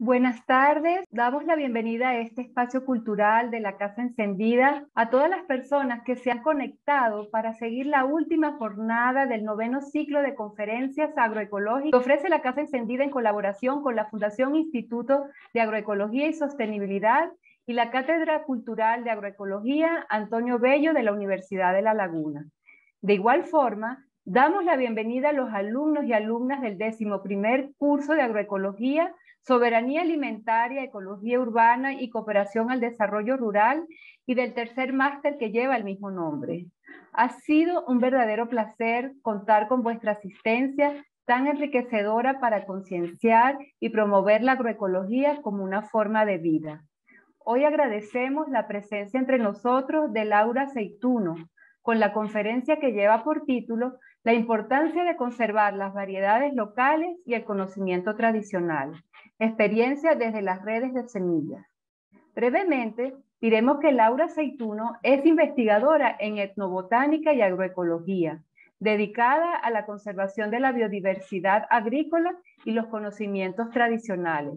Buenas tardes. Damos la bienvenida a este espacio cultural de la Casa Encendida, a todas las personas que se han conectado para seguir la última jornada del noveno ciclo de conferencias agroecológicas que ofrece la Casa Encendida en colaboración con la Fundación Instituto de Agroecología y Sostenibilidad y la Cátedra Cultural de Agroecología Antonio Bello de la Universidad de La Laguna. De igual forma, damos la bienvenida a los alumnos y alumnas del décimo primer curso de agroecología soberanía alimentaria, ecología urbana y cooperación al desarrollo rural y del tercer máster que lleva el mismo nombre. Ha sido un verdadero placer contar con vuestra asistencia tan enriquecedora para concienciar y promover la agroecología como una forma de vida. Hoy agradecemos la presencia entre nosotros de Laura Ceituno, con la conferencia que lleva por título la importancia de conservar las variedades locales y el conocimiento tradicional, experiencia desde las redes de semillas. Brevemente, diremos que Laura Ceituno es investigadora en etnobotánica y agroecología, dedicada a la conservación de la biodiversidad agrícola y los conocimientos tradicionales.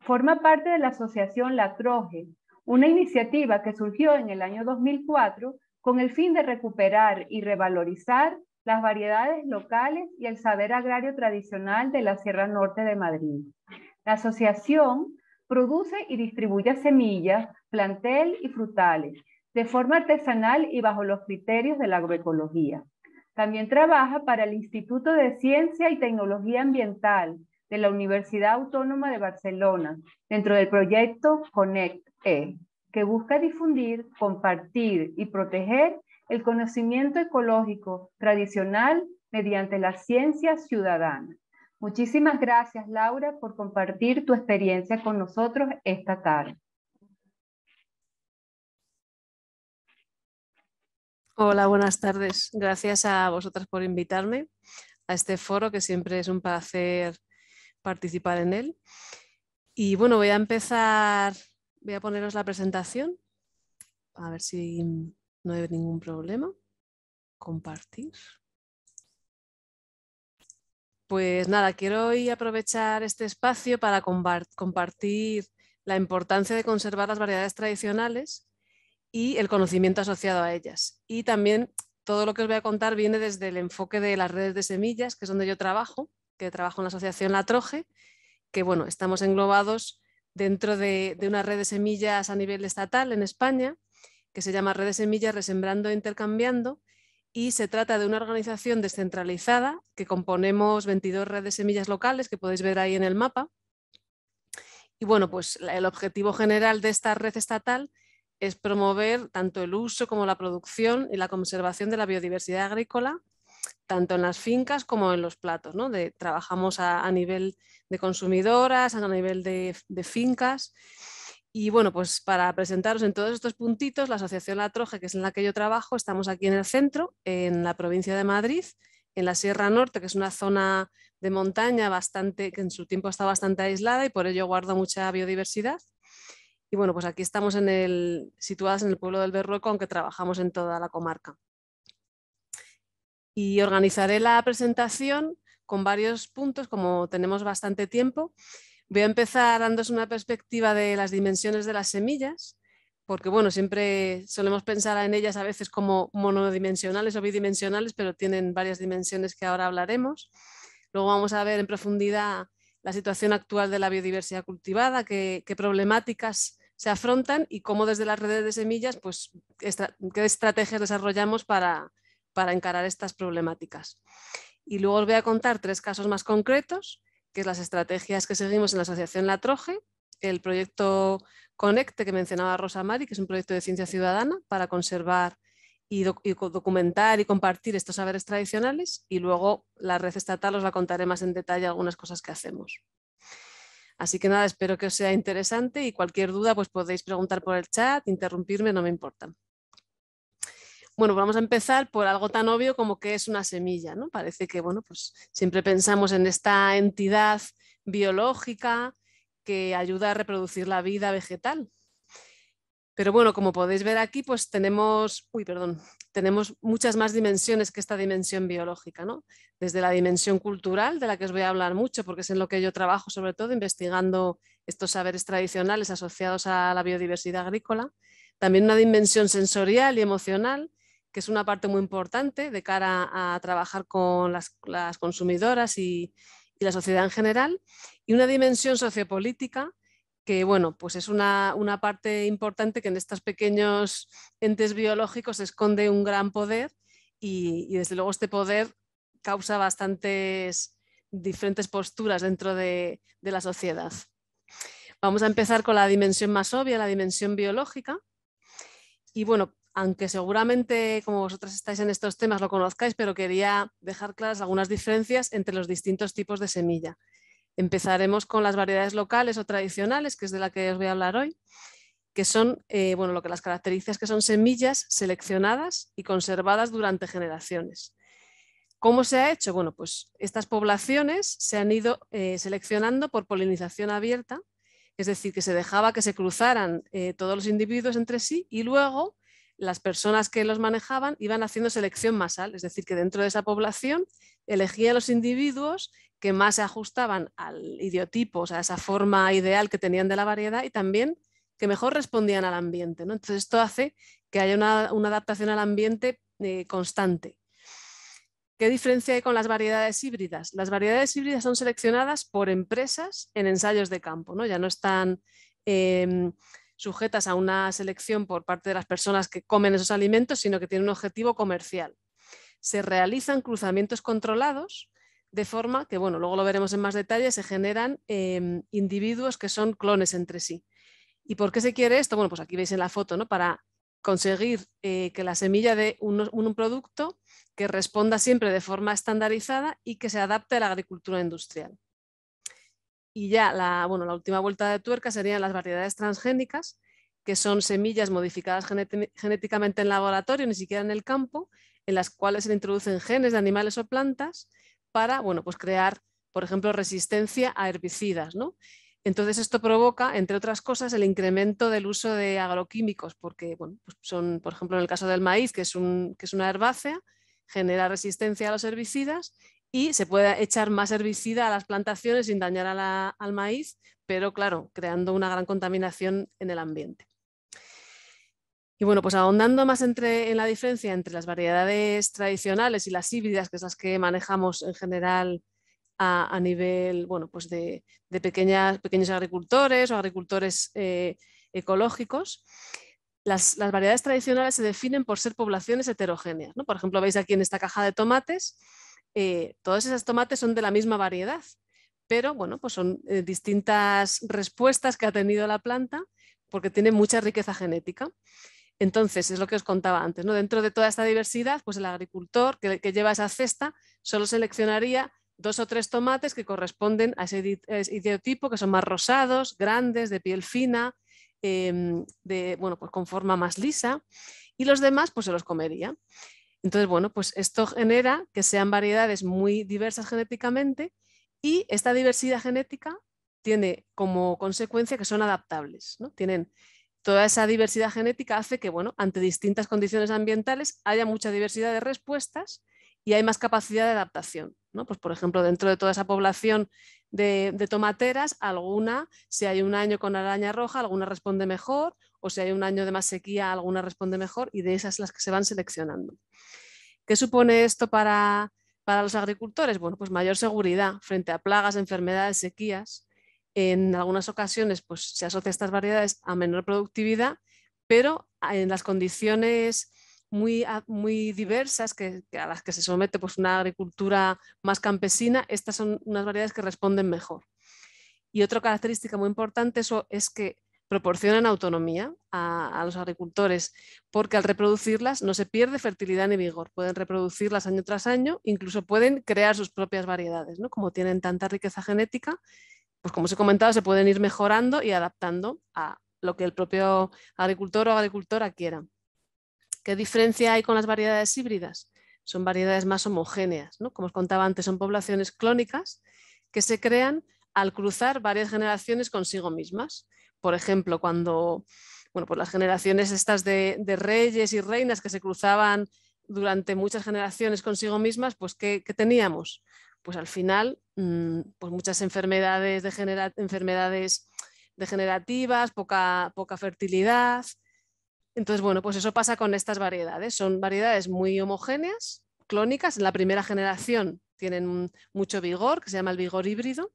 Forma parte de la asociación La Troje, una iniciativa que surgió en el año 2004 con el fin de recuperar y revalorizar las variedades locales y el saber agrario tradicional de la Sierra Norte de Madrid. La asociación produce y distribuye semillas, plantel y frutales de forma artesanal y bajo los criterios de la agroecología. También trabaja para el Instituto de Ciencia y Tecnología Ambiental de la Universidad Autónoma de Barcelona, dentro del proyecto CONECT-E, que busca difundir, compartir y proteger el conocimiento ecológico tradicional mediante la ciencia ciudadana. Muchísimas gracias, Laura, por compartir tu experiencia con nosotros esta tarde. Hola, buenas tardes. Gracias a vosotras por invitarme a este foro, que siempre es un placer participar en él. Y bueno, voy a empezar, voy a poneros la presentación. A ver si no hay ningún problema. Compartir. Pues nada, quiero hoy aprovechar este espacio para compartir la importancia de conservar las variedades tradicionales y el conocimiento asociado a ellas. Y también todo lo que os voy a contar viene desde el enfoque de las redes de semillas, que es donde yo trabajo, que trabajo en la asociación La Troje, que bueno, estamos englobados dentro de, de una red de semillas a nivel estatal en España que se llama Redes Semillas Resembrando e Intercambiando y se trata de una organización descentralizada que componemos 22 redes semillas locales que podéis ver ahí en el mapa. Y bueno, pues el objetivo general de esta red estatal es promover tanto el uso como la producción y la conservación de la biodiversidad agrícola, tanto en las fincas como en los platos. ¿no? trabajamos a, nivel de consumidoras, a nivel de fincas y bueno, pues para presentaros en todos estos puntitos, la Asociación La Troje, que es en la que yo trabajo, estamos aquí en el centro, en la provincia de Madrid, en la Sierra Norte, que es una zona de montaña bastante, que en su tiempo está bastante aislada y por ello guarda mucha biodiversidad. Y bueno, pues aquí estamos en el, situadas en el pueblo del Berrueco, aunque trabajamos en toda la comarca. Y organizaré la presentación con varios puntos, como tenemos bastante tiempo. Voy a empezar dándos una perspectiva de las dimensiones de las semillas, porque bueno, siempre solemos pensar en ellas a veces como monodimensionales o bidimensionales, pero tienen varias dimensiones que ahora hablaremos. Luego vamos a ver en profundidad la situación actual de la biodiversidad cultivada, qué, problemáticas se afrontan y cómo desde las redes de semillas, pues qué estrategias desarrollamos para, para encarar estas problemáticas. Y luego os voy a contar tres casos más concretos que es las estrategias que seguimos en la Asociación La Troje, el proyecto Conecte que mencionaba Rosa Mari, que es un proyecto de ciencia ciudadana para conservar y, documentar y compartir estos saberes tradicionales y luego la red estatal os la contaré más en detalle algunas cosas que hacemos. Así que nada, espero que os sea interesante y cualquier duda pues podéis preguntar por el chat, interrumpirme, no me importa. Bueno, vamos a empezar por algo tan obvio como que es una semilla, Parece que, bueno, pues siempre pensamos en esta entidad biológica que ayuda a reproducir la vida vegetal. Pero bueno, como podéis ver aquí, pues tenemos, perdón, tenemos muchas más dimensiones que esta dimensión biológica, Desde la dimensión cultural, de la que os voy a hablar mucho, porque es en lo que yo trabajo, sobre todo investigando estos saberes tradicionales asociados a la biodiversidad agrícola, también una dimensión sensorial y emocional, que es una parte muy importante de cara a trabajar con las, consumidoras y, la sociedad en general, y una dimensión sociopolítica que bueno, pues es una, parte importante que en estos pequeños entes biológicos esconde un gran poder y, desde luego este poder causa bastantes diferentes posturas dentro de, de la sociedad. Vamos a empezar con la dimensión más obvia, la dimensión biológica. Y bueno, aunque seguramente como vosotras estáis en estos temas lo conozcáis, pero quería dejar claras algunas diferencias entre los distintos tipos de semilla. Empezaremos con las variedades locales o tradicionales, que es de la que os voy a hablar hoy, que son, eh, lo que las caracteriza que son semillas seleccionadas y conservadas durante generaciones. ¿Cómo se ha hecho? Bueno, pues estas poblaciones se han ido eh, seleccionando por polinización abierta, es decir, que se dejaba que se cruzaran eh, todos los individuos entre sí y luego las personas que los manejaban iban haciendo selección masal, es decir, que dentro de esa población elegía los individuos que más se ajustaban al idiotipo, o sea, a esa forma ideal que tenían de la variedad y también que mejor respondían al ambiente. ¿no? Entonces, esto hace que haya una, adaptación al ambiente eh, constante. ¿Qué diferencia hay con las variedades híbridas? Las variedades híbridas son seleccionadas por empresas en ensayos de campo, ¿no? ya no están... Em, sujetas a una selección por parte de las personas que comen esos alimentos, sino que tienen un objetivo comercial. Se realizan cruzamientos controlados de forma que, bueno, luego lo veremos en más detalle, se generan em, individuos que son clones entre sí. ¿Y por qué se quiere esto? Bueno, pues aquí veis en la foto, ¿no? Para conseguir eh, que la semilla de un, producto que responda siempre de forma estandarizada y que se adapte a la agricultura industrial. Y ya la, última vuelta de tuerca serían las variedades transgénicas, que son semillas modificadas genéticamente en laboratorio, ni siquiera en el campo, en las cuales se introducen genes de animales o plantas para pues crear, por ejemplo, resistencia a herbicidas. ¿no? Entonces esto provoca, entre otras cosas, el incremento del uso de agroquímicos, porque pues son, por ejemplo, en el caso del maíz, que es, que es una herbácea, genera resistencia a los herbicidas y se puede echar más herbicida a las plantaciones sin dañar al maíz, pero claro, creando una gran contaminación en el ambiente. Y bueno, pues ahondando más entre, en la diferencia entre las variedades tradicionales y las híbridas, que es las que manejamos en general a, nivel bueno, pues de, pequeños agricultores o agricultores eh, ecológicos, las, las, variedades tradicionales se definen por ser poblaciones heterogéneas. ¿no? Por ejemplo, veis aquí en esta caja de tomates eh, todos esos tomates son de la misma variedad, pero bueno, pues son eh, distintas respuestas que ha tenido la planta porque tiene mucha riqueza genética. Entonces, es lo que os contaba antes, ¿no? Dentro de toda esta diversidad, pues el agricultor que, lleva esa cesta solo seleccionaría dos o tres tomates que corresponden a ese, ideotipo, que son más rosados, grandes, de piel fina, em, de, bueno, pues con forma más lisa, y los demás pues se los comería. Entonces, bueno, pues esto genera que sean variedades muy diversas genéticamente y esta diversidad genética tiene como consecuencia que son adaptables, ¿no? Tienen toda esa diversidad genética hace que, bueno, ante distintas condiciones ambientales haya mucha diversidad de respuestas y hay más capacidad de adaptación. Pues, por ejemplo, dentro de toda esa población de, de, tomateras, alguna, si hay un año con araña roja, alguna responde mejor, o si hay un año de más sequía, alguna responde mejor y de esas las que se van seleccionando. ¿Qué supone esto para, los agricultores? Bueno, pues mayor seguridad frente a plagas, enfermedades, sequías. En algunas ocasiones pues, se asocia estas variedades a menor productividad, pero en las condiciones muy, muy diversas que, a las que se somete pues, una agricultura más campesina, estas son unas variedades que responden mejor. Y otra característica muy importante es que proporcionan autonomía a, los agricultores, porque al reproducirlas no se pierde fertilidad ni vigor, pueden reproducirlas año tras año, incluso pueden crear sus propias variedades, ¿no? como tienen tanta riqueza genética, pues como os he comentado, se pueden ir mejorando y adaptando a lo que el propio agricultor o agricultora quiera. ¿Qué diferencia hay con las variedades híbridas? Son variedades más homogéneas, ¿no? como os contaba antes, son poblaciones clónicas que se crean al cruzar varias generaciones consigo mismas por ejemplo, cuando bueno, pues las generaciones estas de, reyes y reinas que se cruzaban durante muchas generaciones consigo mismas, pues ¿qué, teníamos? Pues al final, mm, pues muchas enfermedades, degenerativas, poca, poca fertilidad. Entonces, bueno, pues eso pasa con estas variedades. Son variedades muy homogéneas, clónicas. En la primera generación tienen mucho vigor, que se llama el vigor híbrido,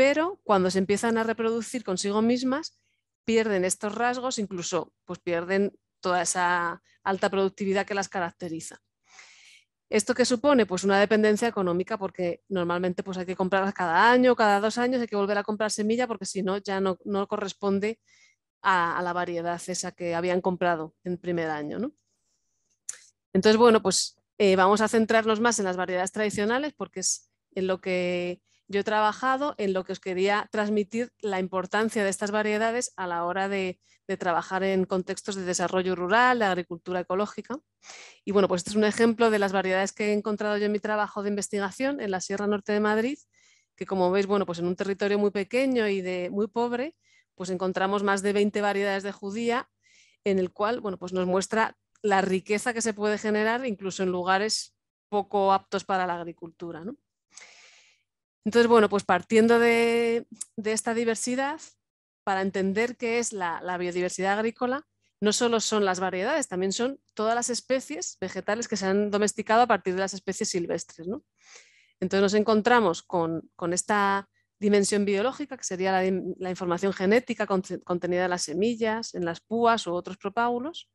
pero cuando se empiezan a reproducir consigo mismas, pierden estos rasgos, incluso pues pierden toda esa alta productividad que las caracteriza. ¿Esto qué supone? Pues una dependencia económica, porque normalmente pues, hay que comprarlas cada año, cada dos años, hay que volver a comprar semilla, porque si no, ya no, corresponde a, la variedad esa que habían comprado en primer año. Entonces, bueno, pues eh, vamos a centrarnos más en las variedades tradicionales, porque es en lo que yo he trabajado en lo que os quería transmitir la importancia de estas variedades a la hora de, trabajar en contextos de desarrollo rural, de agricultura ecológica. Y bueno, pues este es un ejemplo de las variedades que he encontrado yo en mi trabajo de investigación en la Sierra Norte de Madrid, que como veis, bueno, pues en un territorio muy pequeño y muy pobre, pues encontramos más de 20 variedades de judía, en el cual, bueno, pues nos muestra la riqueza que se puede generar incluso en lugares poco aptos para la agricultura. ¿no? Entonces, bueno, pues partiendo de, esta diversidad, para entender qué es la, biodiversidad agrícola, no solo son las variedades, también son todas las especies vegetales que se han domesticado a partir de las especies silvestres. Entonces nos encontramos con, esta dimensión biológica, que sería la, información genética contenida en las semillas, en las púas u otros propágulos.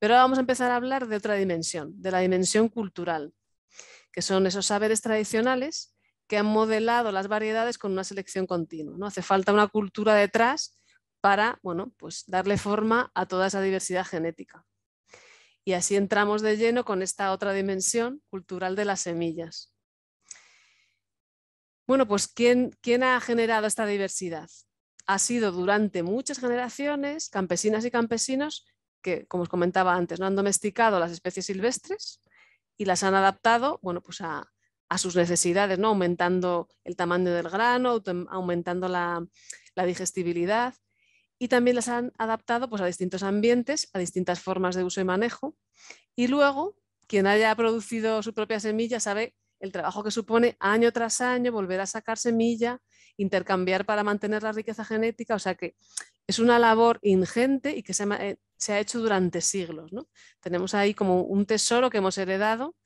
Pero ahora vamos a empezar a hablar de otra dimensión, de la dimensión cultural, que son esos saberes tradicionales que han modelado las variedades con una selección continua. ¿no? Hace falta una cultura detrás para pues darle forma a toda esa diversidad genética. Y así entramos de lleno con esta otra dimensión cultural de las semillas. Bueno, pues ¿quién, quién ha generado esta diversidad? Ha sido durante muchas generaciones campesinas y campesinos que, como os comentaba antes, no han domesticado las especies silvestres y las han adaptado bueno, pues a, a sus necesidades, ¿no? aumentando el tamaño del grano, aumentando la, digestibilidad y también las han adaptado pues, a distintos ambientes, a distintas formas de uso y manejo. Y luego, quien haya producido su propia semilla sabe el trabajo que supone año tras año volver a sacar semilla, intercambiar para mantener la riqueza genética, o sea que es una labor ingente y que se, ha eh, hecho durante siglos. Tenemos ahí como un tesoro que hemos heredado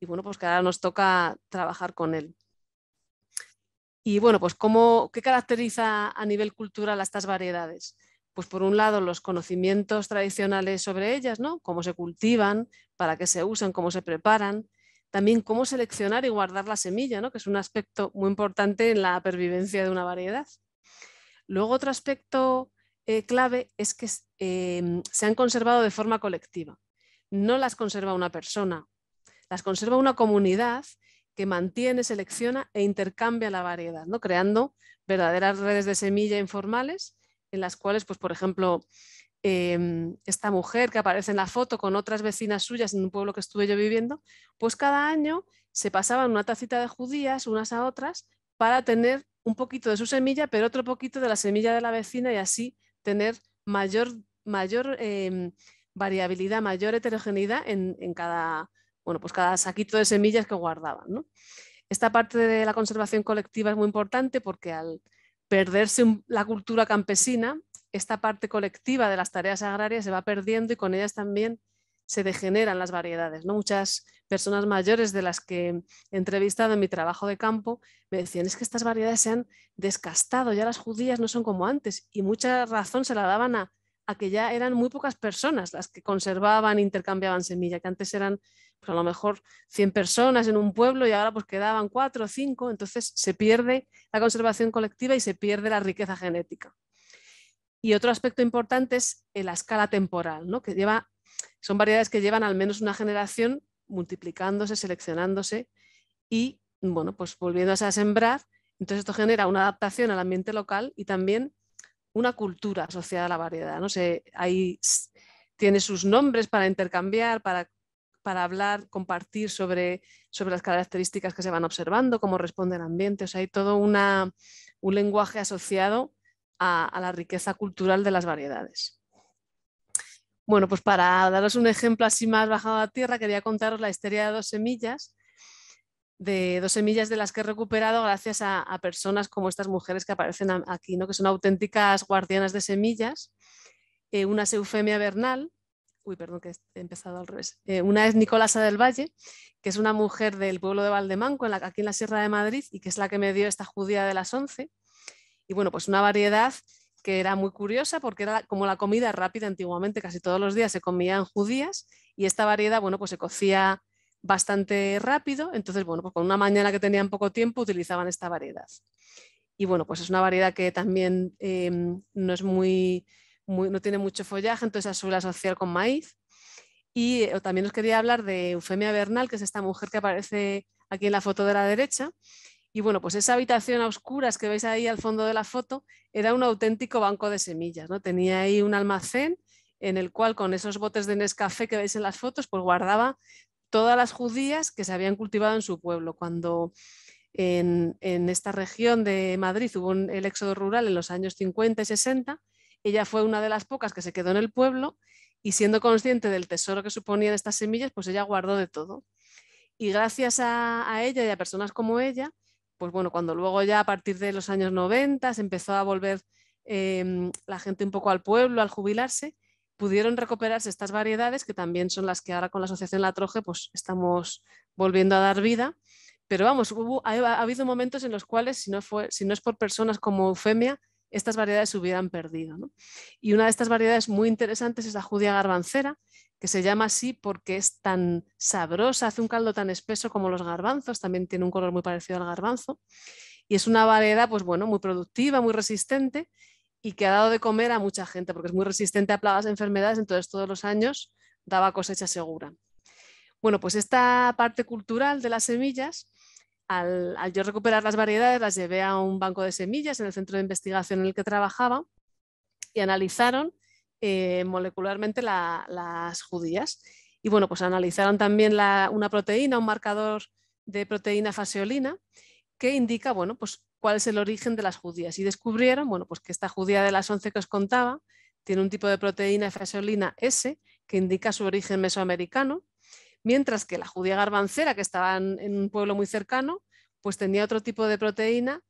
y bueno, pues que ahora nos toca trabajar con él. Y bueno, pues ¿cómo, ¿qué caracteriza a nivel cultural a estas variedades? Pues por un lado los conocimientos tradicionales sobre ellas, ¿no? Cómo se cultivan, para qué se usan, cómo se preparan. También cómo seleccionar y guardar la semilla, ¿no? que es un aspecto muy importante en la pervivencia de una variedad. Luego otro aspecto eh, clave es que em, se han conservado de forma colectiva. No las conserva una persona las conserva una comunidad que mantiene, selecciona e intercambia la variedad, ¿no? creando verdaderas redes de semilla informales en las cuales, pues, por ejemplo, em, esta mujer que aparece en la foto con otras vecinas suyas en un pueblo que estuve yo viviendo, pues cada año se pasaban una tacita de judías unas a otras para tener un poquito de su semilla, pero otro poquito de la semilla de la vecina y así tener mayor, mayor em, variabilidad, mayor heterogeneidad en, en, cada, bueno, pues cada saquito de semillas que guardaban. Esta parte de la conservación colectiva es muy importante porque al perderse la cultura campesina, esta parte colectiva de las tareas agrarias se va perdiendo y con ellas también se degeneran las variedades. ¿no? Muchas personas mayores de las que he entrevistado en mi trabajo de campo me decían, es que estas variedades se han descastado, ya las judías no son como antes. Y mucha razón se la daban a, que ya eran muy pocas personas las que conservaban, intercambiaban semilla, que antes eran pues, a lo mejor 100 personas en un pueblo y ahora pues quedaban 4 o 5, entonces se pierde la conservación colectiva y se pierde la riqueza genética. Y otro aspecto importante es eh, la escala temporal, que lleva, son variedades que llevan al menos una generación multiplicándose, seleccionándose y bueno, pues volviéndose a sembrar. Entonces esto genera una adaptación al ambiente local y también una cultura asociada a la variedad. ¿no? ahí tiene sus nombres para intercambiar, para para hablar, compartir sobre, sobre las características que se van observando, cómo responde el ambiente. hay todo un lenguaje asociado a, la riqueza cultural de las variedades. Bueno, pues para daros un ejemplo así más bajado a tierra, quería contaros la historia de dos semillas, de dos semillas de las que he recuperado gracias a, personas como estas mujeres que aparecen aquí, ¿no? que son auténticas guardianas de semillas. Eh, una seufemia Eufemia Bernal, uy, perdón que he empezado al revés. Eh, una es Nicolasa del Valle, que es una mujer del pueblo de Valdemanco, en la, aquí en la Sierra de Madrid, y que es la que me dio esta judía de las once. Y bueno, pues una variedad que era muy curiosa porque era como la comida rápida antiguamente, casi todos los días se comían judías y esta variedad, bueno, pues se cocía bastante rápido, entonces, bueno, pues con una mañana que tenían poco tiempo utilizaban esta variedad. Y bueno, pues es una variedad que también eh, no es muy no tiene mucho follaje, entonces se suele asociar con maíz. Y eh, también os quería hablar de Eufemia Bernal, que es esta mujer que aparece aquí en la foto de la derecha. Y bueno, pues esa habitación a oscuras que veis ahí al fondo de la foto era un auténtico banco de semillas, ¿no? Tenía ahí un almacén en el cual con esos botes de Nescafé que veis en las fotos, pues guardaba todas las judías que se habían cultivado en su pueblo. Cuando en, esta región de Madrid hubo el éxodo rural en los años 50 y 60, ella fue una de las pocas que se quedó en el pueblo y siendo consciente del tesoro que suponían estas semillas, pues ella guardó de todo. Y gracias a, ella y a personas como ella, pues bueno, cuando luego ya a partir de los años 90 se empezó a volver em, la gente un poco al pueblo, al jubilarse, pudieron recuperarse estas variedades que también son las que ahora con la Asociación La Troje pues estamos volviendo a dar vida. Pero vamos, ha, habido momentos en los cuales, si no, fue, si no es por personas como Eufemia, estas variedades se hubieran perdido. Y una de estas variedades muy interesantes es la judía garbancera, que se llama así porque es tan sabrosa, hace un caldo tan espeso como los garbanzos, también tiene un color muy parecido al garbanzo. Y es una variedad pues bueno, muy productiva, muy resistente y que ha dado de comer a mucha gente porque es muy resistente a plagas y enfermedades, entonces todos los años daba cosecha segura. Bueno, pues esta parte cultural de las semillas al, yo recuperar las variedades, las llevé a un banco de semillas en el centro de investigación en el que trabajaba y analizaron eh, molecularmente las judías. Y bueno, pues analizaron también una proteína, un marcador de proteína faseolina que indica, bueno, pues cuál es el origen de las judías. Y descubrieron, bueno, pues que esta judía de las 11 que os contaba tiene un tipo de proteína faseolina S que indica su origen mesoamericano mientras que la judía garbancera, que estaba en un pueblo muy cercano, pues tenía otro tipo de proteína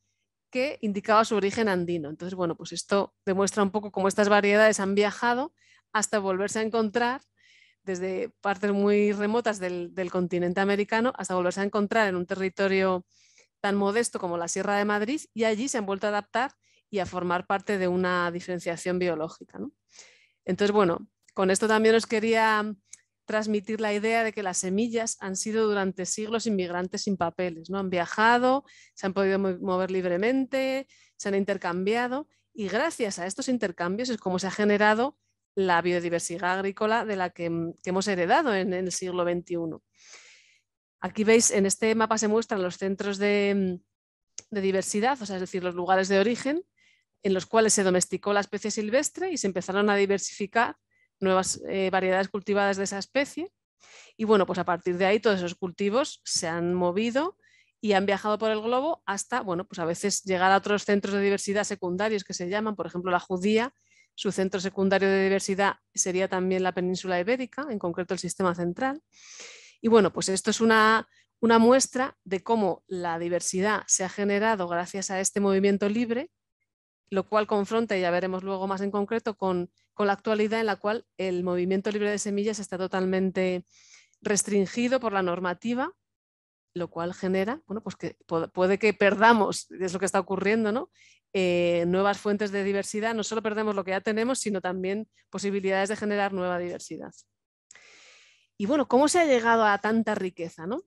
que indicaba su origen andino. Entonces, bueno, pues esto demuestra un poco cómo estas variedades han viajado hasta volverse a encontrar desde partes muy remotas del, continente americano hasta volverse a encontrar en un territorio tan modesto como la Sierra de Madrid y allí se han vuelto a adaptar y a formar parte de una diferenciación biológica. Entonces, bueno, con esto también os quería transmitir la idea de que las semillas han sido durante siglos inmigrantes sin papeles, ¿no? Han viajado, se han podido mover libremente, se han intercambiado y gracias a estos intercambios es como se ha generado la biodiversidad agrícola de la que, hemos heredado en, el siglo XXI. Aquí veis, en este mapa se muestran los centros de, diversidad, o es decir, los lugares de origen en los cuales se domesticó la especie silvestre y se empezaron a diversificar nuevas eh, variedades cultivadas de esa especie. Y bueno, pues a partir de ahí todos esos cultivos se han movido y han viajado por el globo hasta, bueno, pues a veces llegar a otros centros de diversidad secundarios que se llaman, por ejemplo, la judía. Su centro secundario de diversidad sería también la península ibérica, en concreto el sistema central. Y bueno, pues esto es una, una muestra de cómo la diversidad se ha generado gracias a este movimiento libre, lo cual confronta, y ya veremos luego más en concreto, con con la actualidad en la cual el movimiento libre de semillas está totalmente restringido por la normativa, lo cual genera, bueno, pues que puede que perdamos, es lo que está ocurriendo, ¿no? Eh, nuevas fuentes de diversidad, no solo perdemos lo que ya tenemos, sino también posibilidades de generar nueva diversidad. Y bueno, ¿cómo se ha llegado a tanta riqueza? ¿no?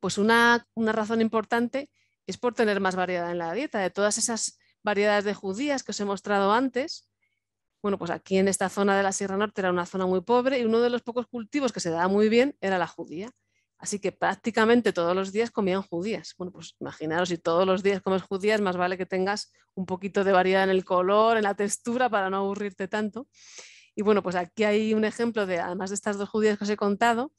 Pues una razón importante es por tener más variedad en la dieta. De todas esas variedades de judías que os he mostrado antes, bueno, pues aquí en esta zona de la Sierra Norte era una zona muy pobre y uno de los pocos cultivos que se daba muy bien era la judía. Así que prácticamente todos los días comían judías. Bueno, pues imaginaros, si todos los días comes judías, más vale que tengas un poquito de variedad en el color, en la textura, para no aburrirte tanto. Y bueno, pues aquí hay un ejemplo de, además de estas dos judías que os he contado,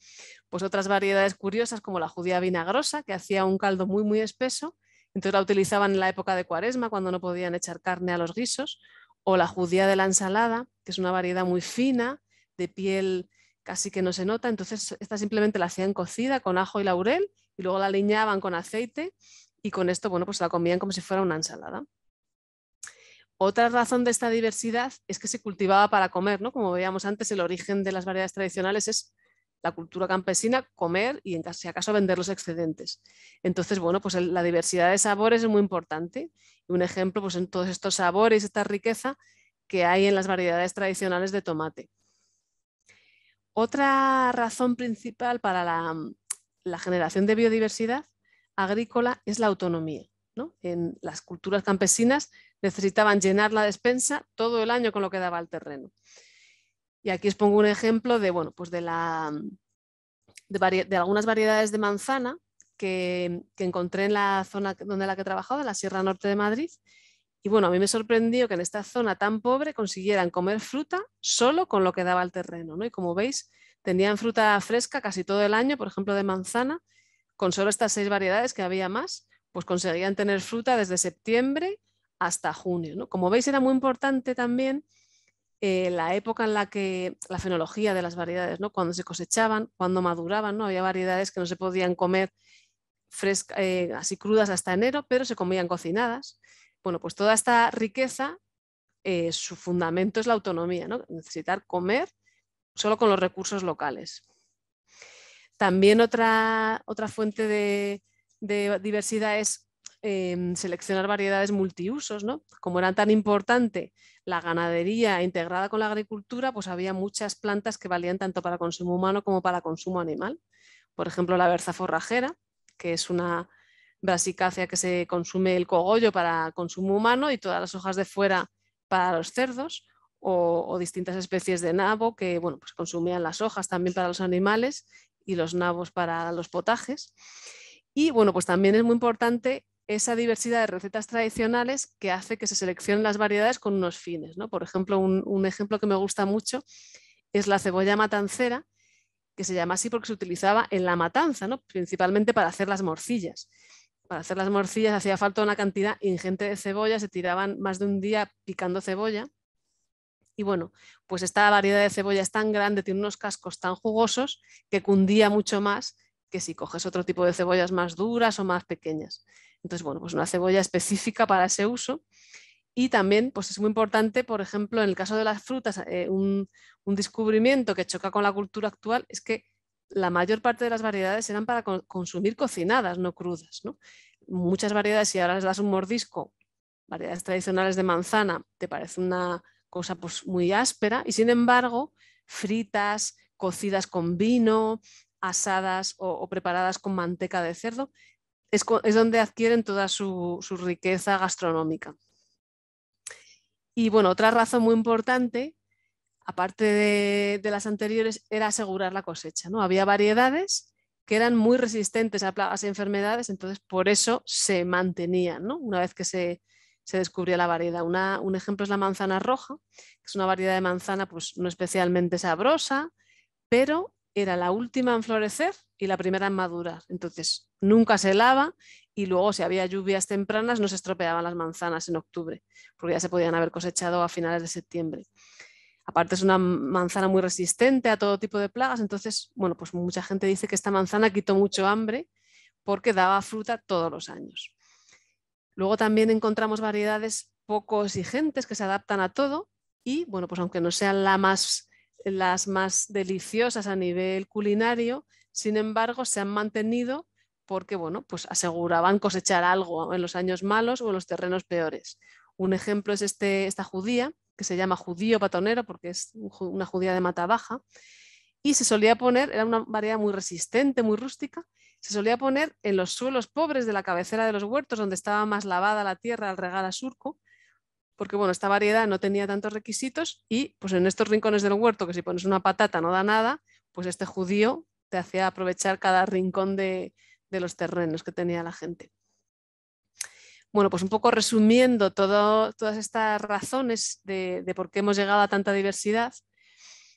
pues otras variedades curiosas como la judía vinagrosa, que hacía un caldo muy, muy espeso. Entonces la utilizaban en la época de cuaresma, cuando no podían echar carne a los guisos, o la judía de la ensalada, que es una variedad muy fina, de piel casi que no se nota, entonces esta simplemente la hacían cocida con ajo y laurel y luego la aliñaban con aceite y con esto, bueno, pues la comían como si fuera una ensalada. Otra razón de esta diversidad es que se cultivaba para comer, ¿no? Como veíamos antes, el origen de las variedades tradicionales es la cultura campesina, comer y en caso, si acaso vender los excedentes. Entonces, bueno, pues la diversidad de sabores es muy importante. Y un ejemplo, pues en todos estos sabores, esta riqueza que hay en las variedades tradicionales de tomate. Otra razón principal para la, generación de biodiversidad agrícola es la autonomía. En las culturas campesinas necesitaban llenar la despensa todo el año con lo que daba el terreno. Y aquí os pongo un ejemplo de, pues de, mm, de, algunas variedades de manzana que, encontré en la zona donde la que en la Sierra Norte de Madrid. Y bueno, a mí me sorprendió que en esta zona tan pobre consiguieran comer fruta solo con lo que daba el terreno. Y como veis, tenían fruta fresca casi todo el año, por ejemplo, de manzana, con solo estas seis variedades que había más, pues conseguían tener fruta desde septiembre hasta junio. Como veis, era muy importante también eh, la época en la que la fenología de las variedades, ¿no? cuando se cosechaban, cuando maduraban, ¿no? había variedades que no se podían comer frescas eh, así crudas hasta enero, pero se comían cocinadas. Bueno, pues toda esta riqueza, eh, su fundamento es la autonomía, ¿no? necesitar comer solo con los recursos locales. También otra, otra fuente de, de diversidad es Em, seleccionar variedades multiusos, ¿no? Como era tan importante la ganadería integrada con la agricultura, pues había muchas plantas que valían tanto para consumo humano como para consumo animal. Por ejemplo, la berza forrajera, que es una brasicácea que se consume el cogollo para consumo humano y todas las hojas de fuera para los cerdos, o, distintas especies de nabo que bueno, pues consumían las hojas también para los animales y los nabos para los potajes. Y bueno, pues también es muy importante esa diversidad de recetas tradicionales que hace que se seleccionen las variedades con unos fines. ¿no? Por ejemplo, un, ejemplo que me gusta mucho es la cebolla matancera, que se llama así porque se utilizaba en la matanza, ¿no? principalmente para hacer las morcillas. Para hacer las morcillas hacía falta una cantidad ingente de cebolla, se tiraban más de un día picando cebolla. Y bueno, pues esta variedad de cebolla es tan grande, tiene unos cascos tan jugosos que cundía mucho más que si coges otro tipo de cebollas más duras o más pequeñas. Entonces, bueno, pues una cebolla específica para ese uso. Y también pues es muy importante, por ejemplo, en el caso de las frutas, eh, un, descubrimiento que choca con la cultura actual es que la mayor parte de las variedades eran para consumir cocinadas, no crudas. Muchas variedades, si ahora les das un mordisco, variedades tradicionales de manzana, te parece una cosa pues, muy áspera y sin embargo, fritas, cocidas con vino, asadas o, preparadas con manteca de cerdo, es, donde adquieren toda su, riqueza gastronómica. Y bueno, otra razón muy importante aparte de, las anteriores, era asegurar la cosecha. ¿no? Había variedades que eran muy resistentes a plagas y enfermedades, entonces por eso se mantenían una vez que se, descubría la variedad. un ejemplo es la manzana roja, que es una variedad de manzana pues, no especialmente sabrosa, pero era la última en florecer y la primera en madurar. Entonces, nunca se lava y luego si había lluvias tempranas no se estropeaban las manzanas en octubre, porque ya se podían haber cosechado a finales de septiembre. Aparte es una manzana muy resistente a todo tipo de plagas, entonces, bueno, pues mucha gente dice que esta manzana quitó mucho hambre porque daba fruta todos los años. Luego también encontramos variedades poco exigentes que se adaptan a todo y, bueno, pues aunque no sean la más las más deliciosas a nivel culinario, sin embargo, se han mantenido porque bueno, pues aseguraban cosechar algo en los años malos o en los terrenos peores. Un ejemplo es este, esta judía, que se llama judío patonero porque es una judía de mata baja, y se solía poner, era una variedad muy resistente, muy rústica, se solía poner en los suelos pobres de la cabecera de los huertos, donde estaba más lavada la tierra al regar a surco, porque bueno, esta variedad no tenía tantos requisitos y pues en estos rincones del huerto que si pones una patata no da nada, pues este judío te hacía aprovechar cada rincón de, los terrenos que tenía la gente. Bueno, pues un poco resumiendo todas estas razones de, por qué hemos llegado a tanta diversidad,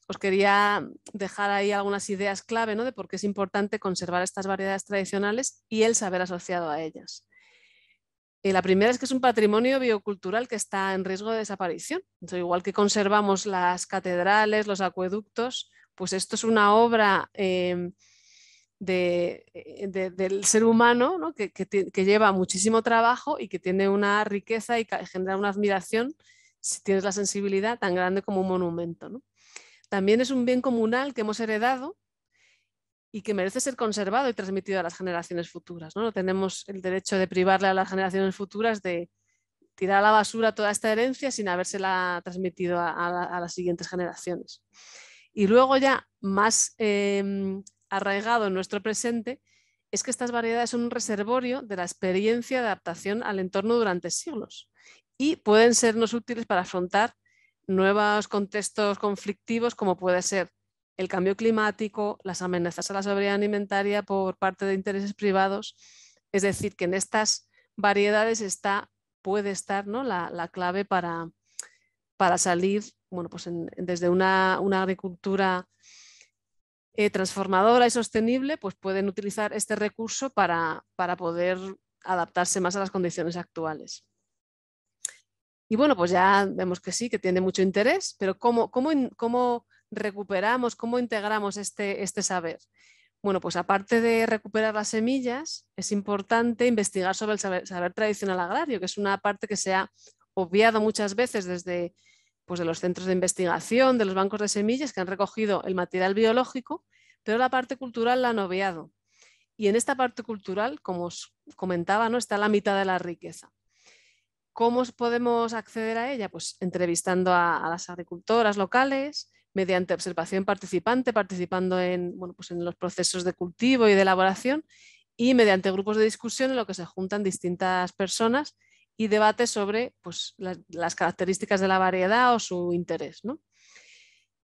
os quería dejar ahí algunas ideas clave de por qué es importante conservar estas variedades tradicionales y el saber asociado a ellas. Eh, la primera es que es un patrimonio biocultural que está en riesgo de desaparición. igual que conservamos las catedrales, los acueductos, pues esto es una obra em, eh, del ser humano que, lleva muchísimo trabajo y que tiene una riqueza y genera una admiración, si tienes la sensibilidad, tan grande como un monumento. También es un bien comunal que hemos heredado y que merece ser conservado y transmitido a las generaciones futuras. No, tenemos el derecho de privarle a las generaciones futuras de tirar a la basura toda esta herencia sin habérsela transmitido a, las siguientes generaciones. Y luego ya más em, arraigado en nuestro presente es que estas variedades son un reservorio de la experiencia de adaptación al entorno durante siglos y pueden sernos útiles para afrontar nuevos contextos conflictivos como puede ser el cambio climático, las amenazas a la soberanía alimentaria por parte de intereses privados. Es decir, que en estas variedades está, puede estar ¿no? la, clave para, para salir bueno, pues desde una, agricultura eh, transformadora y sostenible, pues pueden utilizar este recurso para, para poder adaptarse más a las condiciones actuales. Y bueno, pues ya vemos que sí, que tiene mucho interés, pero ¿cómo, cómo, cómo recuperamos, cómo integramos este, este, saber. Bueno, pues aparte de recuperar las semillas, es importante investigar sobre el saber, tradicional agrario, que es una parte que se ha obviado muchas veces desde pues, de los centros de investigación, de los bancos de semillas, que han recogido el material biológico, pero la parte cultural la han obviado. Y en esta parte cultural, como os comentaba, ¿no? está la mitad de la riqueza. ¿Cómo podemos acceder a ella? Pues entrevistando a las agricultoras locales, mediante observación participante, participando pues en, los procesos de cultivo y de elaboración, y mediante grupos de discusión en los que se juntan distintas personas y debate sobre pues, las, características de la variedad o su interés.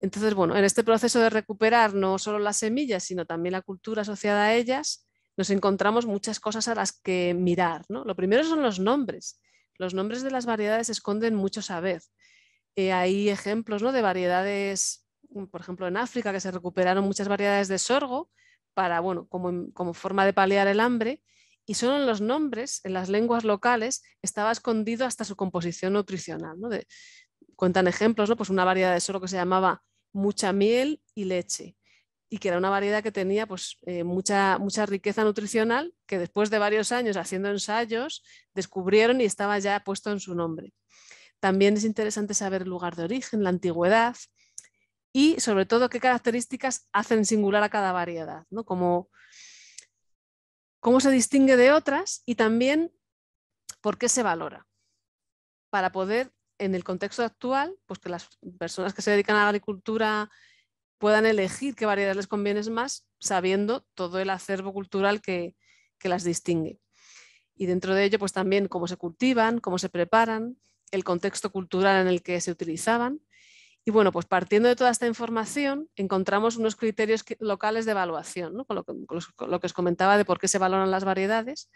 Entonces, bueno, en este proceso de recuperar no solo las semillas, sino también la cultura asociada a ellas, nos encontramos muchas cosas a las que mirar. ¿no? Lo primero son los nombres. Los nombres de las variedades esconden mucho saber. Eh, hay ejemplos ¿no? de variedades, mm, por ejemplo, en África, que se recuperaron muchas variedades de sorgo para, como, forma de paliar el hambre, y solo en los nombres, en las lenguas locales, estaba escondido hasta su composición nutricional. cuentan ejemplos, ¿no? Pues una variedad de sorgo que se llamaba mucha miel y leche y que era una variedad que tenía pues, eh, mucha, mucha riqueza nutricional que después de varios años haciendo ensayos descubrieron y estaba ya puesto en su nombre. También es interesante saber el lugar de origen, la antigüedad y sobre todo qué características hacen singular a cada variedad, ¿no? Como, cómo se distingue de otras y también por qué se valora. Para poder, en el contexto actual, pues que las personas que se dedican a la agricultura puedan elegir qué variedad les conviene más, sabiendo todo el acervo cultural que, que las distingue. Y dentro de ello, pues también cómo se cultivan, cómo se preparan, el contexto cultural en el que se utilizaban. Y bueno, pues partiendo de toda esta información, encontramos unos criterios locales de evaluación, con, lo que, os comentaba de por qué se valoran las variedades.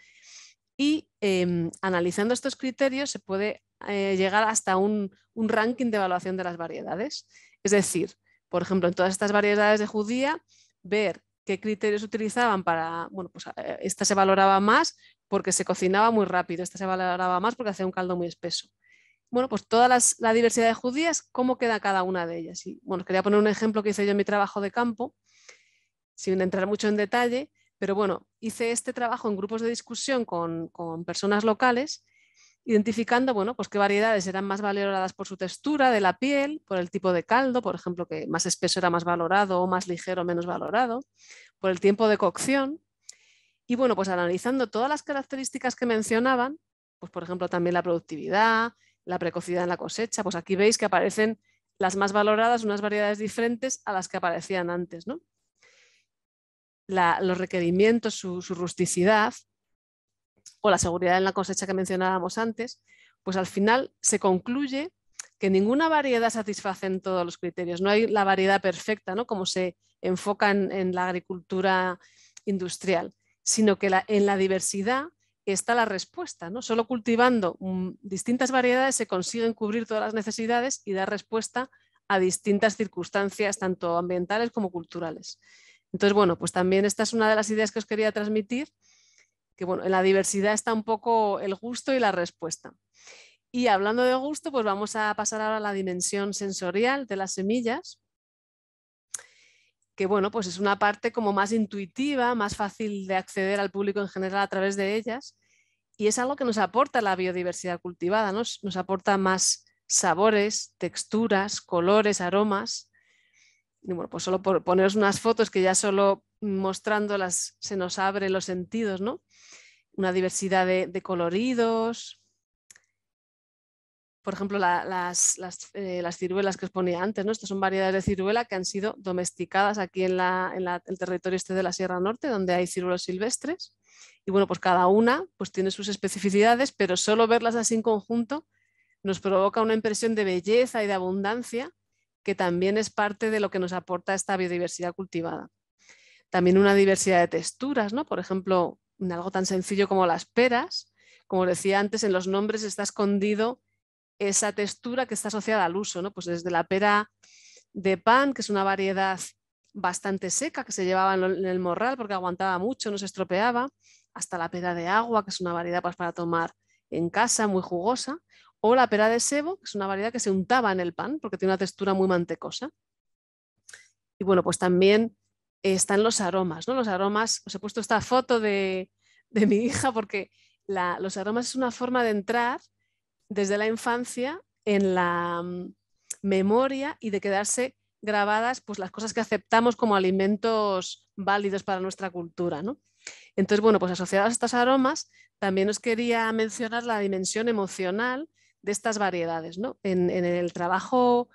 Y em, analizando estos criterios se puede eh, llegar hasta un, un, ranking de evaluación de las variedades. Es decir, por ejemplo, en todas estas variedades de judía, ver qué criterios utilizaban para, bueno, pues eh, esta se valoraba más porque se cocinaba muy rápido, esta se valoraba más porque hacía un caldo muy espeso bueno, pues toda la diversidad de judías, cómo queda cada una de ellas. Y bueno, quería poner un ejemplo que hice yo en mi trabajo de campo, sin entrar mucho en detalle, pero bueno, hice este trabajo en grupos de discusión con, personas locales, identificando, bueno, pues qué variedades eran más valoradas por su textura de la piel, por el tipo de caldo, por ejemplo, que más espeso era más valorado o más ligero menos valorado, por el tiempo de cocción. Y bueno, pues analizando todas las características que mencionaban, pues por ejemplo también la productividad, la precocidad en la cosecha. Pues aquí veis que aparecen las más valoradas, unas variedades diferentes a las que aparecían antes. ¿no? los requerimientos, su, rusticidad o la seguridad en la cosecha que mencionábamos antes, pues al final se concluye que ninguna variedad satisface en todos los criterios. No hay la variedad perfecta, ¿no? como se enfoca en, la agricultura industrial, sino que en la diversidad está la respuesta. ¿no? Solo cultivando mm, distintas variedades se consiguen cubrir todas las necesidades y dar respuesta a distintas circunstancias, tanto ambientales como culturales. Entonces, bueno, pues también esta es una de las ideas que os quería transmitir, que bueno, en la diversidad está un poco el gusto y la respuesta. Y hablando de gusto, pues vamos a pasar ahora a la dimensión sensorial de las semillas que bueno, pues es una parte como más intuitiva, más fácil de acceder al público en general a través de ellas. Y es algo que nos aporta la biodiversidad cultivada, nos aporta más sabores, texturas, colores, aromas. Pues solo por poneros unas fotos que ya solo mostrándolas se nos abren los sentidos, ¿no? Una diversidad de coloridos, por ejemplo, eh, las, ciruelas que os ponía antes, ¿no? Estas son variedades de ciruela que han sido domesticadas aquí en, el territorio este de la Sierra Norte, donde hay ciruelos silvestres. Y bueno, pues cada una pues tiene sus especificidades, pero solo verlas así en conjunto nos provoca una impresión de belleza y de abundancia que también es parte de lo que nos aporta esta biodiversidad cultivada. También una diversidad de texturas, ¿no? Por ejemplo, algo tan sencillo como las peras, como decía antes, en los nombres está escondido esa textura que está asociada al uso, ¿no? Pues desde la pera de pan, que es una variedad bastante seca que se llevaba en el morral porque aguantaba mucho, no se estropeaba, hasta la pera de agua, que es una variedad pues, para tomar en casa, muy jugosa, o la pera de sebo, que es una variedad que se untaba en el pan porque tiene una textura muy mantecosa. Y bueno, pues también están los aromas, ¿no? Los aromas, os he puesto esta foto de, mi hija porque los aromas es una forma de entrar desde la infancia en la mm, memoria y de quedarse grabadas pues, las cosas que aceptamos como alimentos válidos para nuestra cultura. ¿no? Entonces, bueno, pues asociadas a estos aromas, también os quería mencionar la dimensión emocional de estas variedades. ¿no? En, en, el trabajo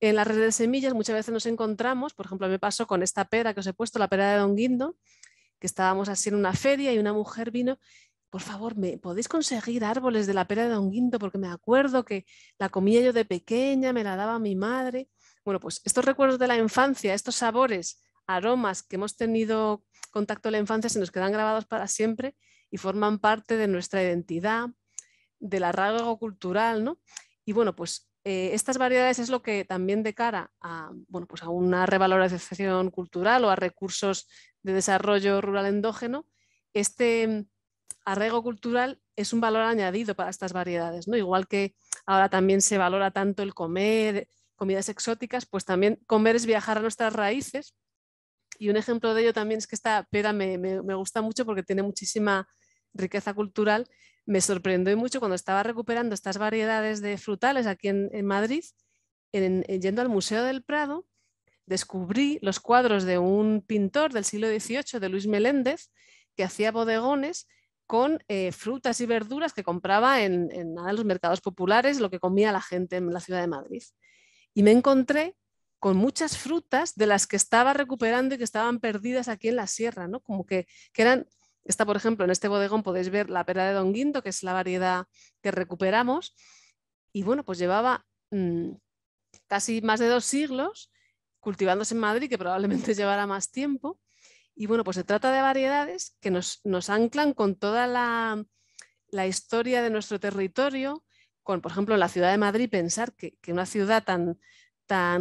en las redes de semillas muchas veces nos encontramos, por ejemplo, me pasó con esta pera que os he puesto, la pera de Don Guindo, que estábamos así en una feria y una mujer vino por favor, ¿me podéis conseguir árboles de la pera de Don Porque me acuerdo que la comía yo de pequeña, me la daba mi madre. Bueno, pues estos recuerdos de la infancia, estos sabores, aromas que hemos tenido contacto en la infancia se nos quedan grabados para siempre y forman parte de nuestra identidad, del arraigo cultural, ¿no? Y bueno, pues eh, estas variedades es lo que también de cara a, bueno, pues a una revalorización cultural o a recursos de desarrollo rural endógeno, este arraigo cultural es un valor añadido para estas variedades, ¿no? Igual que ahora también se valora tanto el comer, comidas exóticas, pues también comer es viajar a nuestras raíces. Y un ejemplo de ello también es que esta pera me, gusta mucho porque tiene muchísima riqueza cultural. Me sorprendió mucho cuando estaba recuperando estas variedades de frutales aquí en, Madrid, yendo al Museo del Prado, descubrí los cuadros de un pintor del siglo XVIII, de Luis Meléndez, que hacía bodegones con eh, frutas y verduras que compraba en, los mercados populares, lo que comía la gente en la ciudad de Madrid. Y me encontré con muchas frutas de las que estaba recuperando y que estaban perdidas aquí en la sierra, ¿no? Como que, que eran, está por ejemplo en este bodegón podéis ver la pera de Don Guindo, que es la variedad que recuperamos, y bueno, pues llevaba mm, casi más de dos siglos cultivándose en Madrid, que probablemente llevara más tiempo, y bueno, pues se trata de variedades que nos, anclan con toda la, historia de nuestro territorio, con, por ejemplo, la ciudad de Madrid, pensar que, una ciudad tan,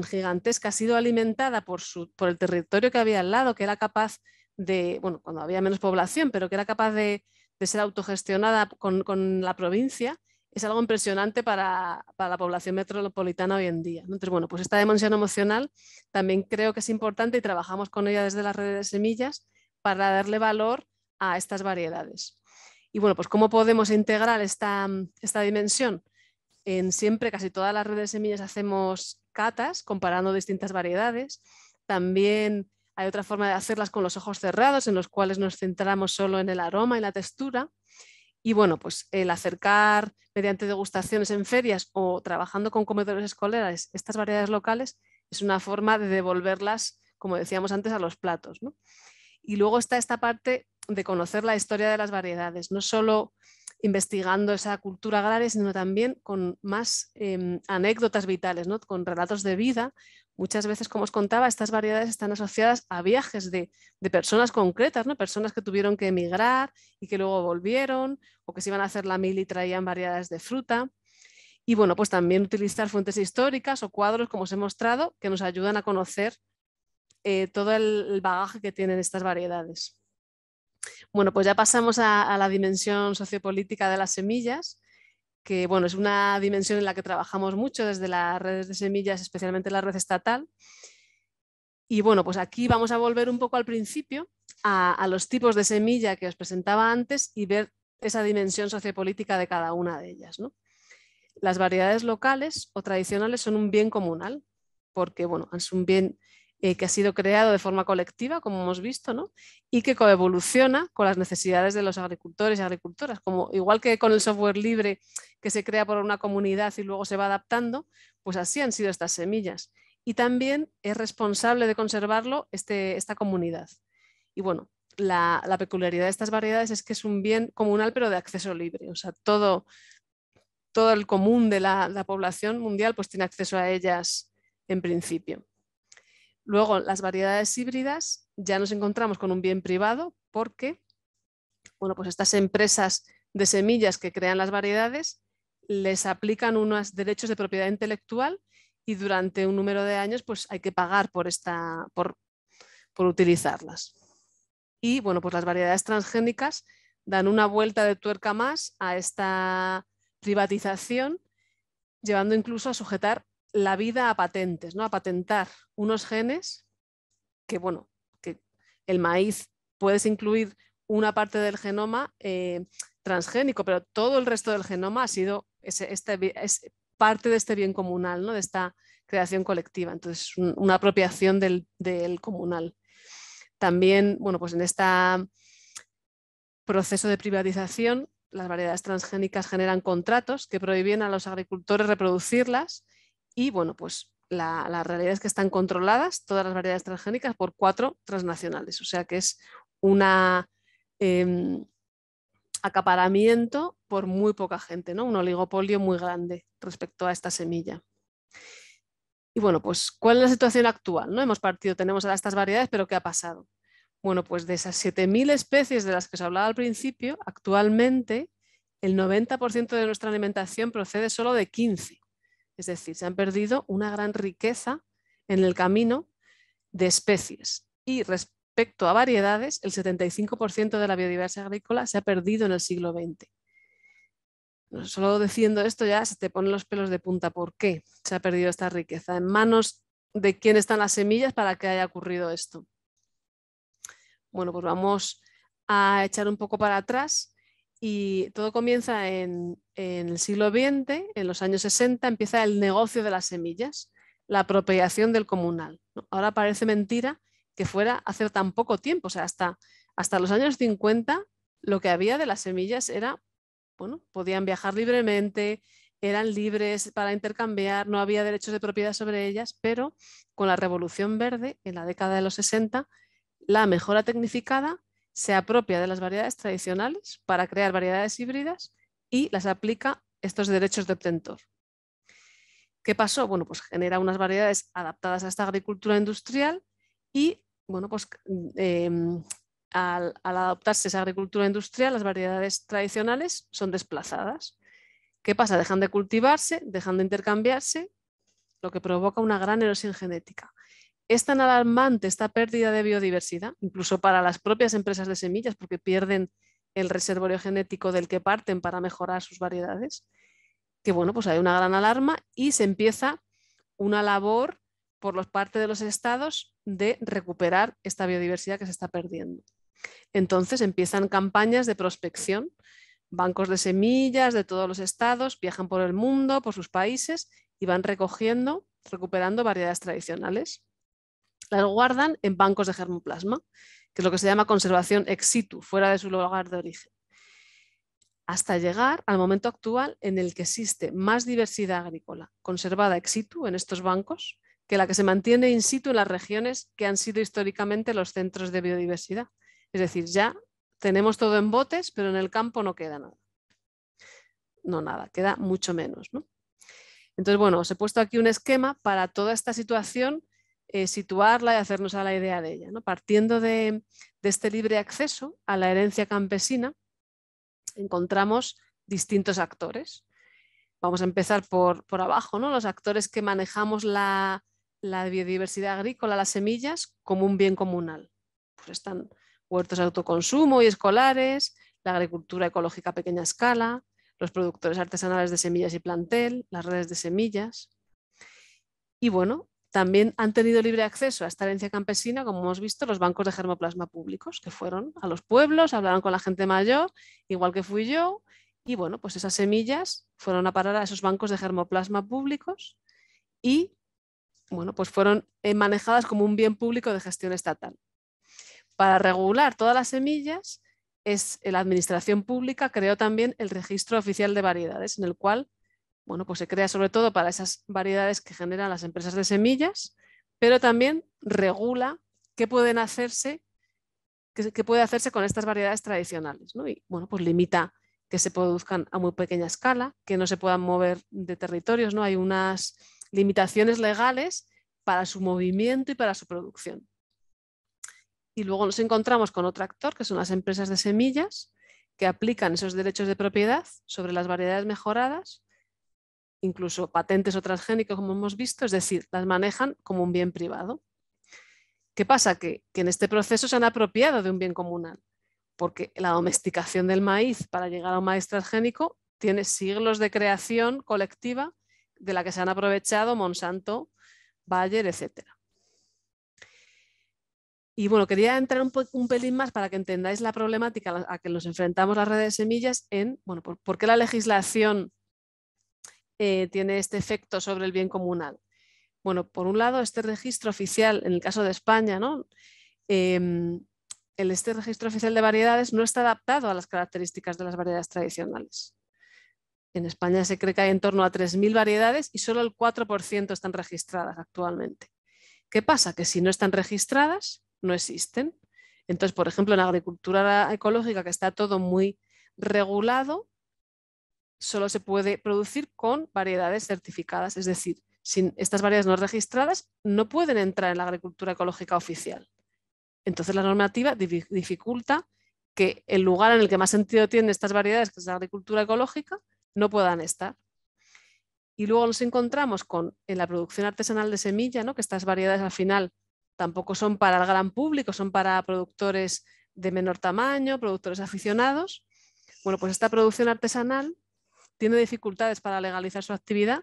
gigantesca ha sido alimentada por, el territorio que había al lado, que era capaz de, bueno, cuando había menos población, pero que era capaz de, ser autogestionada con la provincia, es algo impresionante para, la población metropolitana hoy en día. Entonces, bueno, pues esta dimensión emocional también creo que es importante y trabajamos con ella desde las redes de semillas para darle valor a estas variedades. Y bueno, pues cómo podemos integrar esta, esta dimensión. En siempre, casi todas las redes de semillas hacemos catas comparando distintas variedades. También hay otra forma de hacerlas con los ojos cerrados, en los cuales nos centramos solo en el aroma y la textura. Y bueno, pues el acercar mediante degustaciones en ferias o trabajando con comedores escolares estas variedades locales es una forma de devolverlas, como decíamos antes, a los platos. Y luego está esta parte de conocer la historia de las variedades, no solo investigando esa cultura agraria, sino también con más em, anécdotas vitales, ¿no? con relatos de vida Muchas veces, como os contaba, estas variedades están asociadas a viajes de, personas concretas, ¿no? personas que tuvieron que emigrar y que luego volvieron, o que se iban a hacer la mil y traían variedades de fruta. Y bueno, pues también utilizar fuentes históricas o cuadros, como os he mostrado, que nos ayudan a conocer eh, todo el bagaje que tienen estas variedades. Bueno, pues ya pasamos a la dimensión sociopolítica de las semillas que bueno, es una dimensión en la que trabajamos mucho desde las redes de semillas, especialmente la red estatal. Y bueno, pues aquí vamos a volver un poco al principio, a, los tipos de semilla que os presentaba antes y ver esa dimensión sociopolítica de cada una de ellas. ¿no? Las variedades locales o tradicionales son un bien comunal, porque bueno, es un bien eh, que ha sido creado de forma colectiva, como hemos visto, y que coevoluciona con las necesidades de los agricultores y agricultoras. Como, igual que con el software libre que se crea por una comunidad y luego se va adaptando, pues así han sido estas semillas. Y también es responsable de conservarlo este, esta comunidad. Y bueno, la, peculiaridad de estas variedades es que es un bien comunal pero de acceso libre. O sea, todo, todo el común de la, la población mundial pues tiene acceso a ellas en principio. Luego, las variedades híbridas, ya nos encontramos con un bien privado porque, bueno, pues estas empresas de semillas que crean las variedades les aplican unos derechos de propiedad intelectual y durante un número de años pues hay que pagar por, esta, por, por utilizarlas. Y bueno, pues las variedades transgénicas dan una vuelta de tuerca más a esta privatización, llevando incluso a sujetar la vida a patentes, ¿no? a patentar unos genes que, bueno, que el maíz puedes incluir una parte del genoma eh, transgénico, pero todo el resto del genoma ha sido este es parte de este bien comunal, ¿no? de esta creación colectiva. Entonces, una apropiación del, del, comunal. También, bueno, pues en este proceso de privatización, las variedades transgénicas generan contratos que prohíben a los agricultores reproducirlas y bueno, pues la, realidad es que están controladas todas las variedades transgénicas por cuatro transnacionales. O sea que es un em, acaparamiento por muy poca gente, ¿no? un oligopolio muy grande respecto a esta semilla. Y bueno, pues, ¿cuál es la situación actual? ¿no? Hemos partido, tenemos a estas variedades, pero ¿qué ha pasado? Bueno, pues de esas 7.000 especies de las que os hablaba al principio, actualmente el 90% de nuestra alimentación procede solo de 15. Es decir, se han perdido una gran riqueza en el camino de especies. Y respecto a variedades, el 75% de la biodiversidad agrícola se ha perdido en el siglo XX. Solo diciendo esto ya se te ponen los pelos de punta. ¿Por qué se ha perdido esta riqueza? ¿En manos de quién están las semillas para que haya ocurrido esto? Bueno, pues vamos a echar un poco para atrás y todo comienza en, el siglo XX, en los años 60, empieza el negocio de las semillas, la apropiación del comunal. Ahora parece mentira que fuera hace tan poco tiempo, o sea, hasta, hasta los años 50 lo que había de las semillas era, bueno, podían viajar libremente, eran libres para intercambiar, no había derechos de propiedad sobre ellas, pero con la Revolución Verde, en la década de los 60, la mejora tecnificada se apropia de las variedades tradicionales para crear variedades híbridas y las aplica estos derechos de obtentor. ¿Qué pasó? Bueno, pues genera unas variedades adaptadas a esta agricultura industrial y, bueno, pues em, al, al, adaptarse a esa agricultura industrial, las variedades tradicionales son desplazadas. ¿Qué pasa? Dejan de cultivarse, dejan de intercambiarse, lo que provoca una gran erosión genética es tan alarmante esta pérdida de biodiversidad, incluso para las propias empresas de semillas, porque pierden el reservorio genético del que parten para mejorar sus variedades, que bueno, pues hay una gran alarma y se empieza una labor por parte de los estados de recuperar esta biodiversidad que se está perdiendo. Entonces empiezan campañas de prospección, bancos de semillas de todos los estados viajan por el mundo, por sus países y van recogiendo, recuperando variedades tradicionales las guardan en bancos de germoplasma, que es lo que se llama conservación ex situ, fuera de su lugar de origen, hasta llegar al momento actual en el que existe más diversidad agrícola conservada ex situ en estos bancos que la que se mantiene in situ en las regiones que han sido históricamente los centros de biodiversidad. Es decir, ya tenemos todo en botes, pero en el campo no queda nada. No nada, queda mucho menos. Entonces, bueno, os he puesto aquí un esquema para toda esta situación eh, situarla y hacernos a la idea de ella. Partiendo de, este libre acceso a la herencia campesina, encontramos distintos actores. Vamos a empezar por, abajo, ¿no? los actores que manejamos la, biodiversidad agrícola, las semillas, como un bien comunal. Pues están huertos de autoconsumo y escolares, la agricultura ecológica a pequeña escala, los productores artesanales de semillas y plantel, las redes de semillas. Y bueno, también han tenido libre acceso a esta herencia campesina, como hemos visto, los bancos de germoplasma públicos, que fueron a los pueblos, hablaron con la gente mayor, igual que fui yo, y bueno, pues esas semillas fueron a parar a esos bancos de germoplasma públicos y bueno, pues fueron eh, manejadas como un bien público de gestión estatal. Para regular todas las semillas, es, eh, la Administración Pública creó también el Registro Oficial de Variedades, en el cual bueno, pues se crea sobre todo para esas variedades que generan las empresas de semillas, pero también regula qué pueden hacerse, qué, puede hacerse con estas variedades tradicionales. bueno, pues limita que se produzcan a muy pequeña escala, que no se puedan mover de territorios, ¿no? Hay unas limitaciones legales para su movimiento y para su producción. Y luego nos encontramos con otro actor, que son las empresas de semillas, que aplican esos derechos de propiedad sobre las variedades mejoradas incluso patentes o transgénicos, como hemos visto, es decir, las manejan como un bien privado. ¿Qué pasa? Que, en este proceso se han apropiado de un bien comunal, porque la domesticación del maíz para llegar a un maíz transgénico tiene siglos de creación colectiva de la que se han aprovechado Monsanto, Bayer, etc. Y bueno, quería entrar un, pelín más para que entendáis la problemática a la que nos enfrentamos las redes de semillas en, bueno, por qué la legislación eh, tiene este efecto sobre el bien comunal. Bueno, por un lado, este registro oficial, en el caso de España, ¿no? Em, este registro oficial de variedades no está adaptado a las características de las variedades tradicionales. En España se cree que hay en torno a 3.000 variedades y solo el 4% están registradas actualmente. ¿Qué pasa? Que si no están registradas, no existen. Entonces, por ejemplo, en agricultura ecológica, que está todo muy regulado, solo se puede producir con variedades certificadas, es decir, sin estas variedades no registradas no pueden entrar en la agricultura ecológica oficial. Entonces la normativa dificulta que el lugar en el que más sentido tiene estas variedades, que es la agricultura ecológica, no puedan estar. Y luego nos encontramos con la producción artesanal de semilla, ¿no? que estas variedades al final tampoco son para el gran público, son para productores de menor tamaño, productores aficionados. Bueno, pues esta producción artesanal tiene dificultades para legalizar su actividad,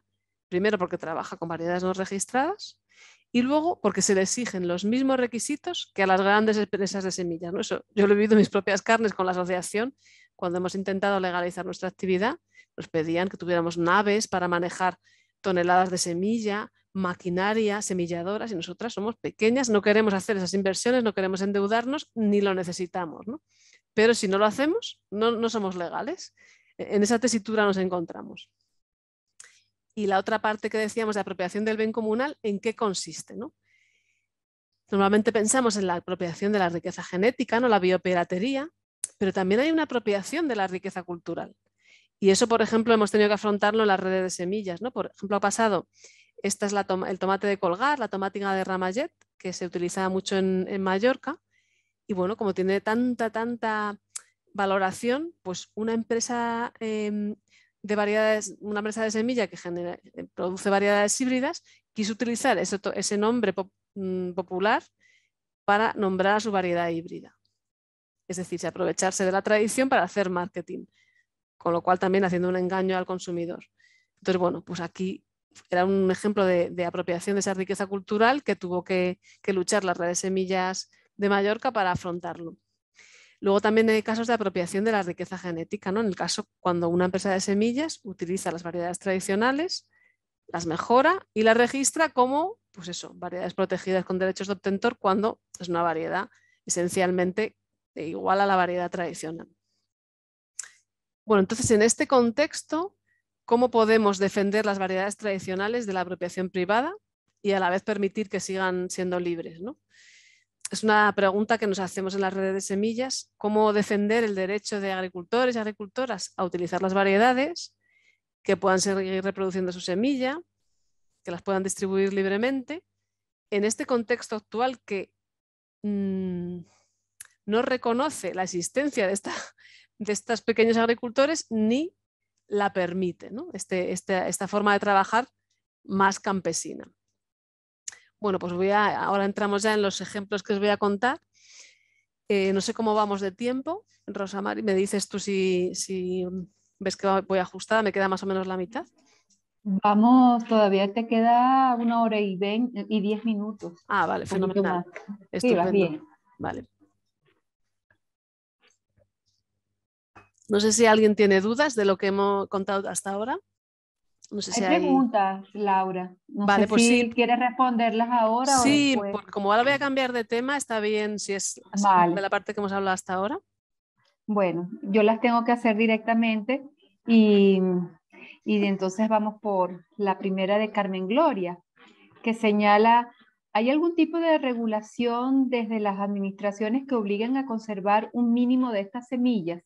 primero porque trabaja con variedades no registradas y luego porque se le exigen los mismos requisitos que a las grandes empresas de semillas. yo lo he vivido mis propias carnes con la asociación. Cuando hemos intentado legalizar nuestra actividad, nos pedían que tuviéramos naves para manejar toneladas de semilla, maquinaria, semilladoras, y nosotras somos pequeñas, no queremos hacer esas inversiones, no queremos endeudarnos, ni lo necesitamos. Pero si no lo hacemos, no somos legales. En esa tesitura nos encontramos. Y la otra parte que decíamos de apropiación del bien comunal, ¿en qué consiste? Normalmente pensamos en la apropiación de la riqueza genética, no la biopiratería, pero también hay una apropiación de la riqueza cultural. Y eso, por ejemplo, hemos tenido que afrontarlo en las redes de semillas. Por ejemplo, ha pasado, esta es la el tomate de colgar, la tomática de Ramallet, que se utilizaba mucho en, en Mallorca. Y bueno, como tiene tanta, tanta Valoración, pues una empresa em, de variedades, una empresa de semilla que genera, eh, produce variedades híbridas, quiso utilizar ese, nombre mm, popular para nombrar a su variedad híbrida. Es decir, aprovecharse de la tradición para hacer marketing, con lo cual también haciendo un engaño al consumidor. Entonces, bueno, pues aquí era un ejemplo de, apropiación de esa riqueza cultural que tuvo que, luchar las redes semillas de Mallorca para afrontarlo. Luego también hay casos de apropiación de la riqueza genética, ¿no? En el caso cuando una empresa de semillas utiliza las variedades tradicionales, las mejora y las registra como, pues eso, variedades protegidas con derechos de obtentor cuando es una variedad esencialmente igual a la variedad tradicional. Bueno, entonces en este contexto, ¿cómo podemos defender las variedades tradicionales de la apropiación privada y a la vez permitir que sigan siendo libres? ¿no? es una pregunta que nos hacemos en las redes de semillas, cómo defender el derecho de agricultores y agricultoras a utilizar las variedades, que puedan seguir reproduciendo su semilla, que las puedan distribuir libremente, en este contexto actual que mm, no reconoce la existencia de, esta, estos pequeños agricultores ni la permite, este, esta forma de trabajar más campesina. Bueno, pues voy a, ahora entramos ya en los ejemplos que os voy a contar. Eh, no sé cómo vamos de tiempo. Rosa Rosamari, me dices tú si, ves que voy ajustada, me queda más o menos la mitad. Vamos, todavía te queda una hora y, diez minutos. Ah, vale, fenomenal. Sí, bien. Vale. No sé si alguien tiene dudas de lo que hemos contado hasta ahora. No sé si hay, preguntas, Laura. vale, sé si sí. quieres responderlas ahora. Sí, Sí, como ahora voy a cambiar de tema, está bien si es de la parte que hemos hablado hasta ahora. Bueno, yo las tengo que hacer directamente y, entonces vamos por la primera de Carmen Gloria, que señala, ¿hay algún tipo de regulación desde las administraciones que obliguen a conservar un mínimo de estas semillas?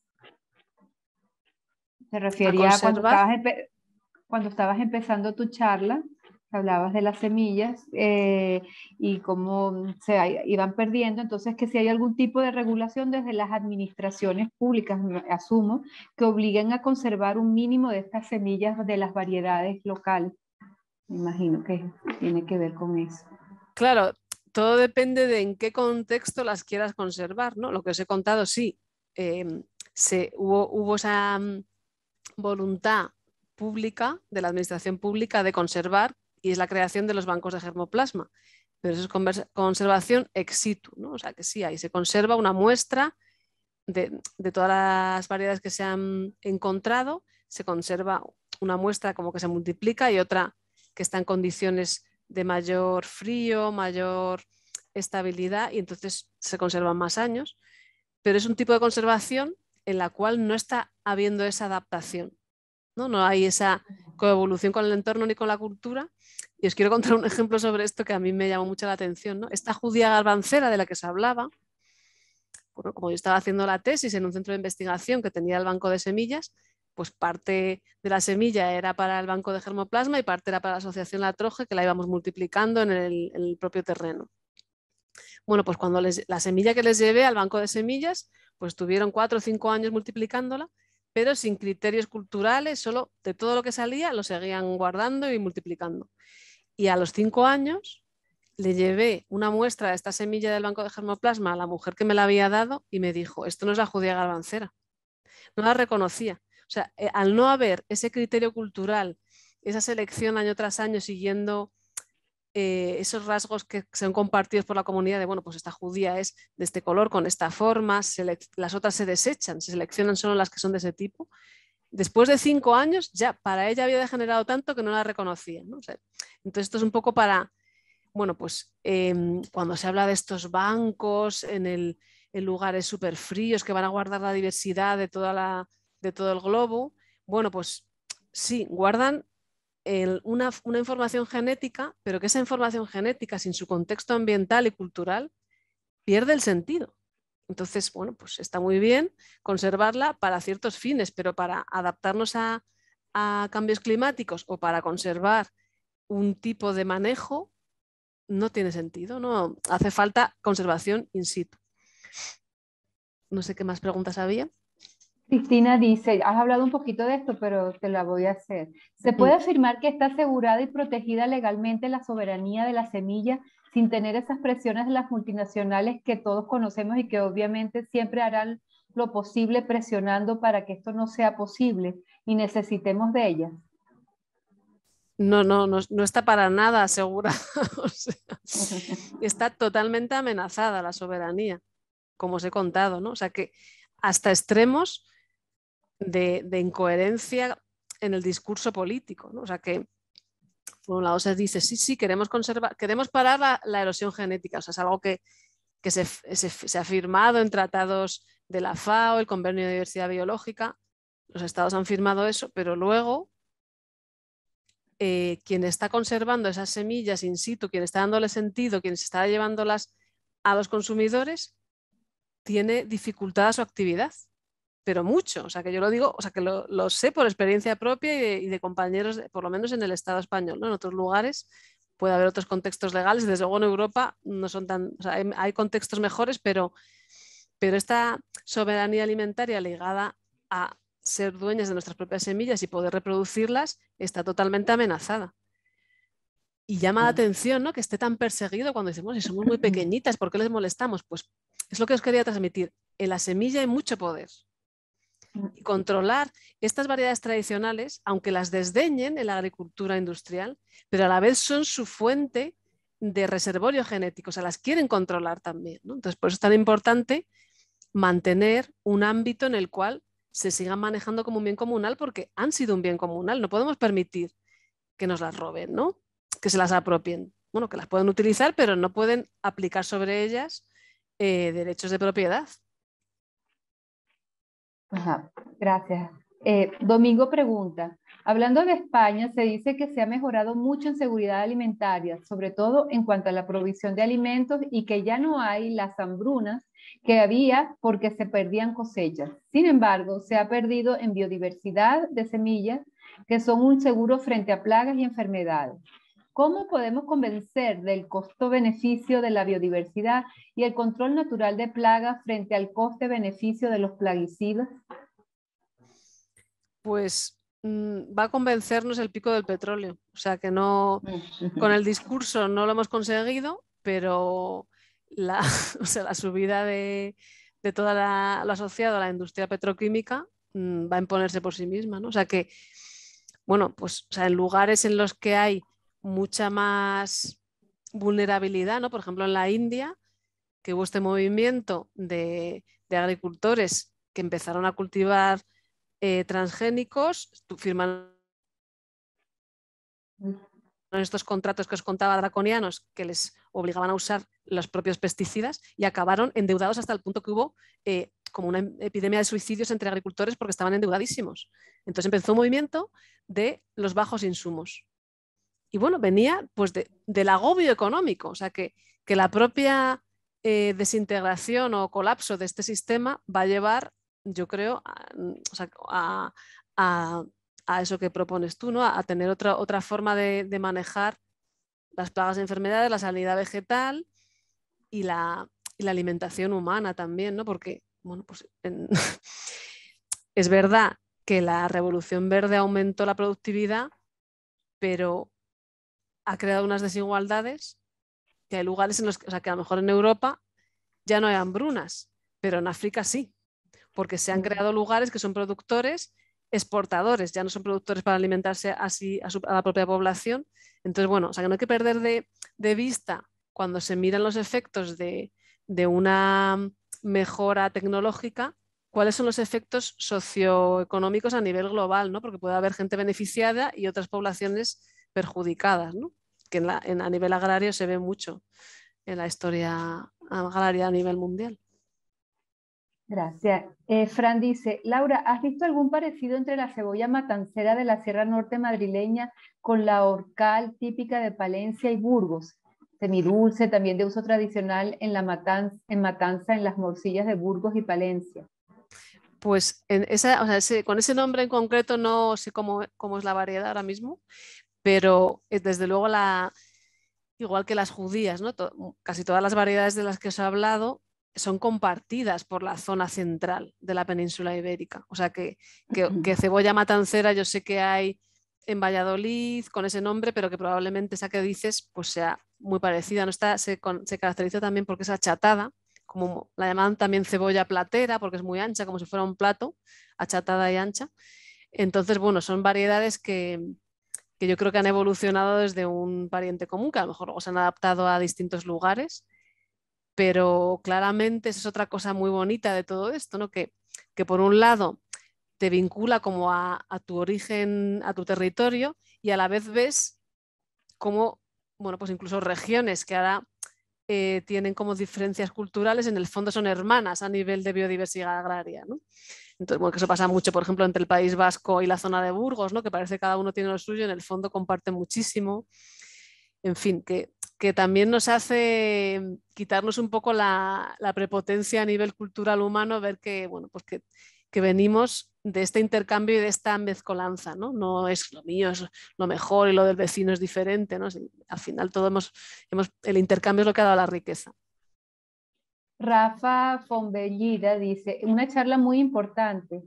Se refería a, cuando estabas empezando tu charla, hablabas de las semillas eh, y cómo se iban perdiendo, entonces que si hay algún tipo de regulación desde las administraciones públicas, asumo, que obliguen a conservar un mínimo de estas semillas de las variedades locales. Me imagino que tiene que ver con eso. Claro, todo depende de en qué contexto las quieras conservar, ¿no? Lo que os he contado, sí, em, se, hubo, hubo esa mm, voluntad pública, de la administración pública, de conservar y es la creación de los bancos de germoplasma. Pero eso es conservación ex situ, ¿no? o sea que sí, ahí se conserva una muestra de, de todas las variedades que se han encontrado, se conserva una muestra como que se multiplica y otra que está en condiciones de mayor frío, mayor estabilidad y entonces se conservan más años, pero es un tipo de conservación en la cual no está habiendo esa adaptación. ¿no? no hay esa coevolución con el entorno ni con la cultura. Y os quiero contar un ejemplo sobre esto que a mí me llamó mucho la atención. Esta judía garbancera de la que se hablaba, como yo estaba haciendo la tesis en un centro de investigación que tenía el banco de semillas, pues parte de la semilla era para el banco de germoplasma y parte era para la asociación La Troje, que la íbamos multiplicando en el, propio terreno. Bueno, pues cuando les, la semilla que les llevé al banco de semillas, pues tuvieron cuatro o cinco años multiplicándola pero sin criterios culturales, solo de todo lo que salía lo seguían guardando y multiplicando. Y a los cinco años le llevé una muestra de esta semilla del banco de germoplasma a la mujer que me la había dado y me dijo, esto no es la judía galvancera. No la reconocía. O sea, eh, al no haber ese criterio cultural, esa selección año tras año siguiendo eh, esos rasgos que son compartidos por la comunidad de, bueno, pues esta judía es de este color, con esta forma, las otras se desechan, se seleccionan solo las que son de ese tipo. Después de cinco años, ya para ella había degenerado tanto que no la reconocían, entonces, esto es un poco para, bueno, pues em, cuando se habla de estos bancos en, el, en lugares súper fríos que van a guardar la diversidad de, toda la, de todo el globo, bueno, pues sí, guardan una, información genética, pero que esa información genética sin su contexto ambiental y cultural pierde el sentido. Entonces, bueno, pues está muy bien conservarla para ciertos fines, pero para adaptarnos a, a cambios climáticos o para conservar un tipo de manejo, no tiene sentido, ¿no? Hace falta conservación in situ. No sé qué más preguntas había. Cristina dice, has hablado un poquito de esto, pero te la voy a hacer. ¿Se puede afirmar que está asegurada y protegida legalmente la soberanía de la semilla sin tener esas presiones de las multinacionales que todos conocemos y que obviamente siempre harán lo posible presionando para que esto no sea posible y necesitemos de ellas? No, no, no, está para nada asegurada. está totalmente amenazada la soberanía, como os he contado, ¿no? O sea que hasta extremos de, incoherencia en el discurso político. O sea que, por un lado, se dice, sí, sí, queremos, conservar, queremos parar la, erosión genética. O sea, es algo que, se, ha firmado en tratados de la FAO, el Convenio de Diversidad Biológica. Los estados han firmado eso, pero luego eh, quien está conservando esas semillas in situ, quien está dándole sentido, quien está llevándolas a los consumidores, tiene dificultada su actividad pero mucho. O sea, que yo lo digo, o sea, que lo, sé por experiencia propia y de, compañeros, por lo menos en el Estado español, En otros lugares puede haber otros contextos legales, desde luego en Europa no son tan, hay, contextos mejores, pero, pero esta soberanía alimentaria ligada a ser dueñas de nuestras propias semillas y poder reproducirlas está totalmente amenazada. Y llama la atención que esté tan perseguido cuando decimos, si somos muy pequeñitas, ¿por qué les molestamos? Pues es lo que os quería transmitir. En la semilla hay mucho poder y controlar estas variedades tradicionales, aunque las desdeñen en la agricultura industrial, pero a la vez son su fuente de reservorio genético, o sea, las quieren controlar también. Entonces, por eso es tan importante mantener un ámbito en el cual se sigan manejando como un bien comunal porque han sido un bien comunal. No podemos permitir que nos las roben, ¿no? que se las apropien. Bueno, que las puedan utilizar, pero no pueden aplicar sobre ellas eh, derechos de propiedad. Ajá, gracias. Eh, Domingo pregunta, hablando de España, se dice que se ha mejorado mucho en seguridad alimentaria, sobre todo en cuanto a la provisión de alimentos y que ya no hay las hambrunas que había porque se perdían cosechas. Sin embargo, se ha perdido en biodiversidad de semillas que son un seguro frente a plagas y enfermedades. ¿Cómo podemos convencer del costo-beneficio de la biodiversidad y el control natural de plagas frente al coste-beneficio de los plaguicidas? Pues mm, va a convencernos el pico del petróleo. O sea que no, con el discurso no lo hemos conseguido, pero la, subida de, todo lo asociado a la industria petroquímica mm, va a imponerse por sí misma. ¿no? O sea que, bueno, pues en lugares en los que hay mucha más vulnerabilidad, ¿no? Por ejemplo, en la India, que hubo este movimiento de, agricultores que empezaron a cultivar eh, transgénicos, firmaron estos contratos que os contaba draconianos que les obligaban a usar los propios pesticidas y acabaron endeudados hasta el punto que hubo eh, como una epidemia de suicidios entre agricultores porque estaban endeudadísimos. Entonces empezó un movimiento de los bajos insumos y bueno, venía pues del agobio económico, o sea que, la propia eh, desintegración o colapso de este sistema va a llevar, yo creo, a, mm, eso que propones tú, ¿no? a, tener otra, otra forma de, manejar las plagas de enfermedades, la sanidad vegetal y la, alimentación humana también, ¿no? Porque, bueno, pues es verdad que la revolución verde aumentó la productividad, pero ha creado unas desigualdades que hay lugares en los que, o sea, que a lo mejor en Europa ya no hay hambrunas, pero en África sí, porque se han creado lugares que son productores, exportadores, ya no son productores para alimentarse así a, la propia población. Entonces, bueno, o sea, que no hay que perder de, vista cuando se miran los efectos de, una mejora tecnológica, cuáles son los efectos socioeconómicos a nivel global, ¿no? Porque puede haber gente beneficiada y otras poblaciones perjudicadas, ¿no? que a nivel agrario se ve mucho en la historia agraria a nivel mundial. Gracias. Eh, Fran dice, Laura, ¿has visto algún parecido entre la cebolla matancera de la Sierra Norte madrileña con la orcal típica de Palencia y Burgos? Semidulce, también de uso tradicional en, la matanza, en matanza en las morcillas de Burgos y Palencia. Pues en esa, con ese nombre en concreto no sé cómo es la variedad ahora mismo, pero eh, desde luego la, igual que las judías, ¿no? Mm, casi todas las variedades de las que os he hablado son compartidas por la zona central de la península ibérica. O sea que, cebolla matancera yo sé que hay en Valladolid con ese nombre, pero que probablemente esa que dices pues sea muy parecida. ¿no? Está, se, se caracteriza también porque es achatada, como la llaman también cebolla platera, porque es muy ancha, como si fuera un plato, achatada y ancha. Entonces, bueno, son variedades que, que yo creo que han evolucionado desde un pariente común, que a lo mejor luego se han adaptado a distintos lugares, pero claramente esa es otra cosa muy bonita de todo esto, ¿no? que, que por un lado te vincula como a, tu origen, a tu territorio, y a la vez ves cómo, bueno, pues incluso regiones que ahora eh, tienen como diferencias culturales, en el fondo son hermanas a nivel de biodiversidad agraria. ¿no? Entonces, bueno, que eso pasa mucho, por ejemplo, entre el País Vasco y la zona de Burgos, ¿no? que parece que cada uno tiene lo suyo, en el fondo comparte muchísimo. En fin, que, que también nos hace quitarnos un poco la, prepotencia a nivel cultural humano, ver que, bueno, pues que, venimos de este intercambio y de esta mezcolanza, ¿no? No es lo mío, es lo mejor y lo del vecino es diferente, ¿no? al final todo hemos, hemos, el intercambio es lo que ha dado la riqueza. Rafa Fonbellida dice, una charla muy importante.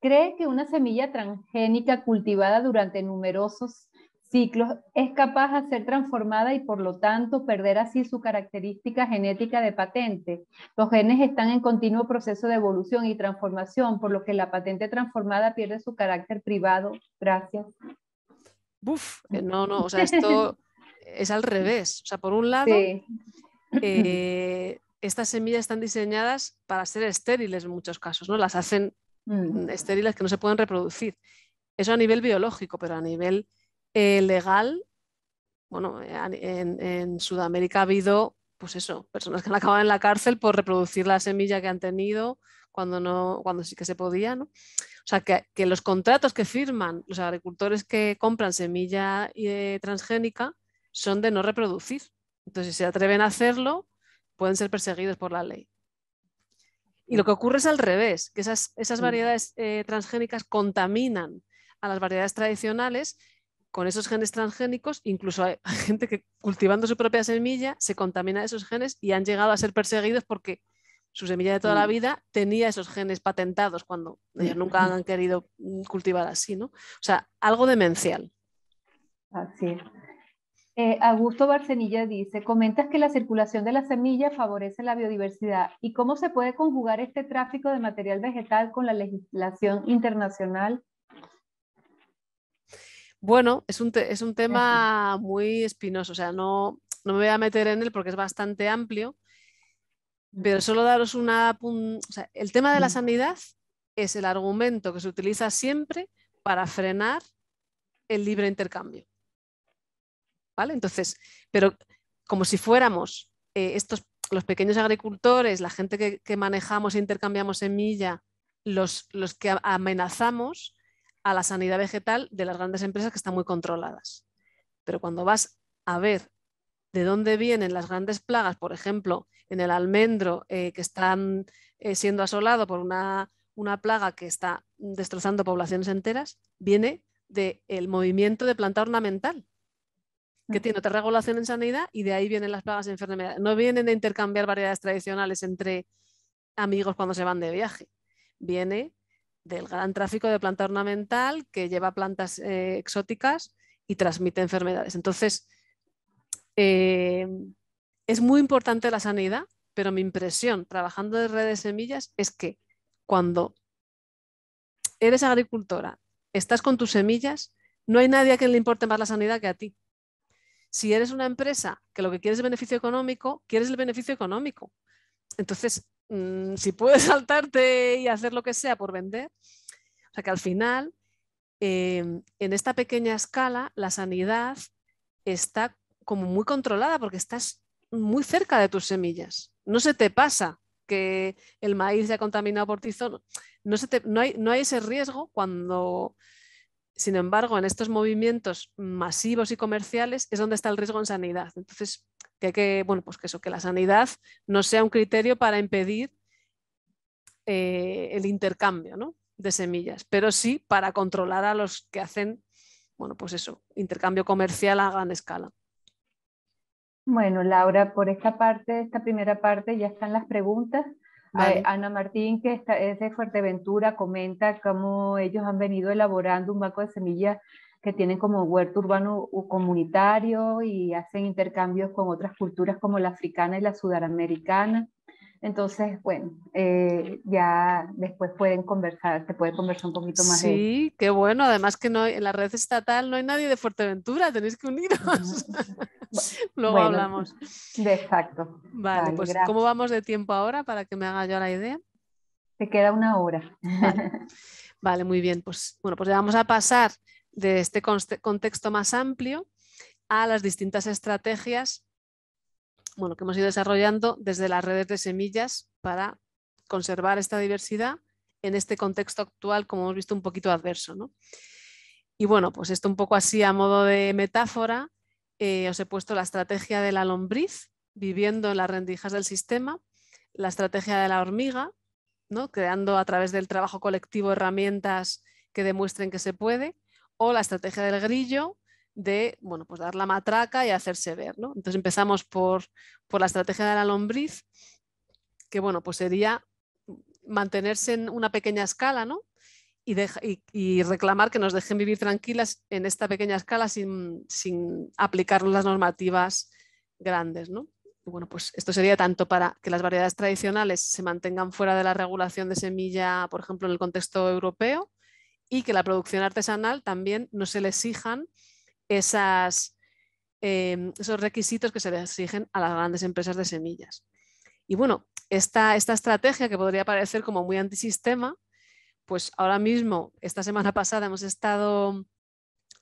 ¿Cree que una semilla transgénica cultivada durante numerosos ciclos es capaz de ser transformada y por lo tanto perder así su característica genética de patente? Los genes están en continuo proceso de evolución y transformación, por lo que la patente transformada pierde su carácter privado. Gracias. Eh, no, no, o sea, esto es al revés. O sea, por un lado... Eh, estas semillas están diseñadas para ser estériles en muchos casos, ¿no? Las hacen mm, mm. estériles que no se pueden reproducir. Eso a nivel biológico, pero a nivel eh, legal, bueno, eh, en, Sudamérica ha habido, pues eso, personas que han acabado en la cárcel por reproducir la semilla que han tenido cuando, no, cuando sí que se podía, ¿no? O sea, que, los contratos que firman los agricultores que compran semilla eh, transgénica son de no reproducir. Entonces, si se atreven a hacerlo, pueden ser perseguidos por la ley. Y lo que ocurre es al revés, que esas, esas mm. variedades eh, transgénicas contaminan a las variedades tradicionales con esos genes transgénicos, incluso hay gente que cultivando su propia semilla se contamina de esos genes y han llegado a ser perseguidos porque su semilla de toda la mm. vida tenía esos genes patentados cuando ellos nunca han querido mm, cultivar así, ¿no? O sea, algo demencial. Así eh, Augusto Barcenilla dice, comentas que la circulación de la semilla favorece la biodiversidad. ¿Y cómo se puede conjugar este tráfico de material vegetal con la legislación internacional? Bueno, es un, tema muy espinoso, o sea, no, no, me voy a meter en él porque es bastante amplio, mm. pero solo daros una... O sea, el tema de la mm. sanidad es el argumento que se utiliza siempre para frenar el libre intercambio. Entonces, pero como si fuéramos eh, estos, los pequeños agricultores, la gente que, manejamos e intercambiamos semilla, los, que amenazamos a la sanidad vegetal de las grandes empresas que están muy controladas. Pero cuando vas a ver de dónde vienen las grandes plagas, por ejemplo, en el almendro eh, que están eh, siendo asolado por una, plaga que está destrozando poblaciones enteras, viene del movimiento de planta ornamental que tiene otra regulación en sanidad y de ahí vienen las plagas de No vienen de intercambiar variedades tradicionales entre amigos cuando se van de viaje. Viene del gran tráfico de planta ornamental que lleva plantas eh, exóticas y transmite enfermedades. Entonces, eh, es muy importante la sanidad, pero mi impresión trabajando de redes semillas es que cuando eres agricultora, estás con tus semillas, no hay nadie a quien le importe más la sanidad que a ti. Si eres una empresa que lo que quieres es beneficio económico, quieres el beneficio económico. Entonces, mm, si puedes saltarte y hacer lo que sea por vender, o sea que al final, em, en esta pequeña escala, la sanidad está como muy controlada porque estás muy cerca de tus semillas. No se te pasa que el maíz se ha contaminado por tizón. No, se te, hay, no hay ese riesgo cuando sin embargo, en estos movimientos masivos y comerciales es donde está el riesgo en sanidad. Entonces, que bueno, pues eso, que la sanidad no sea un criterio para impedir eh, el intercambio de semillas, pero sí para controlar a los que hacen, bueno, pues eso, intercambio comercial a gran escala. Bueno, Laura, por esta parte, esta primera parte, ya están las preguntas. Ana Martín, que es de Fuerteventura, comenta cómo ellos han venido elaborando un banco de semillas que tienen como huerto urbano o comunitario y hacen intercambios con otras culturas como la africana y la sudamericana. Entonces, bueno, eh, ya después pueden conversar, se puede conversar un poquito más. Sí, qué bueno. Además que no en la red estatal no hay nadie de Fuerteventura, tenéis que uniros. Luego hablamos. De exacto. Vale, pues ¿cómo vamos de tiempo ahora para que me haga yo la idea? Te queda una hora. Vale, vale muy bien. Pues bueno, pues ya vamos a pasar de este contexto más amplio a las distintas estrategias bueno, que hemos ido desarrollando desde las redes de semillas para conservar esta diversidad en este contexto actual, como hemos visto, un poquito adverso. Y bueno, pues esto un poco así a modo de metáfora, eh, os he puesto la estrategia de la lombriz, viviendo en las rendijas del sistema, la estrategia de la hormiga, ¿no? creando a través del trabajo colectivo herramientas que demuestren que se puede, o la estrategia del grillo, de bueno, pues dar la matraca y hacerse ver. Entonces empezamos por, la estrategia de la lombriz, que bueno, pues sería mantenerse en una pequeña escala ¿no? y, y, reclamar que nos dejen vivir tranquilas en esta pequeña escala sin, sin aplicar las normativas grandes. ¿no? bueno, pues esto sería tanto para que las variedades tradicionales se mantengan fuera de la regulación de semilla, por ejemplo, en el contexto europeo, y que la producción artesanal también no se le exijan esas, em, esos requisitos que se exigen a las grandes empresas de semillas. Y bueno, esta, esta estrategia que podría parecer como muy antisistema, pues ahora mismo, esta semana pasada hemos estado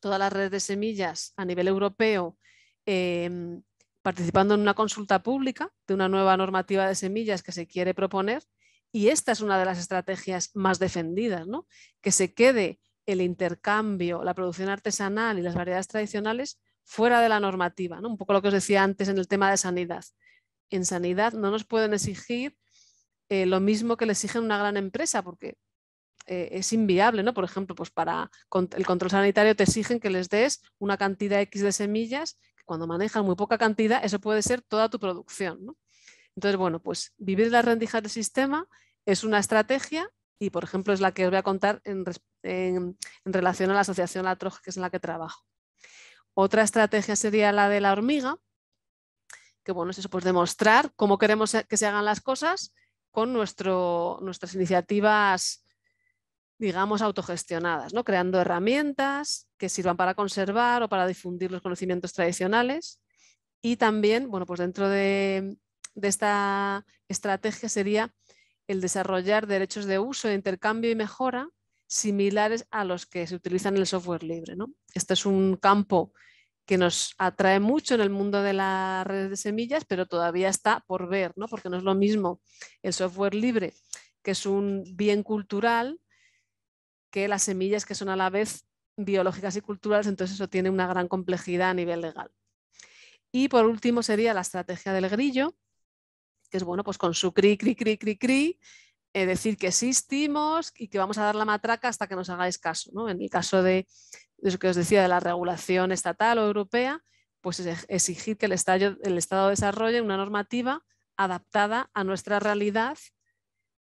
todas las redes de semillas a nivel europeo em, participando en una consulta pública de una nueva normativa de semillas que se quiere proponer y esta es una de las estrategias más defendidas, ¿no? que se quede el intercambio, la producción artesanal y las variedades tradicionales fuera de la normativa. ¿no? Un poco lo que os decía antes en el tema de sanidad. En sanidad no nos pueden exigir eh, lo mismo que le exigen una gran empresa, porque eh, es inviable, ¿no? Por ejemplo, pues para el control sanitario te exigen que les des una cantidad X de semillas, que cuando manejan muy poca cantidad, eso puede ser toda tu producción. Entonces, bueno, pues vivir las rendijas del sistema es una estrategia y, por ejemplo, es la que os voy a contar en, relación a la asociación La Troja, que es en la que trabajo. Otra estrategia sería la de la hormiga, que bueno, es eso, pues demostrar cómo queremos que se hagan las cosas con nuestro, nuestras iniciativas, digamos, autogestionadas, ¿no? creando herramientas que sirvan para conservar o para difundir los conocimientos tradicionales. Y también, bueno, pues dentro de esta estrategia sería el desarrollar derechos de uso, intercambio y mejora similares a los que se utilizan en el software libre. ¿no? Este es un campo que nos atrae mucho en el mundo de las redes de semillas, pero todavía está por ver, ¿no? porque no es lo mismo el software libre, que es un bien cultural, que las semillas que son a la vez biológicas y culturales, entonces eso tiene una gran complejidad a nivel legal. Y por último sería la estrategia del grillo, que es bueno, pues con su cri, cri, cri, cri, cri, eh, decir que existimos y que vamos a dar la matraca hasta que nos hagáis caso. En el caso de, lo que os decía de la regulación estatal o europea, pues exigir que el, el Estado desarrolle una normativa adaptada a nuestra realidad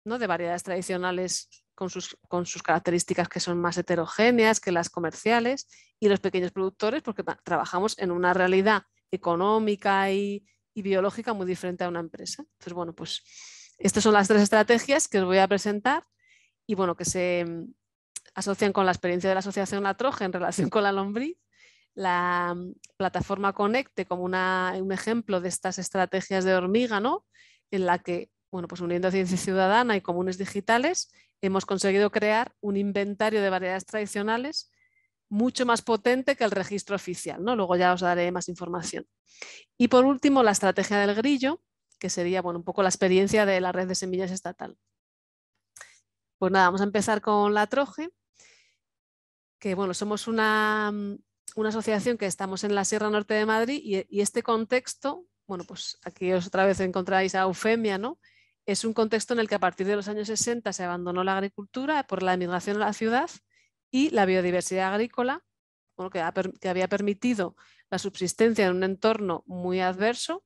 ¿no? de variedades tradicionales con sus, con sus, características que son más heterogéneas que las comerciales y los pequeños productores porque trabajamos en una realidad económica y biológica muy diferente a una empresa. Entonces, bueno, pues estas son las tres estrategias que os voy a presentar y bueno, que se mm, asocian con la experiencia de la asociación Latroje en relación con la lombriz. La mm, plataforma Conecte como un ejemplo de estas estrategias de hormiga, En la que, bueno, pues uniendo ciencia ciudadana y comunes digitales, hemos conseguido crear un inventario de variedades tradicionales mucho más potente que el registro oficial. ¿no? Luego ya os daré más información. Y por último, la estrategia del grillo, que sería bueno, un poco la experiencia de la red de semillas estatal. Pues nada, vamos a empezar con la Troje, que bueno, somos una, asociación que estamos en la Sierra Norte de Madrid y, y este contexto, bueno, pues aquí os otra vez encontráis a Eufemia, ¿no? Es un contexto en el que a partir de los años 60 se abandonó la agricultura por la emigración a la ciudad y la biodiversidad agrícola, que, había permitido la subsistencia en un entorno muy adverso,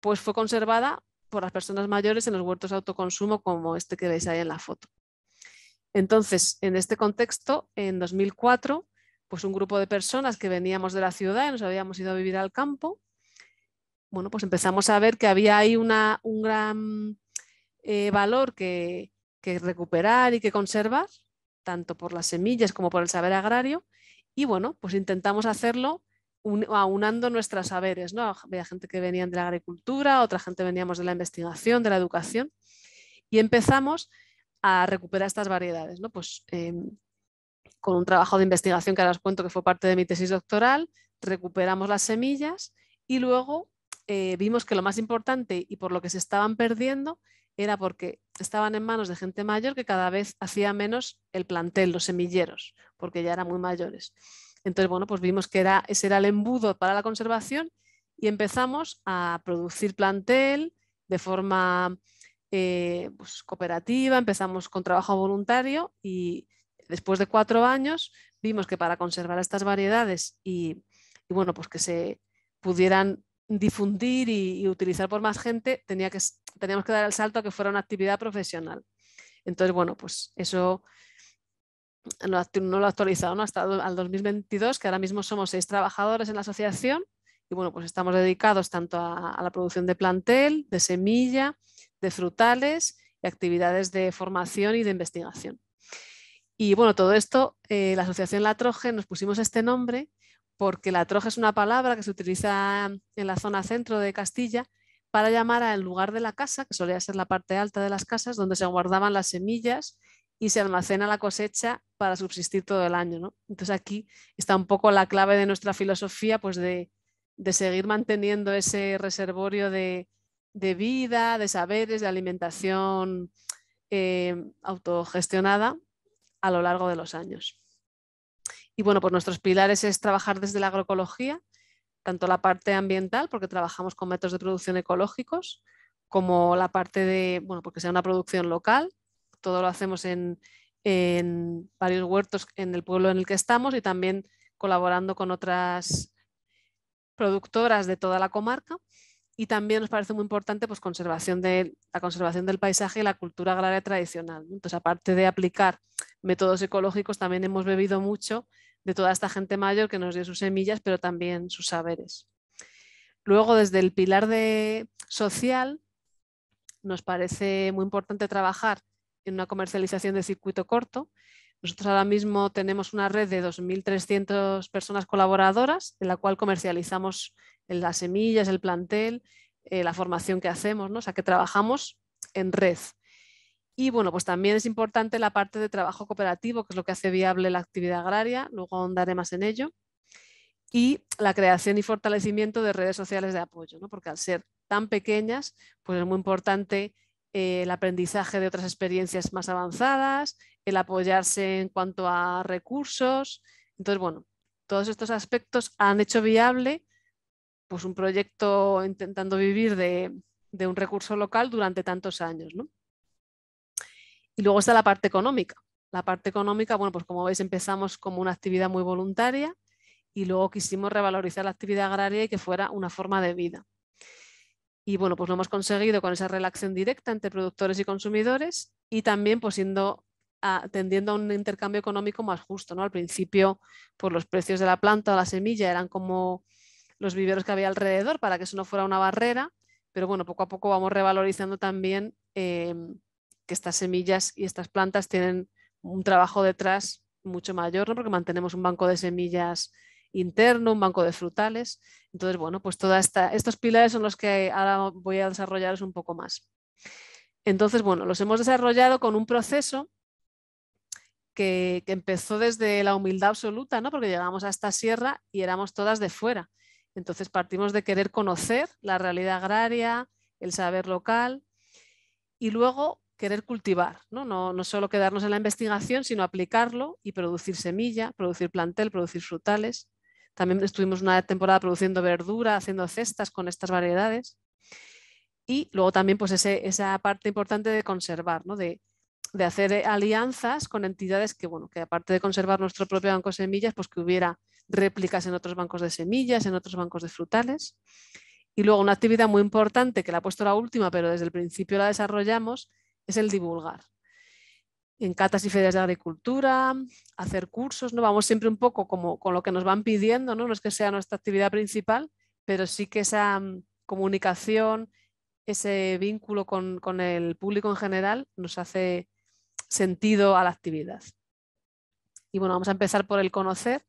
pues fue conservada por las personas mayores en los huertos de autoconsumo como este que veis ahí en la foto. Entonces, en este contexto, en 2004, pues un grupo de personas que veníamos de la ciudad y nos habíamos ido a vivir al campo, bueno, pues empezamos a ver que había ahí un gran eh, valor que recuperar y que conservar tanto por las semillas como por el saber agrario. Y bueno, pues intentamos hacerlo aunando nuestros saberes, ¿no? Había gente que venía de la agricultura, otra gente veníamos de la investigación, de la educación, y empezamos a recuperar estas variedades, ¿no? Pues eh, con un trabajo de investigación que ahora os cuento que fue parte de mi tesis doctoral, recuperamos las semillas y luego eh, vimos que lo más importante y por lo que se estaban perdiendo era porque estaban en manos de gente mayor que cada vez hacía menos el plantel, los semilleros, porque ya eran muy mayores. Entonces, bueno, pues vimos que era, ese era el embudo para la conservación y empezamos a producir plantel de forma eh, pues, cooperativa, empezamos con trabajo voluntario y después de cuatro años vimos que para conservar estas variedades y, y bueno, pues que se pudieran difundir y, utilizar por más gente, tenía que, teníamos que dar el salto a que fuera una actividad profesional. Entonces, bueno, pues eso no, lo ha actualizado, Hasta al 2022, que ahora mismo somos seis trabajadores en la asociación y bueno, pues estamos dedicados tanto a, la producción de plantel, de semilla, de frutales y actividades de formación y de investigación. Y bueno, todo esto, eh, la Asociación Troje nos pusimos este nombre porque la troja es una palabra que se utiliza en la zona centro de Castilla para llamar al lugar de la casa, que solía ser la parte alta de las casas, donde se guardaban las semillas y se almacena la cosecha para subsistir todo el año. Entonces aquí está un poco la clave de nuestra filosofía, pues de, seguir manteniendo ese reservorio de, vida, de saberes, de alimentación eh, autogestionada a lo largo de los años. Y bueno, pues nuestros pilares es trabajar desde la agroecología, tanto la parte ambiental, porque trabajamos con métodos de producción ecológicos, como la parte de, bueno, porque sea una producción local, todo lo hacemos en, varios huertos en el pueblo en el que estamos y también colaborando con otras productoras de toda la comarca y también nos parece muy importante pues, conservación de, la conservación del paisaje y la cultura agraria tradicional. Entonces, aparte de aplicar métodos ecológicos, también hemos bebido mucho de toda esta gente mayor que nos dio sus semillas, pero también sus saberes. Luego, desde el pilar de social, nos parece muy importante trabajar en una comercialización de circuito corto. Nosotros ahora mismo tenemos una red de 2.300 personas colaboradoras, en la cual comercializamos las semillas, el plantel, eh, la formación que hacemos, ¿no? o sea que trabajamos en red. Y bueno, pues también es importante la parte de trabajo cooperativo, que es lo que hace viable la actividad agraria, luego ahondaré más en ello, y la creación y fortalecimiento de redes sociales de apoyo, ¿no? porque al ser tan pequeñas, pues es muy importante eh, el aprendizaje de otras experiencias más avanzadas, el apoyarse en cuanto a recursos. Entonces, bueno, todos estos aspectos han hecho viable pues, un proyecto intentando vivir de, de un recurso local durante tantos años. ¿no? Y luego está la parte económica. La parte económica, bueno, pues como veis empezamos como una actividad muy voluntaria y luego quisimos revalorizar la actividad agraria y que fuera una forma de vida. Y bueno, pues lo hemos conseguido con esa relación directa entre productores y consumidores y también pues siendo atendiendo a un intercambio económico más justo. ¿no? Al principio, pues los precios de la planta o la semilla eran como los viveros que había alrededor para que eso no fuera una barrera, pero bueno, poco a poco vamos revalorizando también em, que estas semillas y estas plantas tienen un trabajo detrás mucho mayor, porque mantenemos un banco de semillas interno, un banco de frutales. Entonces, bueno, pues todos estos pilares son los que ahora voy a desarrollaros un poco más. Entonces, bueno, los hemos desarrollado con un proceso que, empezó desde la humildad absoluta, ¿no? porque llegamos a esta sierra y éramos todas de fuera. Entonces partimos de querer conocer la realidad agraria, el saber local y luego querer cultivar, ¿no? ¿no? solo quedarnos en la investigación, sino aplicarlo y producir semilla, producir plantel, producir frutales. También estuvimos una temporada produciendo verdura, haciendo cestas con estas variedades. Y luego también pues esa parte importante de conservar, de, de, hacer eh, alianzas con entidades que, bueno, que aparte de conservar nuestro propio banco de semillas, pues que hubiera réplicas en otros bancos de semillas, en otros bancos de frutales. Y luego una actividad muy importante que la ha puesto la última, pero desde el principio la desarrollamos, es el divulgar. En catas y ferias de agricultura, hacer cursos, ¿no? vamos siempre un poco como, con lo que nos van pidiendo, ¿no? no es que sea nuestra actividad principal, pero sí que esa mm, comunicación, ese vínculo con, con el público en general nos hace sentido a la actividad. Y bueno, vamos a empezar por el conocer,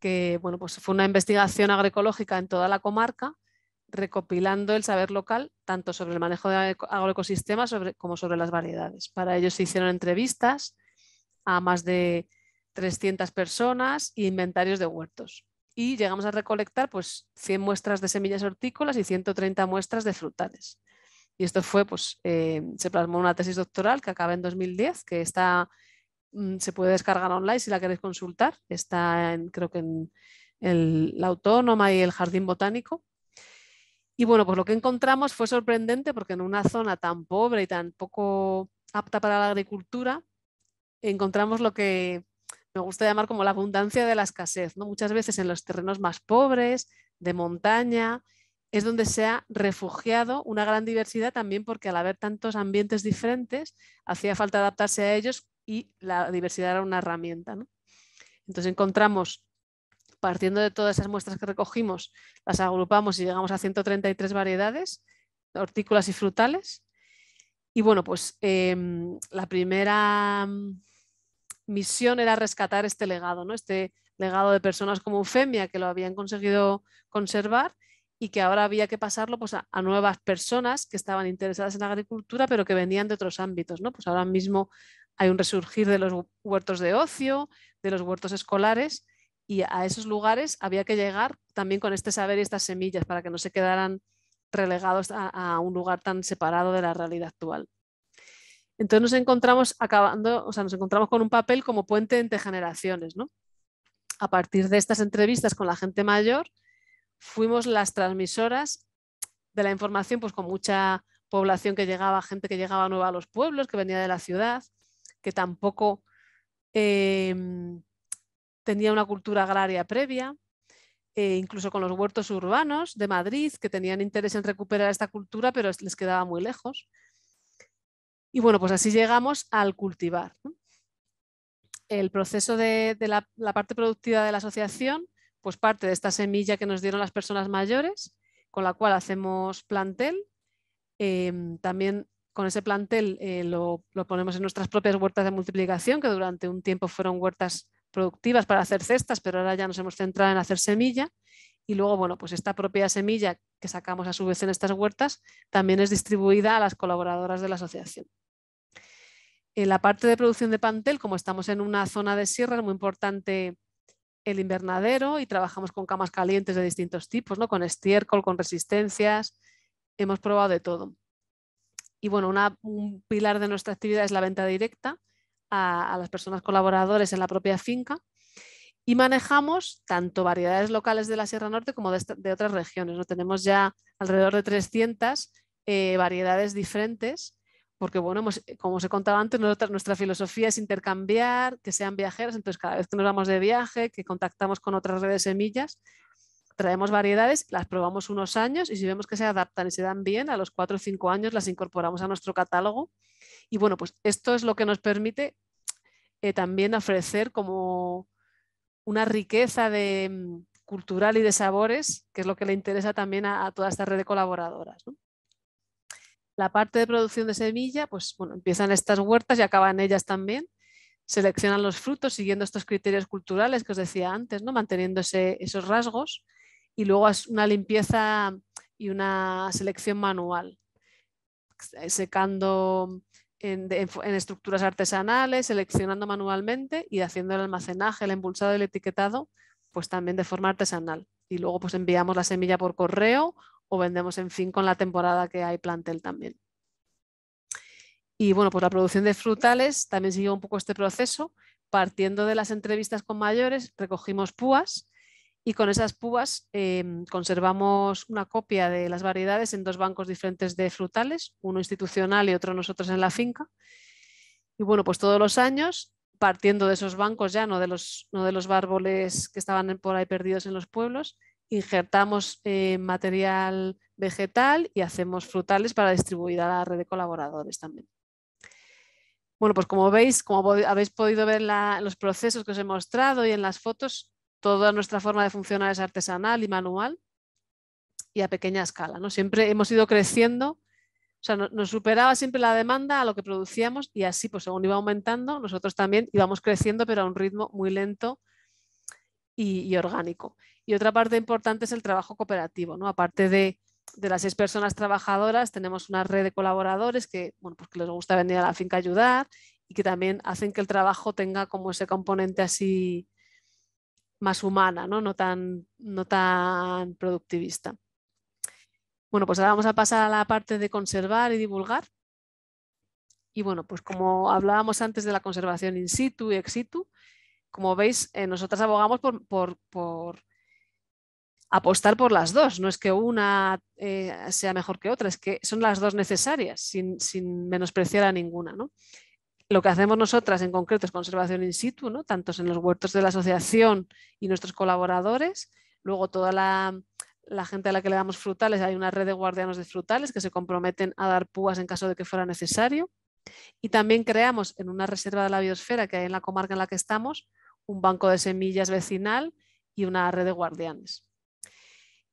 que bueno, pues fue una investigación agroecológica en toda la comarca recopilando el saber local, tanto sobre el manejo de agroecosistemas como sobre las variedades. Para ello se hicieron entrevistas a más de 300 personas e inventarios de huertos. Y llegamos a recolectar pues, 100 muestras de semillas hortícolas y 130 muestras de frutales. Y esto fue, pues, eh, se plasmó una tesis doctoral que acaba en 2010, que está, mm, se puede descargar online si la queréis consultar. Está, en, creo que en la Autónoma y el Jardín Botánico y bueno, pues lo que encontramos fue sorprendente porque en una zona tan pobre y tan poco apta para la agricultura, encontramos lo que me gusta llamar como la abundancia de la escasez. ¿no? Muchas veces en los terrenos más pobres, de montaña, es donde se ha refugiado una gran diversidad también porque al haber tantos ambientes diferentes, hacía falta adaptarse a ellos y la diversidad era una herramienta. Entonces encontramos partiendo de todas esas muestras que recogimos, las agrupamos y llegamos a 133 variedades, hortícolas y frutales. Y bueno, pues em, la primera mm, misión era rescatar este legado, ¿no? este legado de personas como Eufemia que lo habían conseguido conservar y que ahora había que pasarlo pues, a, nuevas personas que estaban interesadas en la agricultura, pero que venían de otros ámbitos. ¿no? Pues ahora mismo hay un resurgir de los huertos de ocio, de los huertos escolares, y a esos lugares había que llegar también con este saber y estas semillas para que no se quedaran relegados a, un lugar tan separado de la realidad actual. Entonces nos encontramos acabando, o sea, nos encontramos con un papel como puente entre generaciones, ¿no? A partir de estas entrevistas con la gente mayor, fuimos las transmisoras de la información, pues con mucha población que llegaba, gente que llegaba nueva a los pueblos, que venía de la ciudad, que tampoco em, tenía una cultura agraria previa, eh, incluso con los huertos urbanos de Madrid, que tenían interés en recuperar esta cultura, pero les quedaba muy lejos. Y bueno, pues así llegamos al cultivar. El proceso de, la, parte productiva de la asociación, pues parte de esta semilla que nos dieron las personas mayores, con la cual hacemos plantel. Em, también con ese plantel eh, lo, lo ponemos en nuestras propias huertas de multiplicación, que durante un tiempo fueron huertas productivas para hacer cestas, pero ahora ya nos hemos centrado en hacer semilla. Y luego, bueno, pues esta propia semilla que sacamos a su vez en estas huertas también es distribuida a las colaboradoras de la asociación. En la parte de producción de pantel, como estamos en una zona de sierra, es muy importante el invernadero y trabajamos con camas calientes de distintos tipos, ¿no? con estiércol, con resistencias, hemos probado de todo. Y bueno, un pilar de nuestra actividad es la venta directa, a, las personas colaboradores en la propia finca y manejamos tanto variedades locales de la Sierra Norte como de, otras regiones. ¿no? Tenemos ya alrededor de 300 eh, variedades diferentes, porque bueno, eh, como os he contado antes, nuestra filosofía es intercambiar, que sean viajeros, entonces cada vez que nos vamos de viaje, que contactamos con otras redes semillas, traemos variedades, las probamos unos años y si vemos que se adaptan y se dan bien, a los cuatro o cinco años las incorporamos a nuestro catálogo y bueno, pues esto es lo que nos permite eh, también ofrecer como una riqueza de, mm, cultural y de sabores, que es lo que le interesa también a, toda esta red de colaboradoras. La parte de producción de semilla, pues bueno, empiezan estas huertas y acaban ellas también. Seleccionan los frutos siguiendo estos criterios culturales que os decía antes, ¿no? manteniéndose esos rasgos y luego es una limpieza y una selección manual, eh, secando en, estructuras artesanales, seleccionando manualmente y haciendo el almacenaje, el embulsado y el etiquetado, pues también de forma artesanal. Y luego pues enviamos la semilla por correo o vendemos en fin con la temporada que hay plantel también. Y bueno, pues la producción de frutales también siguió un poco este proceso. Partiendo de las entrevistas con mayores, recogimos púas y con esas púas em, conservamos una copia de las variedades en dos bancos diferentes de frutales, uno institucional y otro nosotros en la finca. Y bueno, pues todos los años, partiendo de esos bancos ya, no de los, no de los árboles que estaban por ahí perdidos en los pueblos, injertamos eh, material vegetal y hacemos frutales para distribuir a la red de colaboradores también. Bueno, pues como veis, como habéis podido ver en los procesos que os he mostrado y en las fotos, toda nuestra forma de funcionar es artesanal y manual y a pequeña escala. ¿no? Siempre hemos ido creciendo, o sea, nos superaba siempre la demanda a lo que producíamos y así, pues según iba aumentando, nosotros también íbamos creciendo, pero a un ritmo muy lento y, orgánico. Y otra parte importante es el trabajo cooperativo, ¿no? Aparte de, las seis personas trabajadoras, tenemos una red de colaboradores que, bueno, pues, les gusta venir a la finca a ayudar y que también hacen que el trabajo tenga como ese componente así más humana, ¿no? No, tan, no tan productivista. Bueno, pues ahora vamos a pasar a la parte de conservar y divulgar. Y bueno, pues como hablábamos antes de la conservación in situ y ex situ, como veis, eh, nosotras abogamos por, apostar por las dos. No es que una eh, sea mejor que otra, es que son las dos necesarias, sin, sin menospreciar a ninguna. ¿no? lo que hacemos nosotras en concreto es conservación in situ, ¿no? tanto en los huertos de la asociación y nuestros colaboradores, luego toda la, gente a la que le damos frutales, hay una red de guardianos de frutales que se comprometen a dar púas en caso de que fuera necesario. Y también creamos en una reserva de la biosfera que hay en la comarca en la que estamos, un banco de semillas vecinal y una red de guardianes.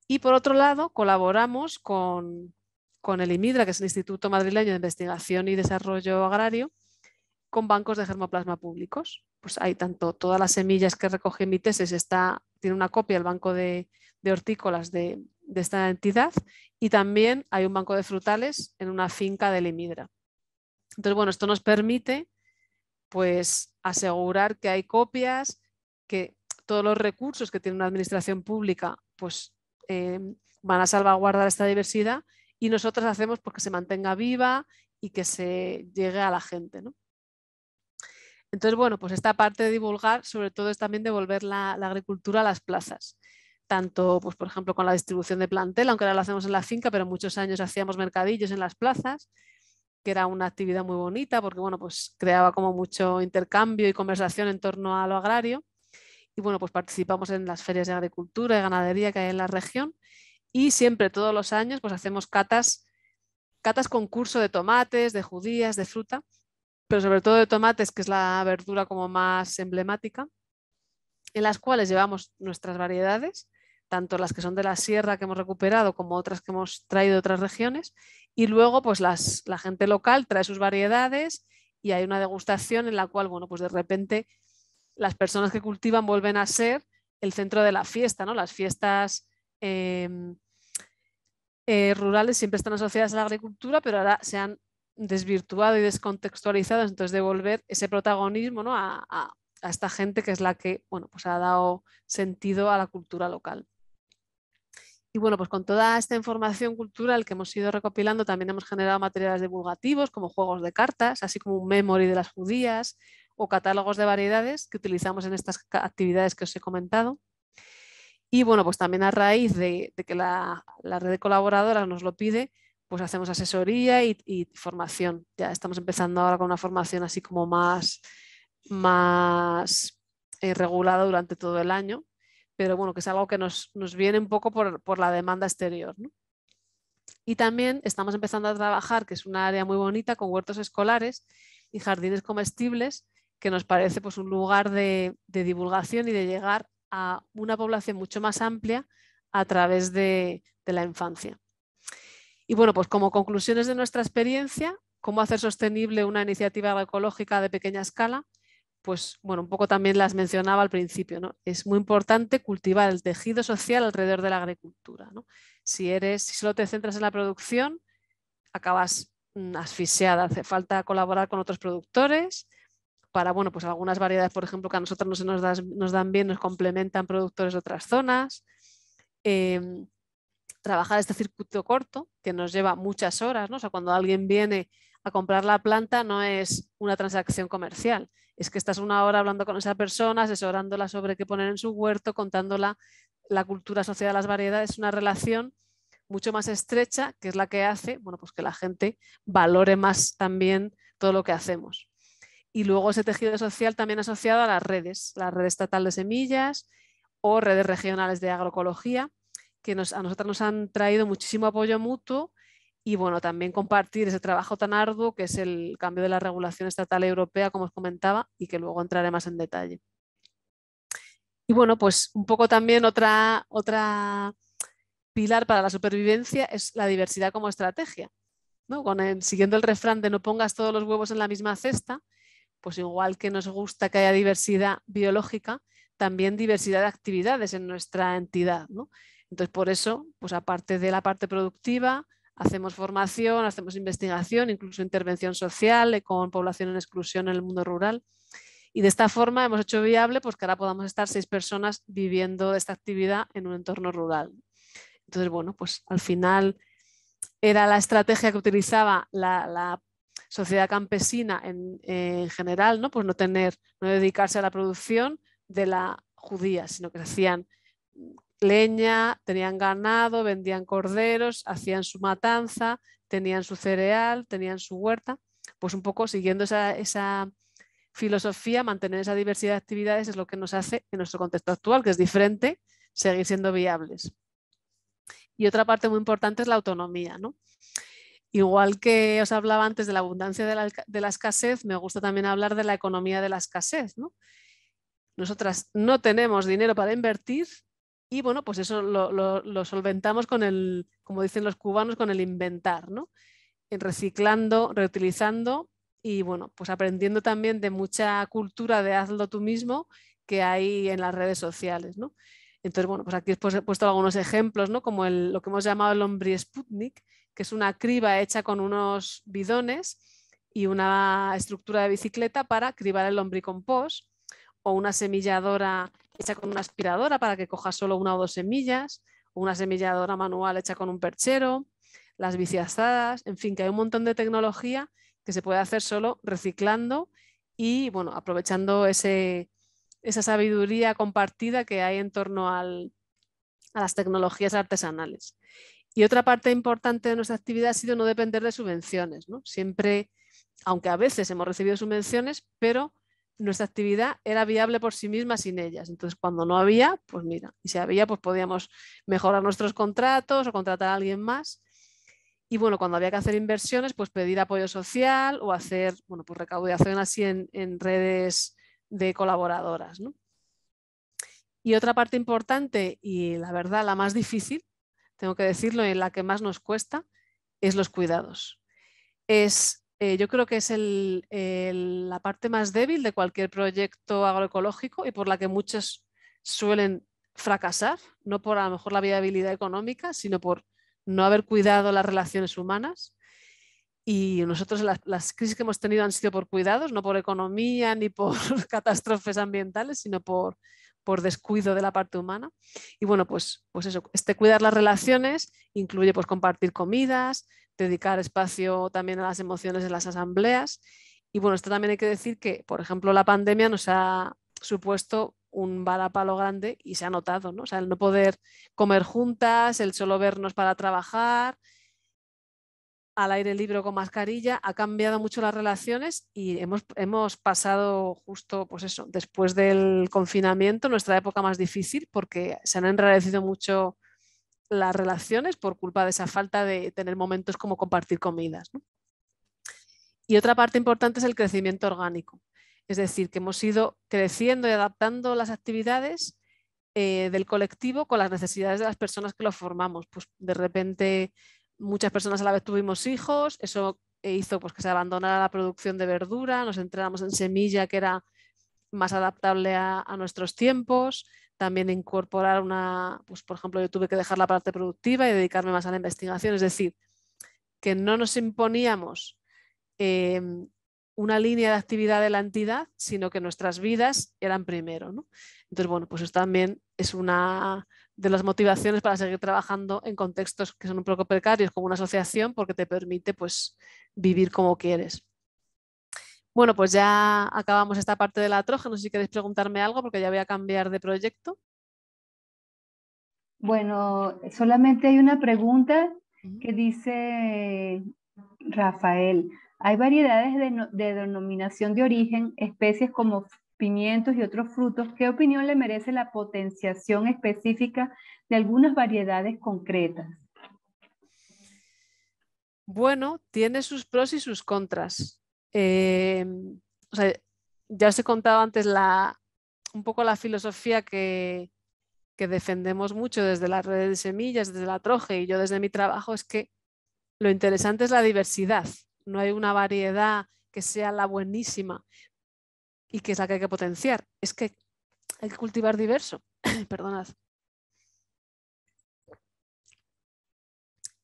Y por otro lado, colaboramos con, con el IMIDRA, que es el Instituto Madrileño de Investigación y Desarrollo Agrario, con bancos de germoplasma públicos. Pues hay tanto todas las semillas que recoge mi tesis, está, tiene una copia el banco de, hortícolas de, esta entidad y también hay un banco de frutales en una finca de Limidra. Entonces, bueno, esto nos permite pues asegurar que hay copias, que todos los recursos que tiene una administración pública pues eh, van a salvaguardar esta diversidad y nosotros hacemos porque pues se mantenga viva y que se llegue a la gente. ¿no? Entonces, bueno, pues esta parte de divulgar, sobre todo, es también devolver la, agricultura a las plazas tanto, pues, por ejemplo, con la distribución de plantel, aunque ahora lo hacemos en la finca, pero muchos años hacíamos mercadillos en las plazas, que era una actividad muy bonita porque bueno, pues, creaba como mucho intercambio y conversación en torno a lo agrario. Y bueno, pues participamos en las ferias de agricultura y ganadería que hay en la región. Y siempre, todos los años, pues hacemos catas, catas con curso de tomates, de judías, de fruta pero sobre todo de tomates, que es la verdura como más emblemática, en las cuales llevamos nuestras variedades, tanto las que son de la sierra que hemos recuperado como otras que hemos traído de otras regiones, y luego pues las, la gente local trae sus variedades y hay una degustación en la cual, bueno, pues de repente las personas que cultivan vuelven a ser el centro de la fiesta, ¿no? Las fiestas... Em, eh, rurales siempre están asociadas a la agricultura, pero ahora se han desvirtuado y descontextualizado, entonces devolver ese protagonismo ¿no? a, esta gente que es la que pues ha dado sentido a la cultura local. Y bueno, pues con toda esta información cultural que hemos ido recopilando, también hemos generado materiales divulgativos como juegos de cartas, así como un memory de las judías o catálogos de variedades que utilizamos en estas actividades que os he comentado. Y bueno, pues también a raíz de, que la, la red de colaboradoras nos lo pide, pues hacemos asesoría y, formación. Ya estamos empezando ahora con una formación así como más, más eh, regulada durante todo el año, pero bueno, que es algo que nos, viene un poco por, la demanda exterior. Y también estamos empezando a trabajar, que es un área muy bonita, con huertos escolares y jardines comestibles, que nos parece pues, un lugar de, divulgación y de llegar a una población mucho más amplia a través de la infancia. Y bueno, pues como conclusiones de nuestra experiencia, cómo hacer sostenible una iniciativa agroecológica de pequeña escala, pues bueno, un poco también las mencionaba al principio, ¿no? Es muy importante cultivar el tejido social alrededor de la agricultura, ¿no? Si eres, si solo te centras en la producción, acabas mm, asfixiada, hace falta colaborar con otros productores para, bueno, pues algunas variedades, por ejemplo, que a nosotros no se nos, nos dan bien, nos complementan productores de otras zonas. Em, trabajar este circuito corto, que nos lleva muchas horas, ¿no? cuando alguien viene a comprar la planta no es una transacción comercial, es que estás una hora hablando con esa persona, asesorándola sobre qué poner en su huerto, contándola la cultura asociada a las variedades, es una relación mucho más estrecha, que es la que hace, bueno, pues que la gente valore más también todo lo que hacemos. Y luego ese tejido social también asociado a las redes, la red estatal de semillas o redes regionales de agroecología, que a nosotras nos han traído muchísimo apoyo mutuo y bueno, también compartir ese trabajo tan arduo que es el cambio de la regulación estatal europea, como os comentaba, y que luego entraré más en detalle. Y bueno, pues un poco también otra, otra pilar para la supervivencia es la diversidad como estrategia. ¿no? siguiendo el refrán de no pongas todos los huevos en la misma cesta, pues igual que nos gusta que haya diversidad biológica, también diversidad de actividades en nuestra entidad. ¿no? Entonces, por eso, pues aparte de la parte productiva, hacemos formación, hacemos investigación, incluso intervención social eh, con población en exclusión en el mundo rural. Y de esta forma hemos hecho viable pues, que ahora podamos estar seis personas viviendo esta actividad en un entorno rural. Entonces, bueno, pues al final era la estrategia que utilizaba la, sociedad campesina en, general, ¿no? Pues no tener, no dedicarse a la producción de la judía, sino que se hacían leña, tenían ganado, vendían corderos, hacían su matanza, tenían su cereal, tenían su huerta, pues un poco siguiendo esa, filosofía, mantener esa diversidad de actividades es lo que nos hace en nuestro contexto actual, que es diferente, seguir siendo viables. Y otra parte muy importante es la autonomía. ¿no? Igual que os hablaba antes de la abundancia de la, escasez, me gusta también hablar de la economía de la escasez. Nosotras no tenemos dinero para invertir, y bueno, pues eso lo, solventamos con el, como dicen los cubanos, con el inventar, ¿no? Eh, reciclando, reutilizando y bueno, pues aprendiendo también de mucha cultura de hazlo tú mismo que hay en las redes sociales, ¿no? Entonces, bueno, pues aquí he puesto algunos ejemplos, ¿no? Como el, lo que hemos llamado el hombre Sputnik, que es una criba hecha con unos bidones y una estructura de bicicleta para cribar el compost o una semilladora hecha con una aspiradora para que coja solo una o dos semillas, una semilladora manual hecha con un perchero, las biciazadas, en fin, que hay un montón de tecnología que se puede hacer solo reciclando y bueno, aprovechando esa sabiduría compartida que hay en torno a las tecnologías artesanales. Y otra parte importante de nuestra actividad ha sido no depender de subvenciones. ¿no? Siempre, aunque a veces hemos recibido subvenciones, pero nuestra actividad era viable por sí misma sin ellas. Entonces, cuando no había, pues mira, y si había, pues podíamos mejorar nuestros contratos o contratar a alguien más. Y bueno, cuando había que hacer inversiones, pues pedir apoyo social o hacer, bueno, pues recaudación así en, en redes de colaboradoras. ¿no? Y otra parte importante y la verdad la más difícil, tengo que decirlo, y la que más nos cuesta, es los cuidados. Es eh, yo creo que es la parte más débil de cualquier proyecto agroecológico y por la que muchos suelen fracasar, no por a lo mejor la viabilidad económica, sino por no haber cuidado las relaciones humanas. Y nosotros las crisis que hemos tenido han sido por cuidados, no por economía ni por catástrofes ambientales, sino por, por descuido de la parte humana. Y bueno, pues, pues eso, este cuidar las relaciones incluye pues, compartir comidas, dedicar espacio también a las emociones en las asambleas. Y bueno, esto también hay que decir que, por ejemplo, la pandemia nos ha supuesto un balapalo grande y se ha notado, ¿no? O sea, el no poder comer juntas, el solo vernos para trabajar, al aire libre con mascarilla, ha cambiado mucho las relaciones y hemos, hemos pasado justo, pues eso, después del confinamiento, nuestra época más difícil porque se han enrarecido mucho las relaciones por culpa de esa falta de tener momentos como compartir comidas. Y otra parte importante es el crecimiento orgánico. Es decir, que hemos ido creciendo y adaptando las actividades eh, del colectivo con las necesidades de las personas que lo formamos. Pues de repente muchas personas a la vez tuvimos hijos, eso eh, hizo pues, que se abandonara la producción de verdura, nos entrábamos en semilla, que era más adaptable a, nuestros tiempos, también incorporar una, pues por ejemplo, yo tuve que dejar la parte productiva y dedicarme más a la investigación, es decir, que no nos imponíamos em, una línea de actividad de la entidad, sino que nuestras vidas eran primero. Entonces, bueno, pues eso también es una de las motivaciones para seguir trabajando en contextos que son un poco precarios, como una asociación, porque te permite pues, vivir como quieres. Bueno, pues ya acabamos esta parte de la No sé Si queréis preguntarme algo, porque ya voy a cambiar de proyecto. Bueno, solamente hay una pregunta que dice Rafael. Hay variedades de denominación de origen, especies como pimientos y otros frutos. ¿Qué opinión le merece la potenciación específica de algunas variedades concretas? Bueno, tiene sus pros y sus contras. Em, o sea, ya os he contado antes la, un poco la filosofía que, que defendemos mucho desde las redes de semillas, desde la troje y yo desde mi trabajo, es que lo interesante es la diversidad. No hay una variedad que sea la buenísima y que es la que hay que potenciar. Es que hay que cultivar diverso. Perdonad.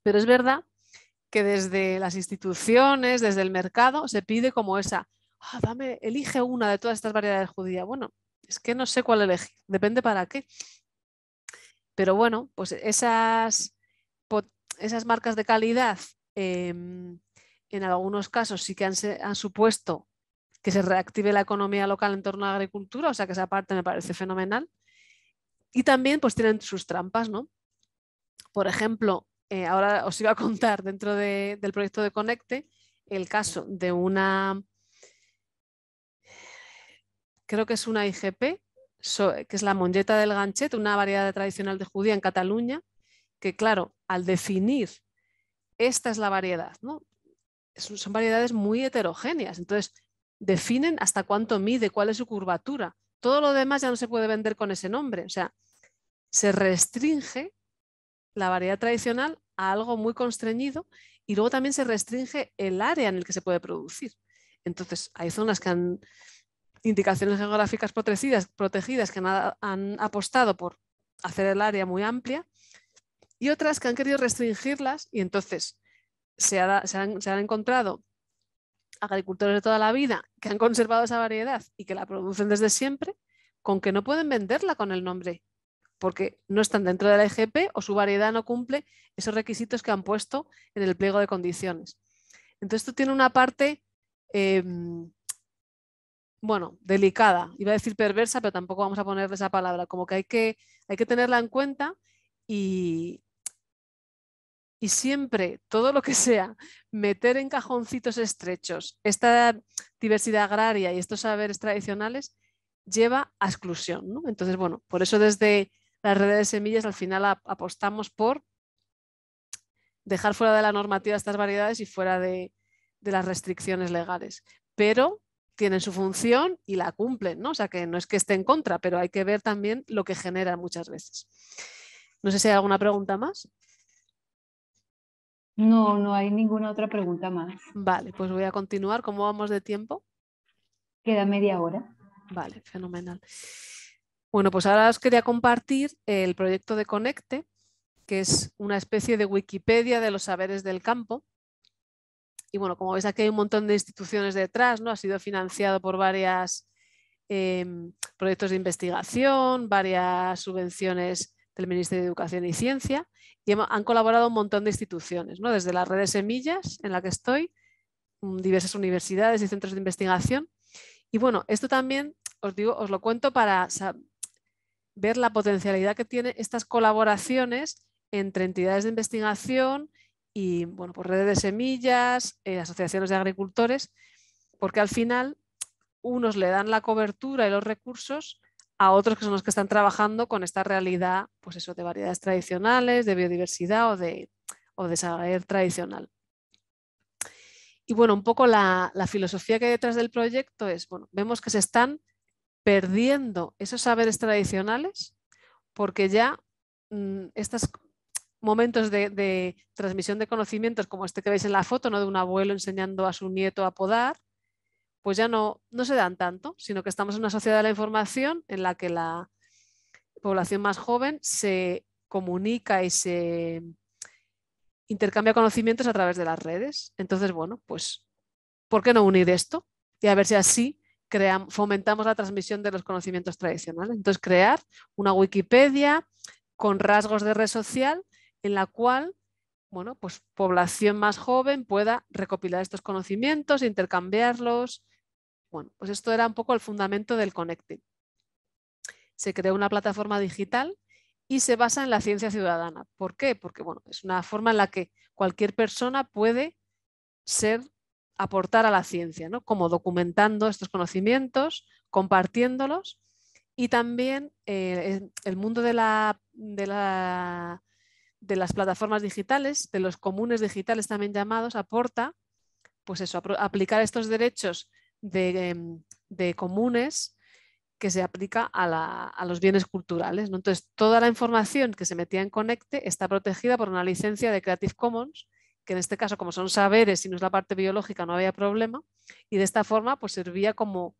Pero es verdad que desde las instituciones, desde el mercado, se pide como esa, ah, dame, elige una de todas estas variedades judías. Bueno, es que no sé cuál elegir, depende para qué. Pero bueno, pues esas, esas marcas de calidad em, en algunos casos sí que han, han supuesto que se reactive la economía local en torno a la agricultura, o sea que esa parte me parece fenomenal. Y también pues tienen sus trampas, ¿no? Por ejemplo, eh, ahora os iba a contar dentro del proyecto de Conecte el caso de una, creo que es una IGP, que es la monjeta del ganchet, una variedad tradicional de judía en Cataluña, que claro, al definir esta es la variedad, son variedades muy heterogéneas, entonces definen hasta cuánto mide, cuál es su curvatura. Todo lo demás ya no se puede vender con ese nombre, o sea, se restringe la variedad tradicional a algo muy constreñido y luego también se restringe el área en el que se puede producir. Entonces, hay zonas que han indicaciones geográficas protegidas, protegidas que han, apostado por hacer el área muy amplia y otras que han querido restringirlas y entonces se han encontrado agricultores de toda la vida que han conservado esa variedad y que la producen desde siempre, con que no pueden venderla con el nombre porque no están dentro de la IGP e o su variedad no cumple esos requisitos que han puesto en el pliego de condiciones. Entonces, esto tiene una parte, em, bueno, delicada, iba a decir perversa, pero tampoco vamos a ponerle esa palabra, como que hay que, hay que tenerla en cuenta y, siempre todo lo que sea meter en cajoncitos estrechos esta diversidad agraria y estos saberes tradicionales lleva a exclusión. Entonces, bueno, por eso desde las redes de semillas, al final apostamos por dejar fuera de la normativa estas variedades y fuera de, las restricciones legales. Pero tienen su función y la cumplen, ¿no? O sea que no es que esté en contra, pero hay que ver también lo que genera muchas veces. No sé si hay alguna pregunta más. No, no hay ninguna otra pregunta más. Vale, pues voy a continuar. ¿Cómo vamos de tiempo? Queda media hora. Vale, fenomenal. Bueno, pues ahora os quería compartir el proyecto de Conecte, que es una especie de Wikipedia de los saberes del campo. Y bueno, como veis aquí hay un montón de instituciones detrás, ¿no? Ha sido financiado por varios em, proyectos de investigación, varias subvenciones del Ministerio de Educación y Ciencia, y han colaborado un montón de instituciones, ¿no? Desde las redes semillas, en la que estoy, mm, diversas universidades y centros de investigación. Y bueno, esto también os digo, os lo cuento para ver la potencialidad que tienen estas colaboraciones entre entidades de investigación y bueno, pues redes de semillas, eh, asociaciones de agricultores, porque al final unos le dan la cobertura y los recursos a otros que son los que están trabajando con esta realidad, pues eso, de variedades tradicionales, de biodiversidad o de, o de saber tradicional. Y bueno, un poco la, filosofía que hay detrás del proyecto es, bueno, vemos que se están perdiendo esos saberes tradicionales porque ya mm, estos momentos de, transmisión de conocimientos como este que veis en la foto, ¿no? de un abuelo enseñando a su nieto a podar, pues ya no, no se dan tanto, sino que estamos en una sociedad de la información en la que la población más joven se comunica y se intercambia conocimientos a través de las redes. Entonces, bueno, pues, ¿por qué no unir esto? Y a ver si así fomentamos la transmisión de los conocimientos tradicionales. Entonces, crear una Wikipedia con rasgos de red social en la cual bueno, pues, población más joven pueda recopilar estos conocimientos, intercambiarlos. Bueno, pues esto era un poco el fundamento del Connecting. Se creó una plataforma digital y se basa en la ciencia ciudadana. ¿Por qué? Porque bueno, es una forma en la que cualquier persona puede ser aportar a la ciencia, ¿no? como documentando estos conocimientos, compartiéndolos y también eh, el mundo de, las plataformas digitales, de los comunes digitales también llamados, aporta pues eso, aplicar estos derechos em, de, comunes que se aplica a, los bienes culturales. ¿no? Entonces, toda la información que se metía en Conecte está protegida por una licencia de Creative Commons que en este caso, como son saberes y no es la parte biológica, no había problema, y de esta forma pues servía como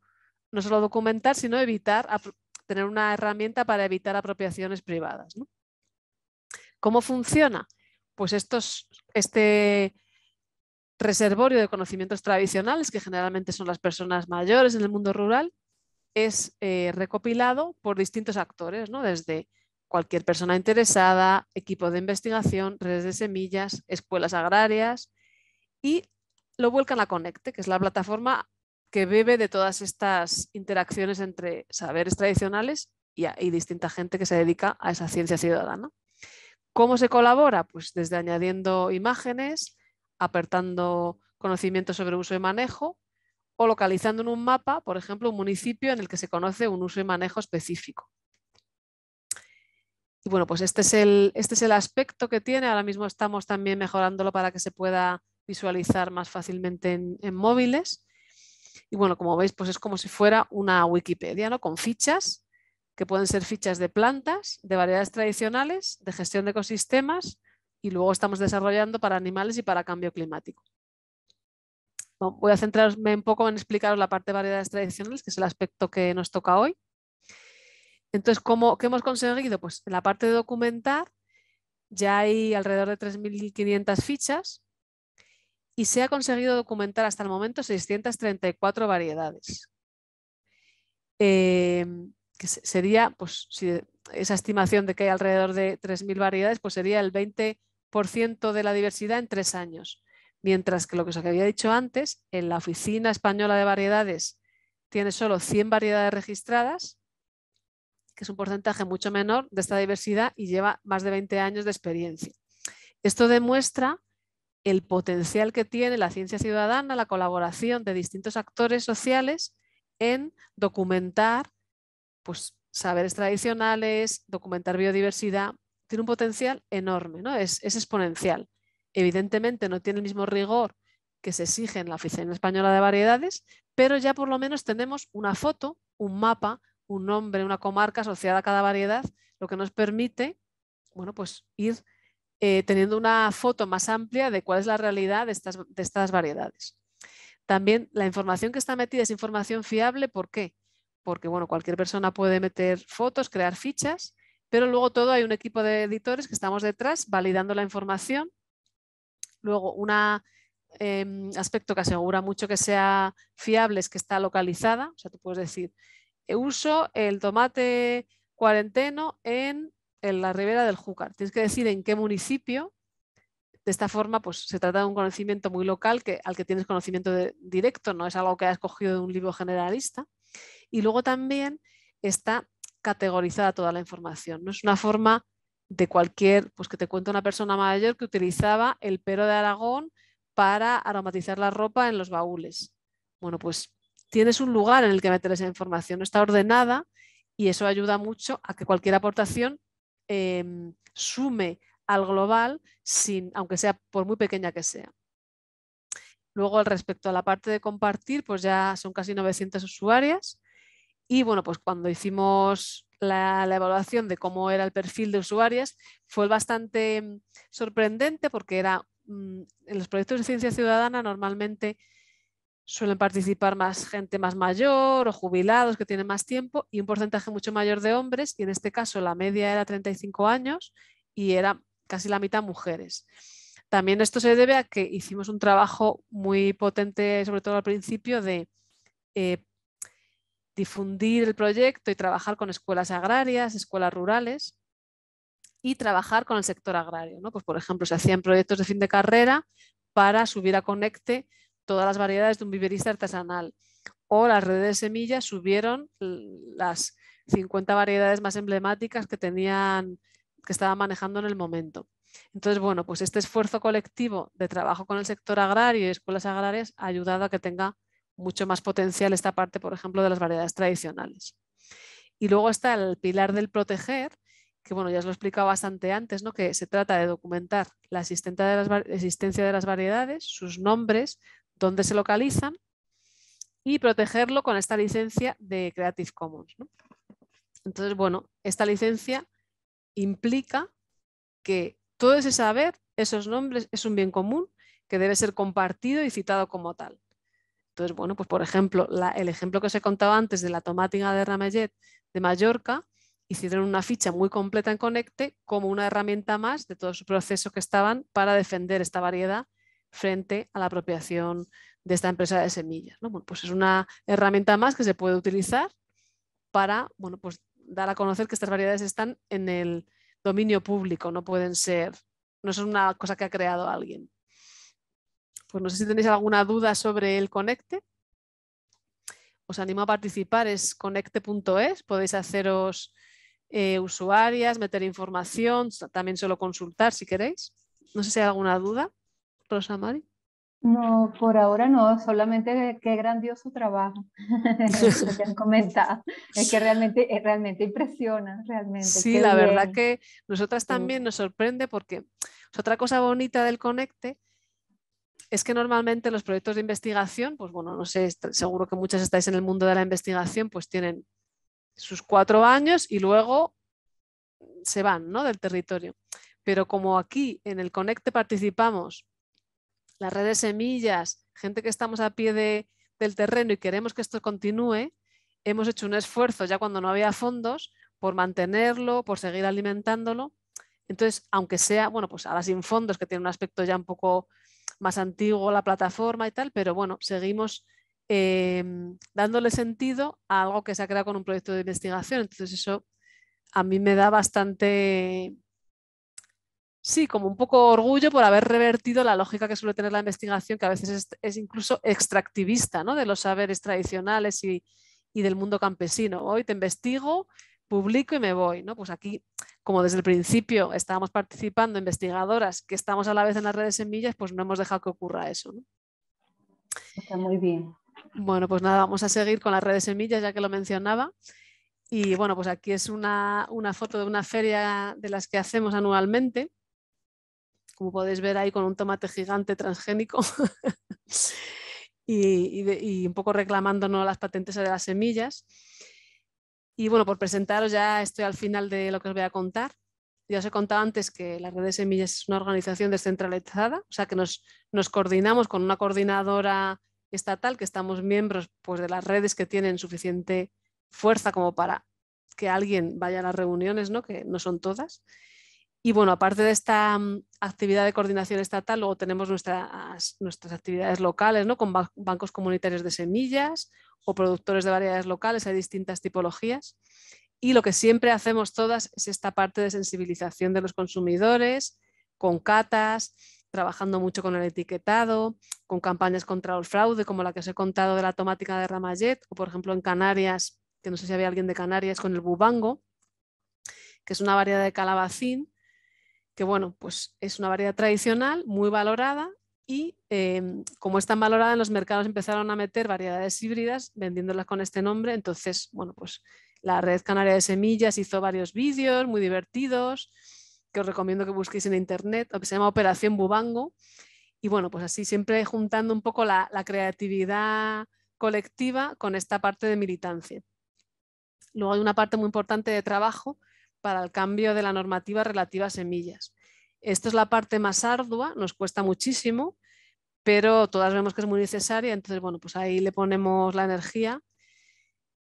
no solo documentar, sino evitar tener una herramienta para evitar apropiaciones privadas. ¿Cómo funciona? Pues estos, este reservorio de conocimientos tradicionales, que generalmente son las personas mayores en el mundo rural, es eh, recopilado por distintos actores, ¿no? desde cualquier persona interesada, equipo de investigación, redes de semillas, escuelas agrarias y lo vuelcan a Conecte, que es la plataforma que bebe de todas estas interacciones entre saberes tradicionales y, y distinta gente que se dedica a esa ciencia ciudadana. ¿Cómo se colabora? Pues desde añadiendo imágenes, apertando conocimientos sobre uso y manejo o localizando en un mapa, por ejemplo, un municipio en el que se conoce un uso y manejo específico. Y bueno, pues este es, el, este es el aspecto que tiene. Ahora mismo estamos también mejorándolo para que se pueda visualizar más fácilmente en, en móviles. Y bueno, como veis, pues es como si fuera una Wikipedia, ¿no? Con fichas, que pueden ser fichas de plantas, de variedades tradicionales, de gestión de ecosistemas y luego estamos desarrollando para animales y para cambio climático. Voy a centrarme un poco en explicaros la parte de variedades tradicionales, que es el aspecto que nos toca hoy. Entonces, ¿qué hemos conseguido? Pues en la parte de documentar ya hay alrededor de 3.500 fichas y se ha conseguido documentar hasta el momento 634 variedades. Em, que sería, pues, esa estimación de que hay alrededor de 3.000 variedades, pues sería el 20% de la diversidad en tres años. Mientras que lo que os había dicho antes, en la Oficina Española de Variedades tiene solo 100 variedades registradas que es un porcentaje mucho menor de esta diversidad y lleva más de 20 años de experiencia. Esto demuestra el potencial que tiene la ciencia ciudadana, la colaboración de distintos actores sociales en documentar pues, saberes tradicionales, documentar biodiversidad, tiene un potencial enorme, ¿no? es exponencial. Evidentemente no tiene el mismo rigor que se exige en la Oficina Española de Variedades, pero ya por lo menos tenemos una foto, un mapa, un nombre, una comarca asociada a cada variedad, lo que nos permite bueno, pues ir eh, teniendo una foto más amplia de cuál es la realidad de estas, variedades. También la información que está metida es información fiable, ¿por qué? Porque bueno, cualquier persona puede meter fotos, crear fichas, pero luego todo hay un equipo de editores que estamos detrás validando la información. Luego, un em, aspecto que asegura mucho que sea fiable es que está localizada, o sea, tú puedes decir, uso el tomate cuarenteno en, la ribera del Júcar. Tienes que decir en qué municipio. De esta forma, pues se trata de un conocimiento muy local que, al que tienes conocimiento directo, no es algo que hayas cogido de un libro generalista. Y luego también está categorizada toda la información. No es una forma de cualquier, pues que te cuente una persona mayor que utilizaba el pero de Aragón para aromatizar la ropa en los baúles. Bueno, pues tienes un lugar en el que meter esa información, está ordenada y eso ayuda mucho a que cualquier aportación em, sume al global, sin, aunque sea por muy pequeña que sea. Luego, respecto a la parte de compartir, pues ya son casi 900 usuarias. Y bueno, pues cuando hicimos la, la, evaluación de cómo era el perfil de usuarias, fue bastante em, sorprendente porque era mm, en los proyectos de ciencia ciudadana normalmente suelen participar más gente más mayor o jubilados que tienen más tiempo y un porcentaje mucho mayor de hombres y en este caso la media era 35 años y era casi la mitad mujeres. También esto se debe a que hicimos un trabajo muy potente, sobre todo al principio, de eh, difundir el proyecto y trabajar con escuelas agrarias, escuelas rurales y trabajar con el sector agrario. Pues, por ejemplo, se hacían proyectos de fin de carrera para subir a Conecte todas las variedades de un viverista artesanal. O las redes de semillas subieron las 50 variedades más emblemáticas que tenían, que estaban manejando en el momento. Entonces, bueno, pues este esfuerzo colectivo de trabajo con el sector agrario y escuelas agrarias ha ayudado a que tenga mucho más potencial esta parte, por ejemplo, de las variedades tradicionales. Y luego está el pilar del proteger, que bueno, ya os lo he explicado bastante antes, ¿no? que se trata de documentar la existencia de las, variedades, sus nombres, dónde se localizan y protegerlo con esta licencia de Creative Commons. Entonces, bueno, esta licencia implica que todo ese saber, esos nombres, es un bien común que debe ser compartido y citado como tal. Entonces, bueno, pues por ejemplo, el ejemplo que os he contado antes de la tomática de Ramallet de Mallorca, hicieron una ficha muy completa en Conecte como una herramienta más de todo su proceso que estaban para defender esta variedad frente a la apropiación de esta empresa de semillas. pues es una herramienta más que se puede utilizar para bueno, pues dar a conocer que estas variedades están en el dominio público, no pueden ser, no es una cosa que ha creado alguien. Pues no sé si tenéis alguna duda sobre el Conecte. Os animo a participar, es conecte.es, podéis haceros eh, usuarias, meter información, también solo consultar si queréis. No sé si hay alguna duda. Rosa Mari? No, por ahora no, solamente qué grandioso trabajo lo que han comentado. Es que realmente, eh, realmente impresiona, realmente. Sí, la verdad que nosotras también nos sorprende porque otra cosa bonita del Conecte es que normalmente los proyectos de investigación, pues bueno, no sé, seguro que muchas estáis en el mundo de la investigación, pues tienen sus cuatro años y luego se van ¿no? del territorio. Pero como aquí en el Conecte participamos las redes semillas, gente que estamos a pie del terreno y queremos que esto continúe, hemos hecho un esfuerzo ya cuando no había fondos por mantenerlo, por seguir alimentándolo. Entonces, aunque sea, bueno, pues ahora sin fondos, que tiene un aspecto ya un poco más antiguo la plataforma y tal, pero bueno, seguimos em, dándole sentido a algo que se ha creado con un proyecto de investigación. Entonces, eso a mí me da bastante sí, como un poco orgullo por haber revertido la lógica que suele tener la investigación, que a veces es, incluso extractivista, ¿no? De los saberes tradicionales y, del mundo campesino. Hoy te investigo, publico y me voy, ¿no? Pues aquí, como desde el principio estábamos participando investigadoras que estamos a la vez en las redes semillas, pues no hemos dejado que ocurra eso, Está muy bien. Bueno, pues nada, vamos a seguir con las redes semillas, ya que lo mencionaba. Y bueno, pues aquí es una foto de una feria de las que hacemos anualmente como podéis ver ahí con un tomate gigante transgénico. y, un poco reclamándonos las patentes de las semillas. Y bueno, por presentaros ya estoy al final de lo que os voy a contar. Ya os he contado antes que la Red de Semillas es una organización descentralizada, o sea que nos, nos coordinamos con una coordinadora estatal, que estamos miembros pues, de las redes que tienen suficiente fuerza como para que alguien vaya a las reuniones, ¿no? que no son todas. Y bueno, aparte de esta mm, actividad de coordinación estatal, luego tenemos nuestras, nuestras actividades locales, ¿no? con bancos comunitarios de semillas o productores de variedades locales, hay distintas tipologías. Y lo que siempre hacemos todas es esta parte de sensibilización de los consumidores, con catas, trabajando mucho con el etiquetado, con campañas contra el fraude, como la que os he contado de la tomática de Ramallet, o por ejemplo en Canarias, que no sé si había alguien de Canarias, con el bubango, que es una variedad de calabacín que bueno, pues es una variedad tradicional, muy valorada y em, como es tan valorada en los mercados empezaron a meter variedades híbridas vendiéndolas con este nombre, entonces bueno, pues la red canaria de semillas hizo varios vídeos muy divertidos que os recomiendo que busquéis en internet, se llama Operación Bubango y bueno, pues así siempre juntando un poco la, la creatividad colectiva con esta parte de militancia. Luego hay una parte muy importante de trabajo para el cambio de la normativa relativa a semillas. Esta es la parte más ardua, nos cuesta muchísimo, pero todas vemos que es muy necesaria, entonces, bueno, pues ahí le ponemos la energía.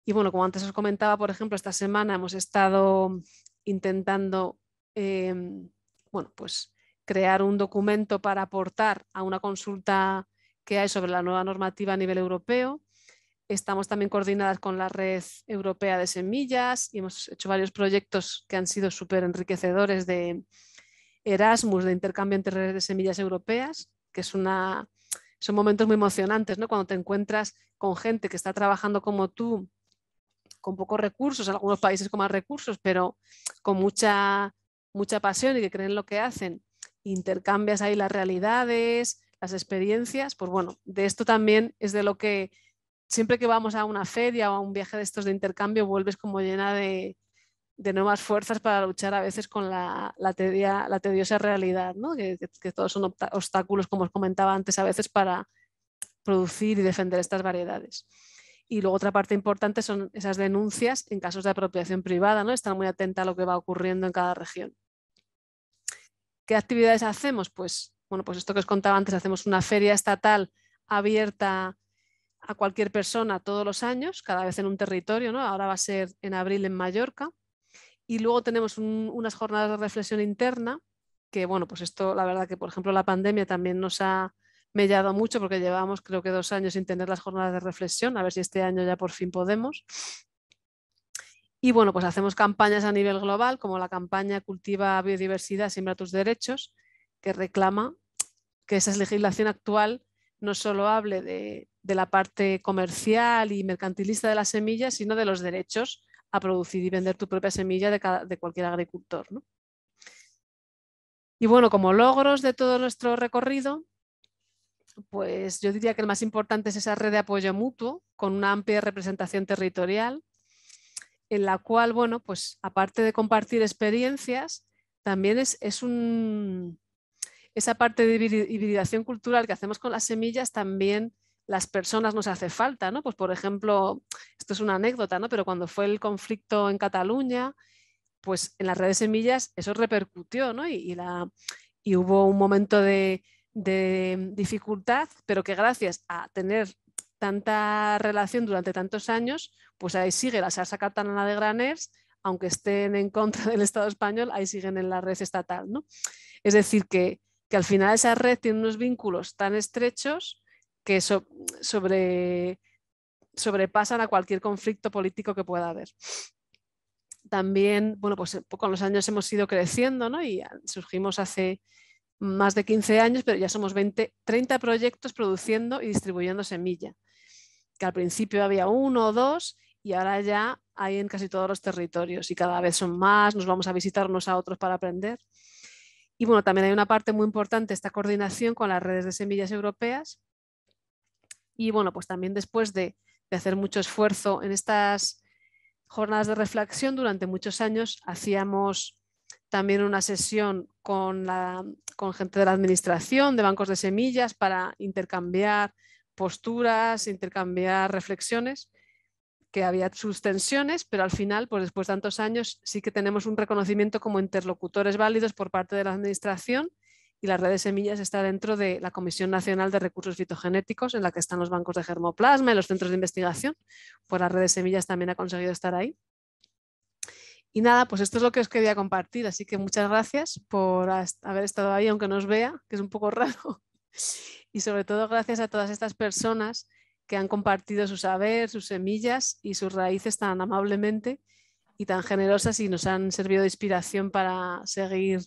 Y bueno, como antes os comentaba, por ejemplo, esta semana hemos estado intentando, em, bueno, pues crear un documento para aportar a una consulta que hay sobre la nueva normativa a nivel europeo. Estamos también coordinadas con la Red Europea de Semillas y hemos hecho varios proyectos que han sido súper enriquecedores de Erasmus, de intercambio entre redes de semillas europeas, que es una, son momentos muy emocionantes, ¿no? Cuando te encuentras con gente que está trabajando como tú, con pocos recursos, en algunos países con más recursos, pero con mucha, mucha pasión y que creen lo que hacen. Intercambias ahí las realidades, las experiencias, pues bueno, de esto también es de lo que siempre que vamos a una feria o a un viaje de estos de intercambio, vuelves como llena de, nuevas fuerzas para luchar a veces con la, la, tediosa realidad, que, todos son obstáculos, como os comentaba antes, a veces para producir y defender estas variedades. Y luego otra parte importante son esas denuncias en casos de apropiación privada, ¿no? estar muy atenta a lo que va ocurriendo en cada región. ¿Qué actividades hacemos? Pues, bueno, pues esto que os contaba antes, hacemos una feria estatal abierta a cualquier persona todos los años, cada vez en un territorio, ¿no? ahora va a ser en abril en Mallorca. Y luego tenemos unas jornadas de reflexión interna, que bueno, pues esto la verdad que por ejemplo la pandemia también nos ha mellado mucho porque llevamos creo que dos años sin tener las jornadas de reflexión, a ver si este año ya por fin podemos. Y bueno, pues hacemos campañas a nivel global, como la campaña Cultiva Biodiversidad, Siembra tus Derechos, que reclama que esa legislación actual no solo hable de, de la parte comercial y mercantilista de las semillas, sino de los derechos a producir y vender tu propia semilla de, cualquier agricultor. Y bueno, como logros de todo nuestro recorrido, pues yo diría que el más importante es esa red de apoyo mutuo con una amplia representación territorial, en la cual, bueno, pues aparte de compartir experiencias, también es, es un, esa parte de hibridación cultural que hacemos con las semillas también las personas nos hace falta, ¿no? Pues por ejemplo, esto es una anécdota, ¿no? Pero cuando fue el conflicto en Cataluña, pues en las redes semillas eso repercutió, ¿no? Y, la, y hubo un momento de, dificultad, pero que gracias a tener tanta relación durante tantos años, pues ahí sigue la salsa catalana de Graners, aunque estén en contra del Estado español, ahí siguen en la red estatal. ¿no? Es decir, que, que, al final esa red tiene unos vínculos tan estrechos que sobre, sobrepasan a cualquier conflicto político que pueda haber. También, bueno, pues eh, con los años hemos ido creciendo, ¿no? Y surgimos hace más de 15 años, pero ya somos 20, 30 proyectos produciendo y distribuyendo semilla, que al principio había uno o dos y ahora ya hay en casi todos los territorios y cada vez son más, nos vamos a visitar unos a otros para aprender. Y bueno, también hay una parte muy importante, esta coordinación con las redes de semillas europeas, y bueno, pues también después de, hacer mucho esfuerzo en estas jornadas de reflexión durante muchos años, hacíamos también una sesión con, con gente de la administración, de bancos de semillas, para intercambiar posturas, intercambiar reflexiones, que había sus tensiones, pero al final, pues después de tantos años, sí que tenemos un reconocimiento como interlocutores válidos por parte de la administración y la red de semillas está dentro de la Comisión Nacional de Recursos Fitogenéticos, en la que están los bancos de germoplasma y los centros de investigación. Pues la red de semillas también ha conseguido estar ahí. Y nada, pues esto es lo que os quería compartir, así que muchas gracias por haber estado ahí, aunque no vea, que es un poco raro. Y sobre todo gracias a todas estas personas que han compartido su saber, sus semillas y sus raíces tan amablemente y tan generosas y nos han servido de inspiración para seguir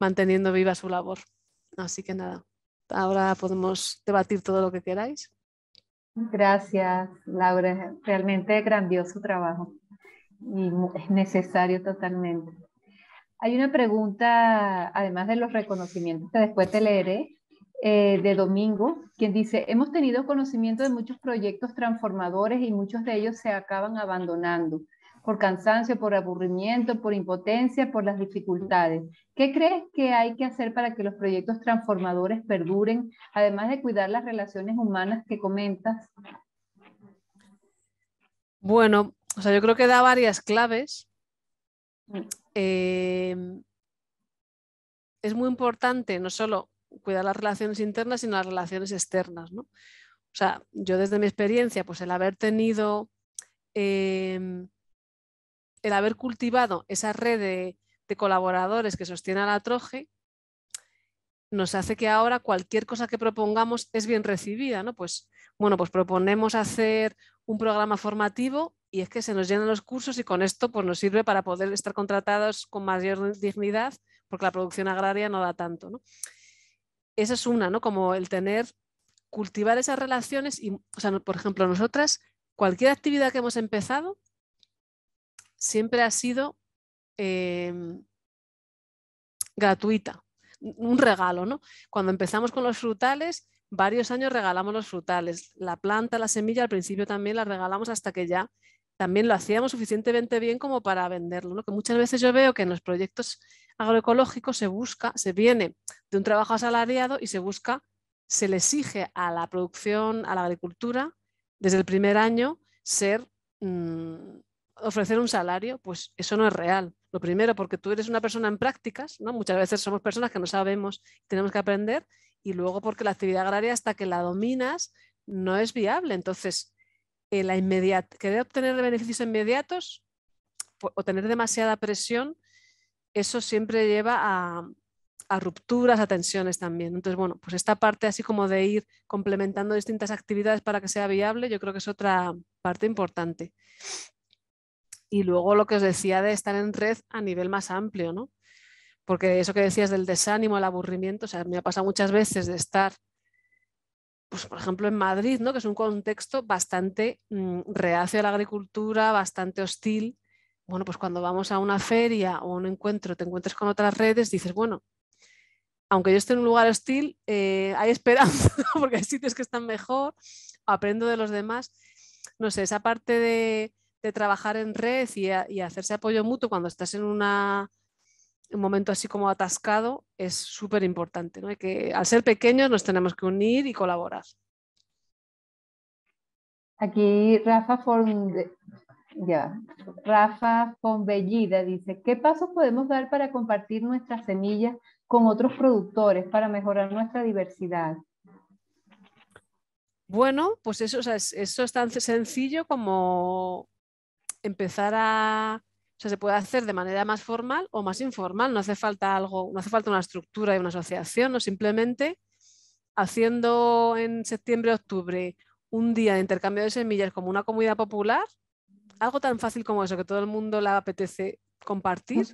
manteniendo viva su labor. Así que nada, ahora podemos debatir todo lo que queráis. Gracias, Laura. Realmente grandioso trabajo y es necesario totalmente. Hay una pregunta, además de los reconocimientos que después te leeré, eh, de Domingo, quien dice, hemos tenido conocimiento de muchos proyectos transformadores y muchos de ellos se acaban abandonando por cansancio, por aburrimiento, por impotencia, por las dificultades. ¿Qué crees que hay que hacer para que los proyectos transformadores perduren, además de cuidar las relaciones humanas que comentas? Bueno, o sea, yo creo que da varias claves. Mm. Em, es muy importante no solo cuidar las relaciones internas, sino las relaciones externas, ¿no? O sea, yo desde mi experiencia, pues el haber tenido em, el haber cultivado esa red de, colaboradores que sostiene a la troje, nos hace que ahora cualquier cosa que propongamos es bien recibida, ¿no? Pues, bueno, pues proponemos hacer un programa formativo y es que se nos llenan los cursos y con esto pues, nos sirve para poder estar contratados con mayor dignidad porque la producción agraria no da tanto, Esa es una, ¿no? Como el tener, cultivar esas relaciones y, por ejemplo, nosotras, cualquier actividad que hemos empezado, siempre ha sido em, gratuita, un regalo. ¿no? Cuando empezamos con los frutales, varios años regalamos los frutales. La planta, la semilla, al principio también la regalamos hasta que ya también lo hacíamos suficientemente bien como para venderlo. Que muchas veces yo veo que en los proyectos agroecológicos se busca, se viene de un trabajo asalariado y se busca, se le exige a la producción, a la agricultura, desde el primer año, ser mm, ofrecer un salario, pues eso no es real. Lo primero, porque tú eres una persona en prácticas, ¿no? Muchas veces somos personas que no sabemos, tenemos que aprender, y luego porque la actividad agraria hasta que la dominas no es viable. Entonces, eh, la inmediata, querer obtener beneficios inmediatos pues, o tener demasiada presión, eso siempre lleva a, a rupturas, a tensiones también. Entonces, bueno, pues esta parte así como de ir complementando distintas actividades para que sea viable, yo creo que es otra parte importante. Y luego lo que os decía de estar en red a nivel más amplio, ¿no? Porque eso que decías del desánimo, el aburrimiento, o sea, me ha pasado muchas veces de estar, pues por ejemplo en Madrid, ¿no? Que es un contexto bastante mm, reacio a la agricultura, bastante hostil. Bueno, pues cuando vamos a una feria o un encuentro, te encuentras con otras redes, dices, bueno, aunque yo esté en un lugar hostil, eh, hay esperanza, porque hay sitios que están mejor, aprendo de los demás. No sé, esa parte de, de trabajar en red y, hacerse apoyo mutuo cuando estás en una, un momento así como atascado es súper importante. ¿no? que al ser pequeños nos tenemos que unir y colaborar. Aquí Rafa Ya. Rafa Fonbellida dice, ¿qué pasos podemos dar para compartir nuestras semillas con otros productores para mejorar nuestra diversidad? Bueno, pues eso, eso es tan sencillo como empezar a, o sea, se puede hacer de manera más formal o más informal, no hace falta algo, no hace falta una estructura y una asociación, no simplemente haciendo en septiembre, octubre un día de intercambio de semillas como una comunidad popular, algo tan fácil como eso, que todo el mundo la apetece compartir,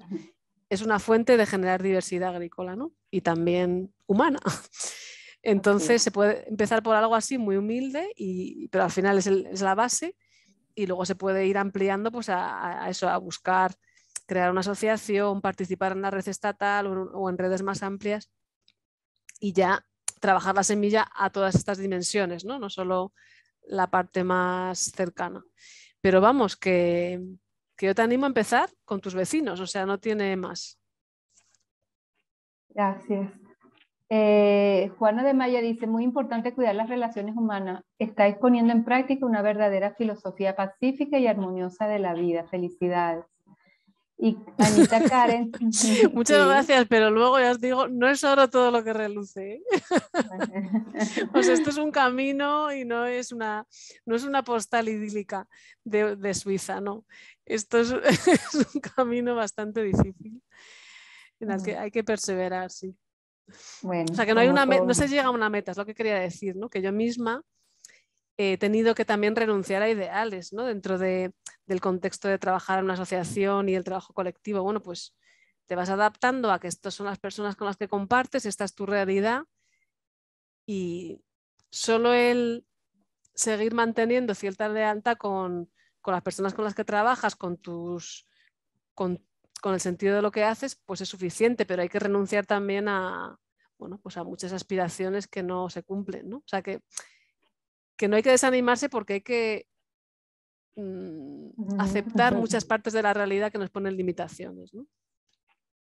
es una fuente de generar diversidad agrícola ¿no? y también humana. Entonces se puede empezar por algo así muy humilde, y, pero al final es, es la base y luego se puede ir ampliando pues, a, eso, a buscar, crear una asociación, participar en la red estatal o en, redes más amplias y ya trabajar la semilla a todas estas dimensiones, ¿no? no solo la parte más cercana. Pero vamos, que, que yo te animo a empezar con tus vecinos, o sea, no tiene más. Gracias. Eh, Juana de Maya dice, muy importante cuidar las relaciones humanas. Estáis poniendo en práctica una verdadera filosofía pacífica y armoniosa de la vida. Felicidades. Y Anita Karen. Muchas gracias, pero luego ya os digo, no es ahora todo lo que reluce. pues esto es un camino y no es una, no es una postal idílica de, Suiza, no. Esto es, un camino bastante difícil en el que hay que perseverar, sí o sea, que no, hay una no se llega a una meta, es lo que quería decir, ¿no? Que yo misma he tenido que también renunciar a ideales, ¿no? Dentro del contexto de trabajar en una asociación y el trabajo colectivo. Bueno, pues te vas adaptando a que estas son las personas con las que compartes, esta es tu realidad y solo el seguir manteniendo cierta lealtad con, con las personas con las que trabajas, con tus, con con el sentido de lo que haces, pues es suficiente, pero hay que renunciar también a, bueno, pues a muchas aspiraciones que no se cumplen, ¿no? O sea que, que no hay que desanimarse porque hay que mm, aceptar muchas partes de la realidad que nos ponen limitaciones,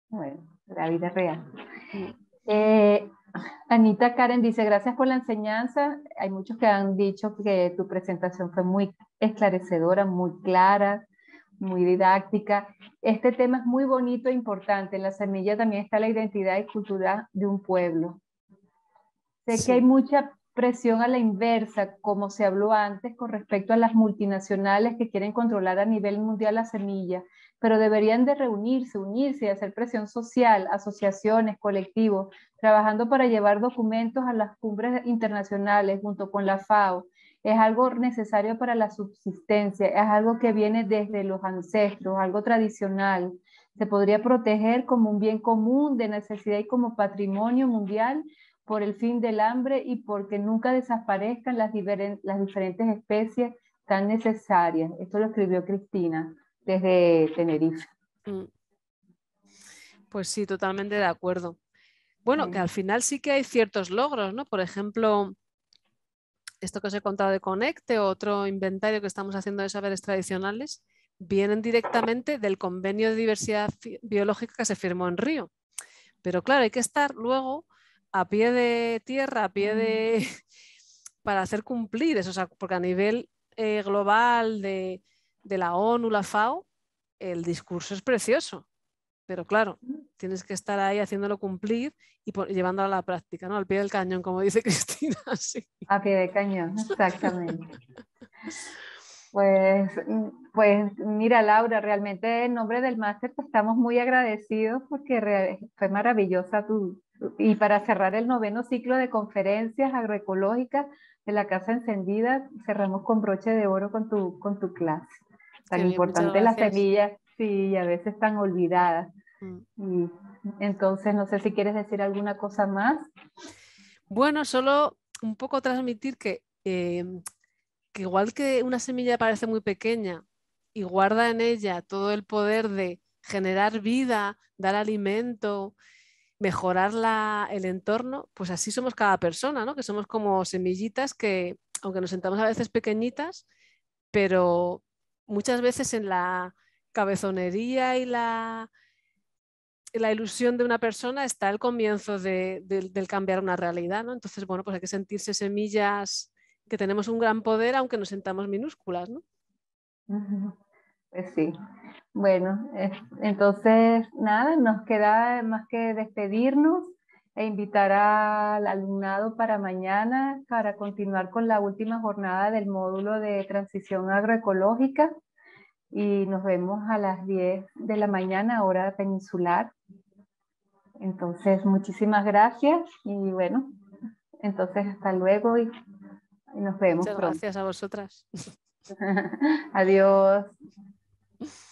Bueno, la vida real. Mm. Eh, Anita Karen dice, gracias por la enseñanza. Hay muchos que han dicho que tu presentación fue muy esclarecedora, muy clara, muy didáctica. Este tema es muy bonito e importante. En la semilla también está la identidad y cultura de un pueblo. Sé que hay mucha presión a la inversa, como se habló antes, con respecto a las multinacionales que quieren controlar a nivel mundial la semilla, pero deberían de reunirse, unirse y hacer presión social, asociaciones, colectivos, trabajando para llevar documentos a las cumbres internacionales junto con la FAO es algo necesario para la subsistencia, es algo que viene desde los ancestros, algo tradicional. Se podría proteger como un bien común de necesidad y como patrimonio mundial por el fin del hambre y porque nunca desaparezcan las, las diferentes especies tan necesarias. Esto lo escribió Cristina desde Tenerife. Mm. Pues sí, totalmente de acuerdo. Bueno, que al final sí que hay ciertos logros, ¿no? Por ejemplo, esto que os he contado de Conecte otro inventario que estamos haciendo de saberes tradicionales, vienen directamente del convenio de diversidad biológica que se firmó en Río. Pero claro, hay que estar luego a pie de tierra, a pie de... para hacer cumplir eso, porque a nivel eh, global de la ONU, la FAO, el discurso es precioso, pero claro, tienes que estar ahí haciéndolo cumplir y llevándolo a la práctica, ¿no? Al pie del cañón, como dice Cristina. A pie del cañón, exactamente. Pues, pues mira, Laura, realmente en nombre del máster estamos muy agradecidos porque fue maravillosa tu... Y para cerrar el noveno ciclo de conferencias agroecológicas de la Casa Encendida, cerramos con broche de oro con tu, con tu clase. Tan importante las semillas, sí, a veces tan olvidadas. Mm. Mm. entonces, no sé si quieres decir alguna cosa más. Bueno, solo un poco transmitir que, eh, que igual que una semilla parece muy pequeña y guarda en ella todo el poder de generar vida, dar alimento, mejorar la, el entorno, pues así somos cada persona, ¿no? Que somos como semillitas que, aunque nos sentamos a veces pequeñitas, pero muchas veces en la cabezonería y la la ilusión de una persona está al comienzo del cambiar una realidad, ¿no? Entonces, bueno, pues hay que sentirse semillas, que tenemos un gran poder, aunque nos sentamos minúsculas, ¿no? Pues sí. Bueno, eh, entonces, nada, nos queda más que despedirnos e invitar al alumnado para mañana para continuar con la última jornada del módulo de transición agroecológica y nos vemos a las 10 de la mañana, hora peninsular. Entonces, muchísimas gracias y bueno, entonces hasta luego y, nos vemos. Muchas gracias a vosotras. Adiós.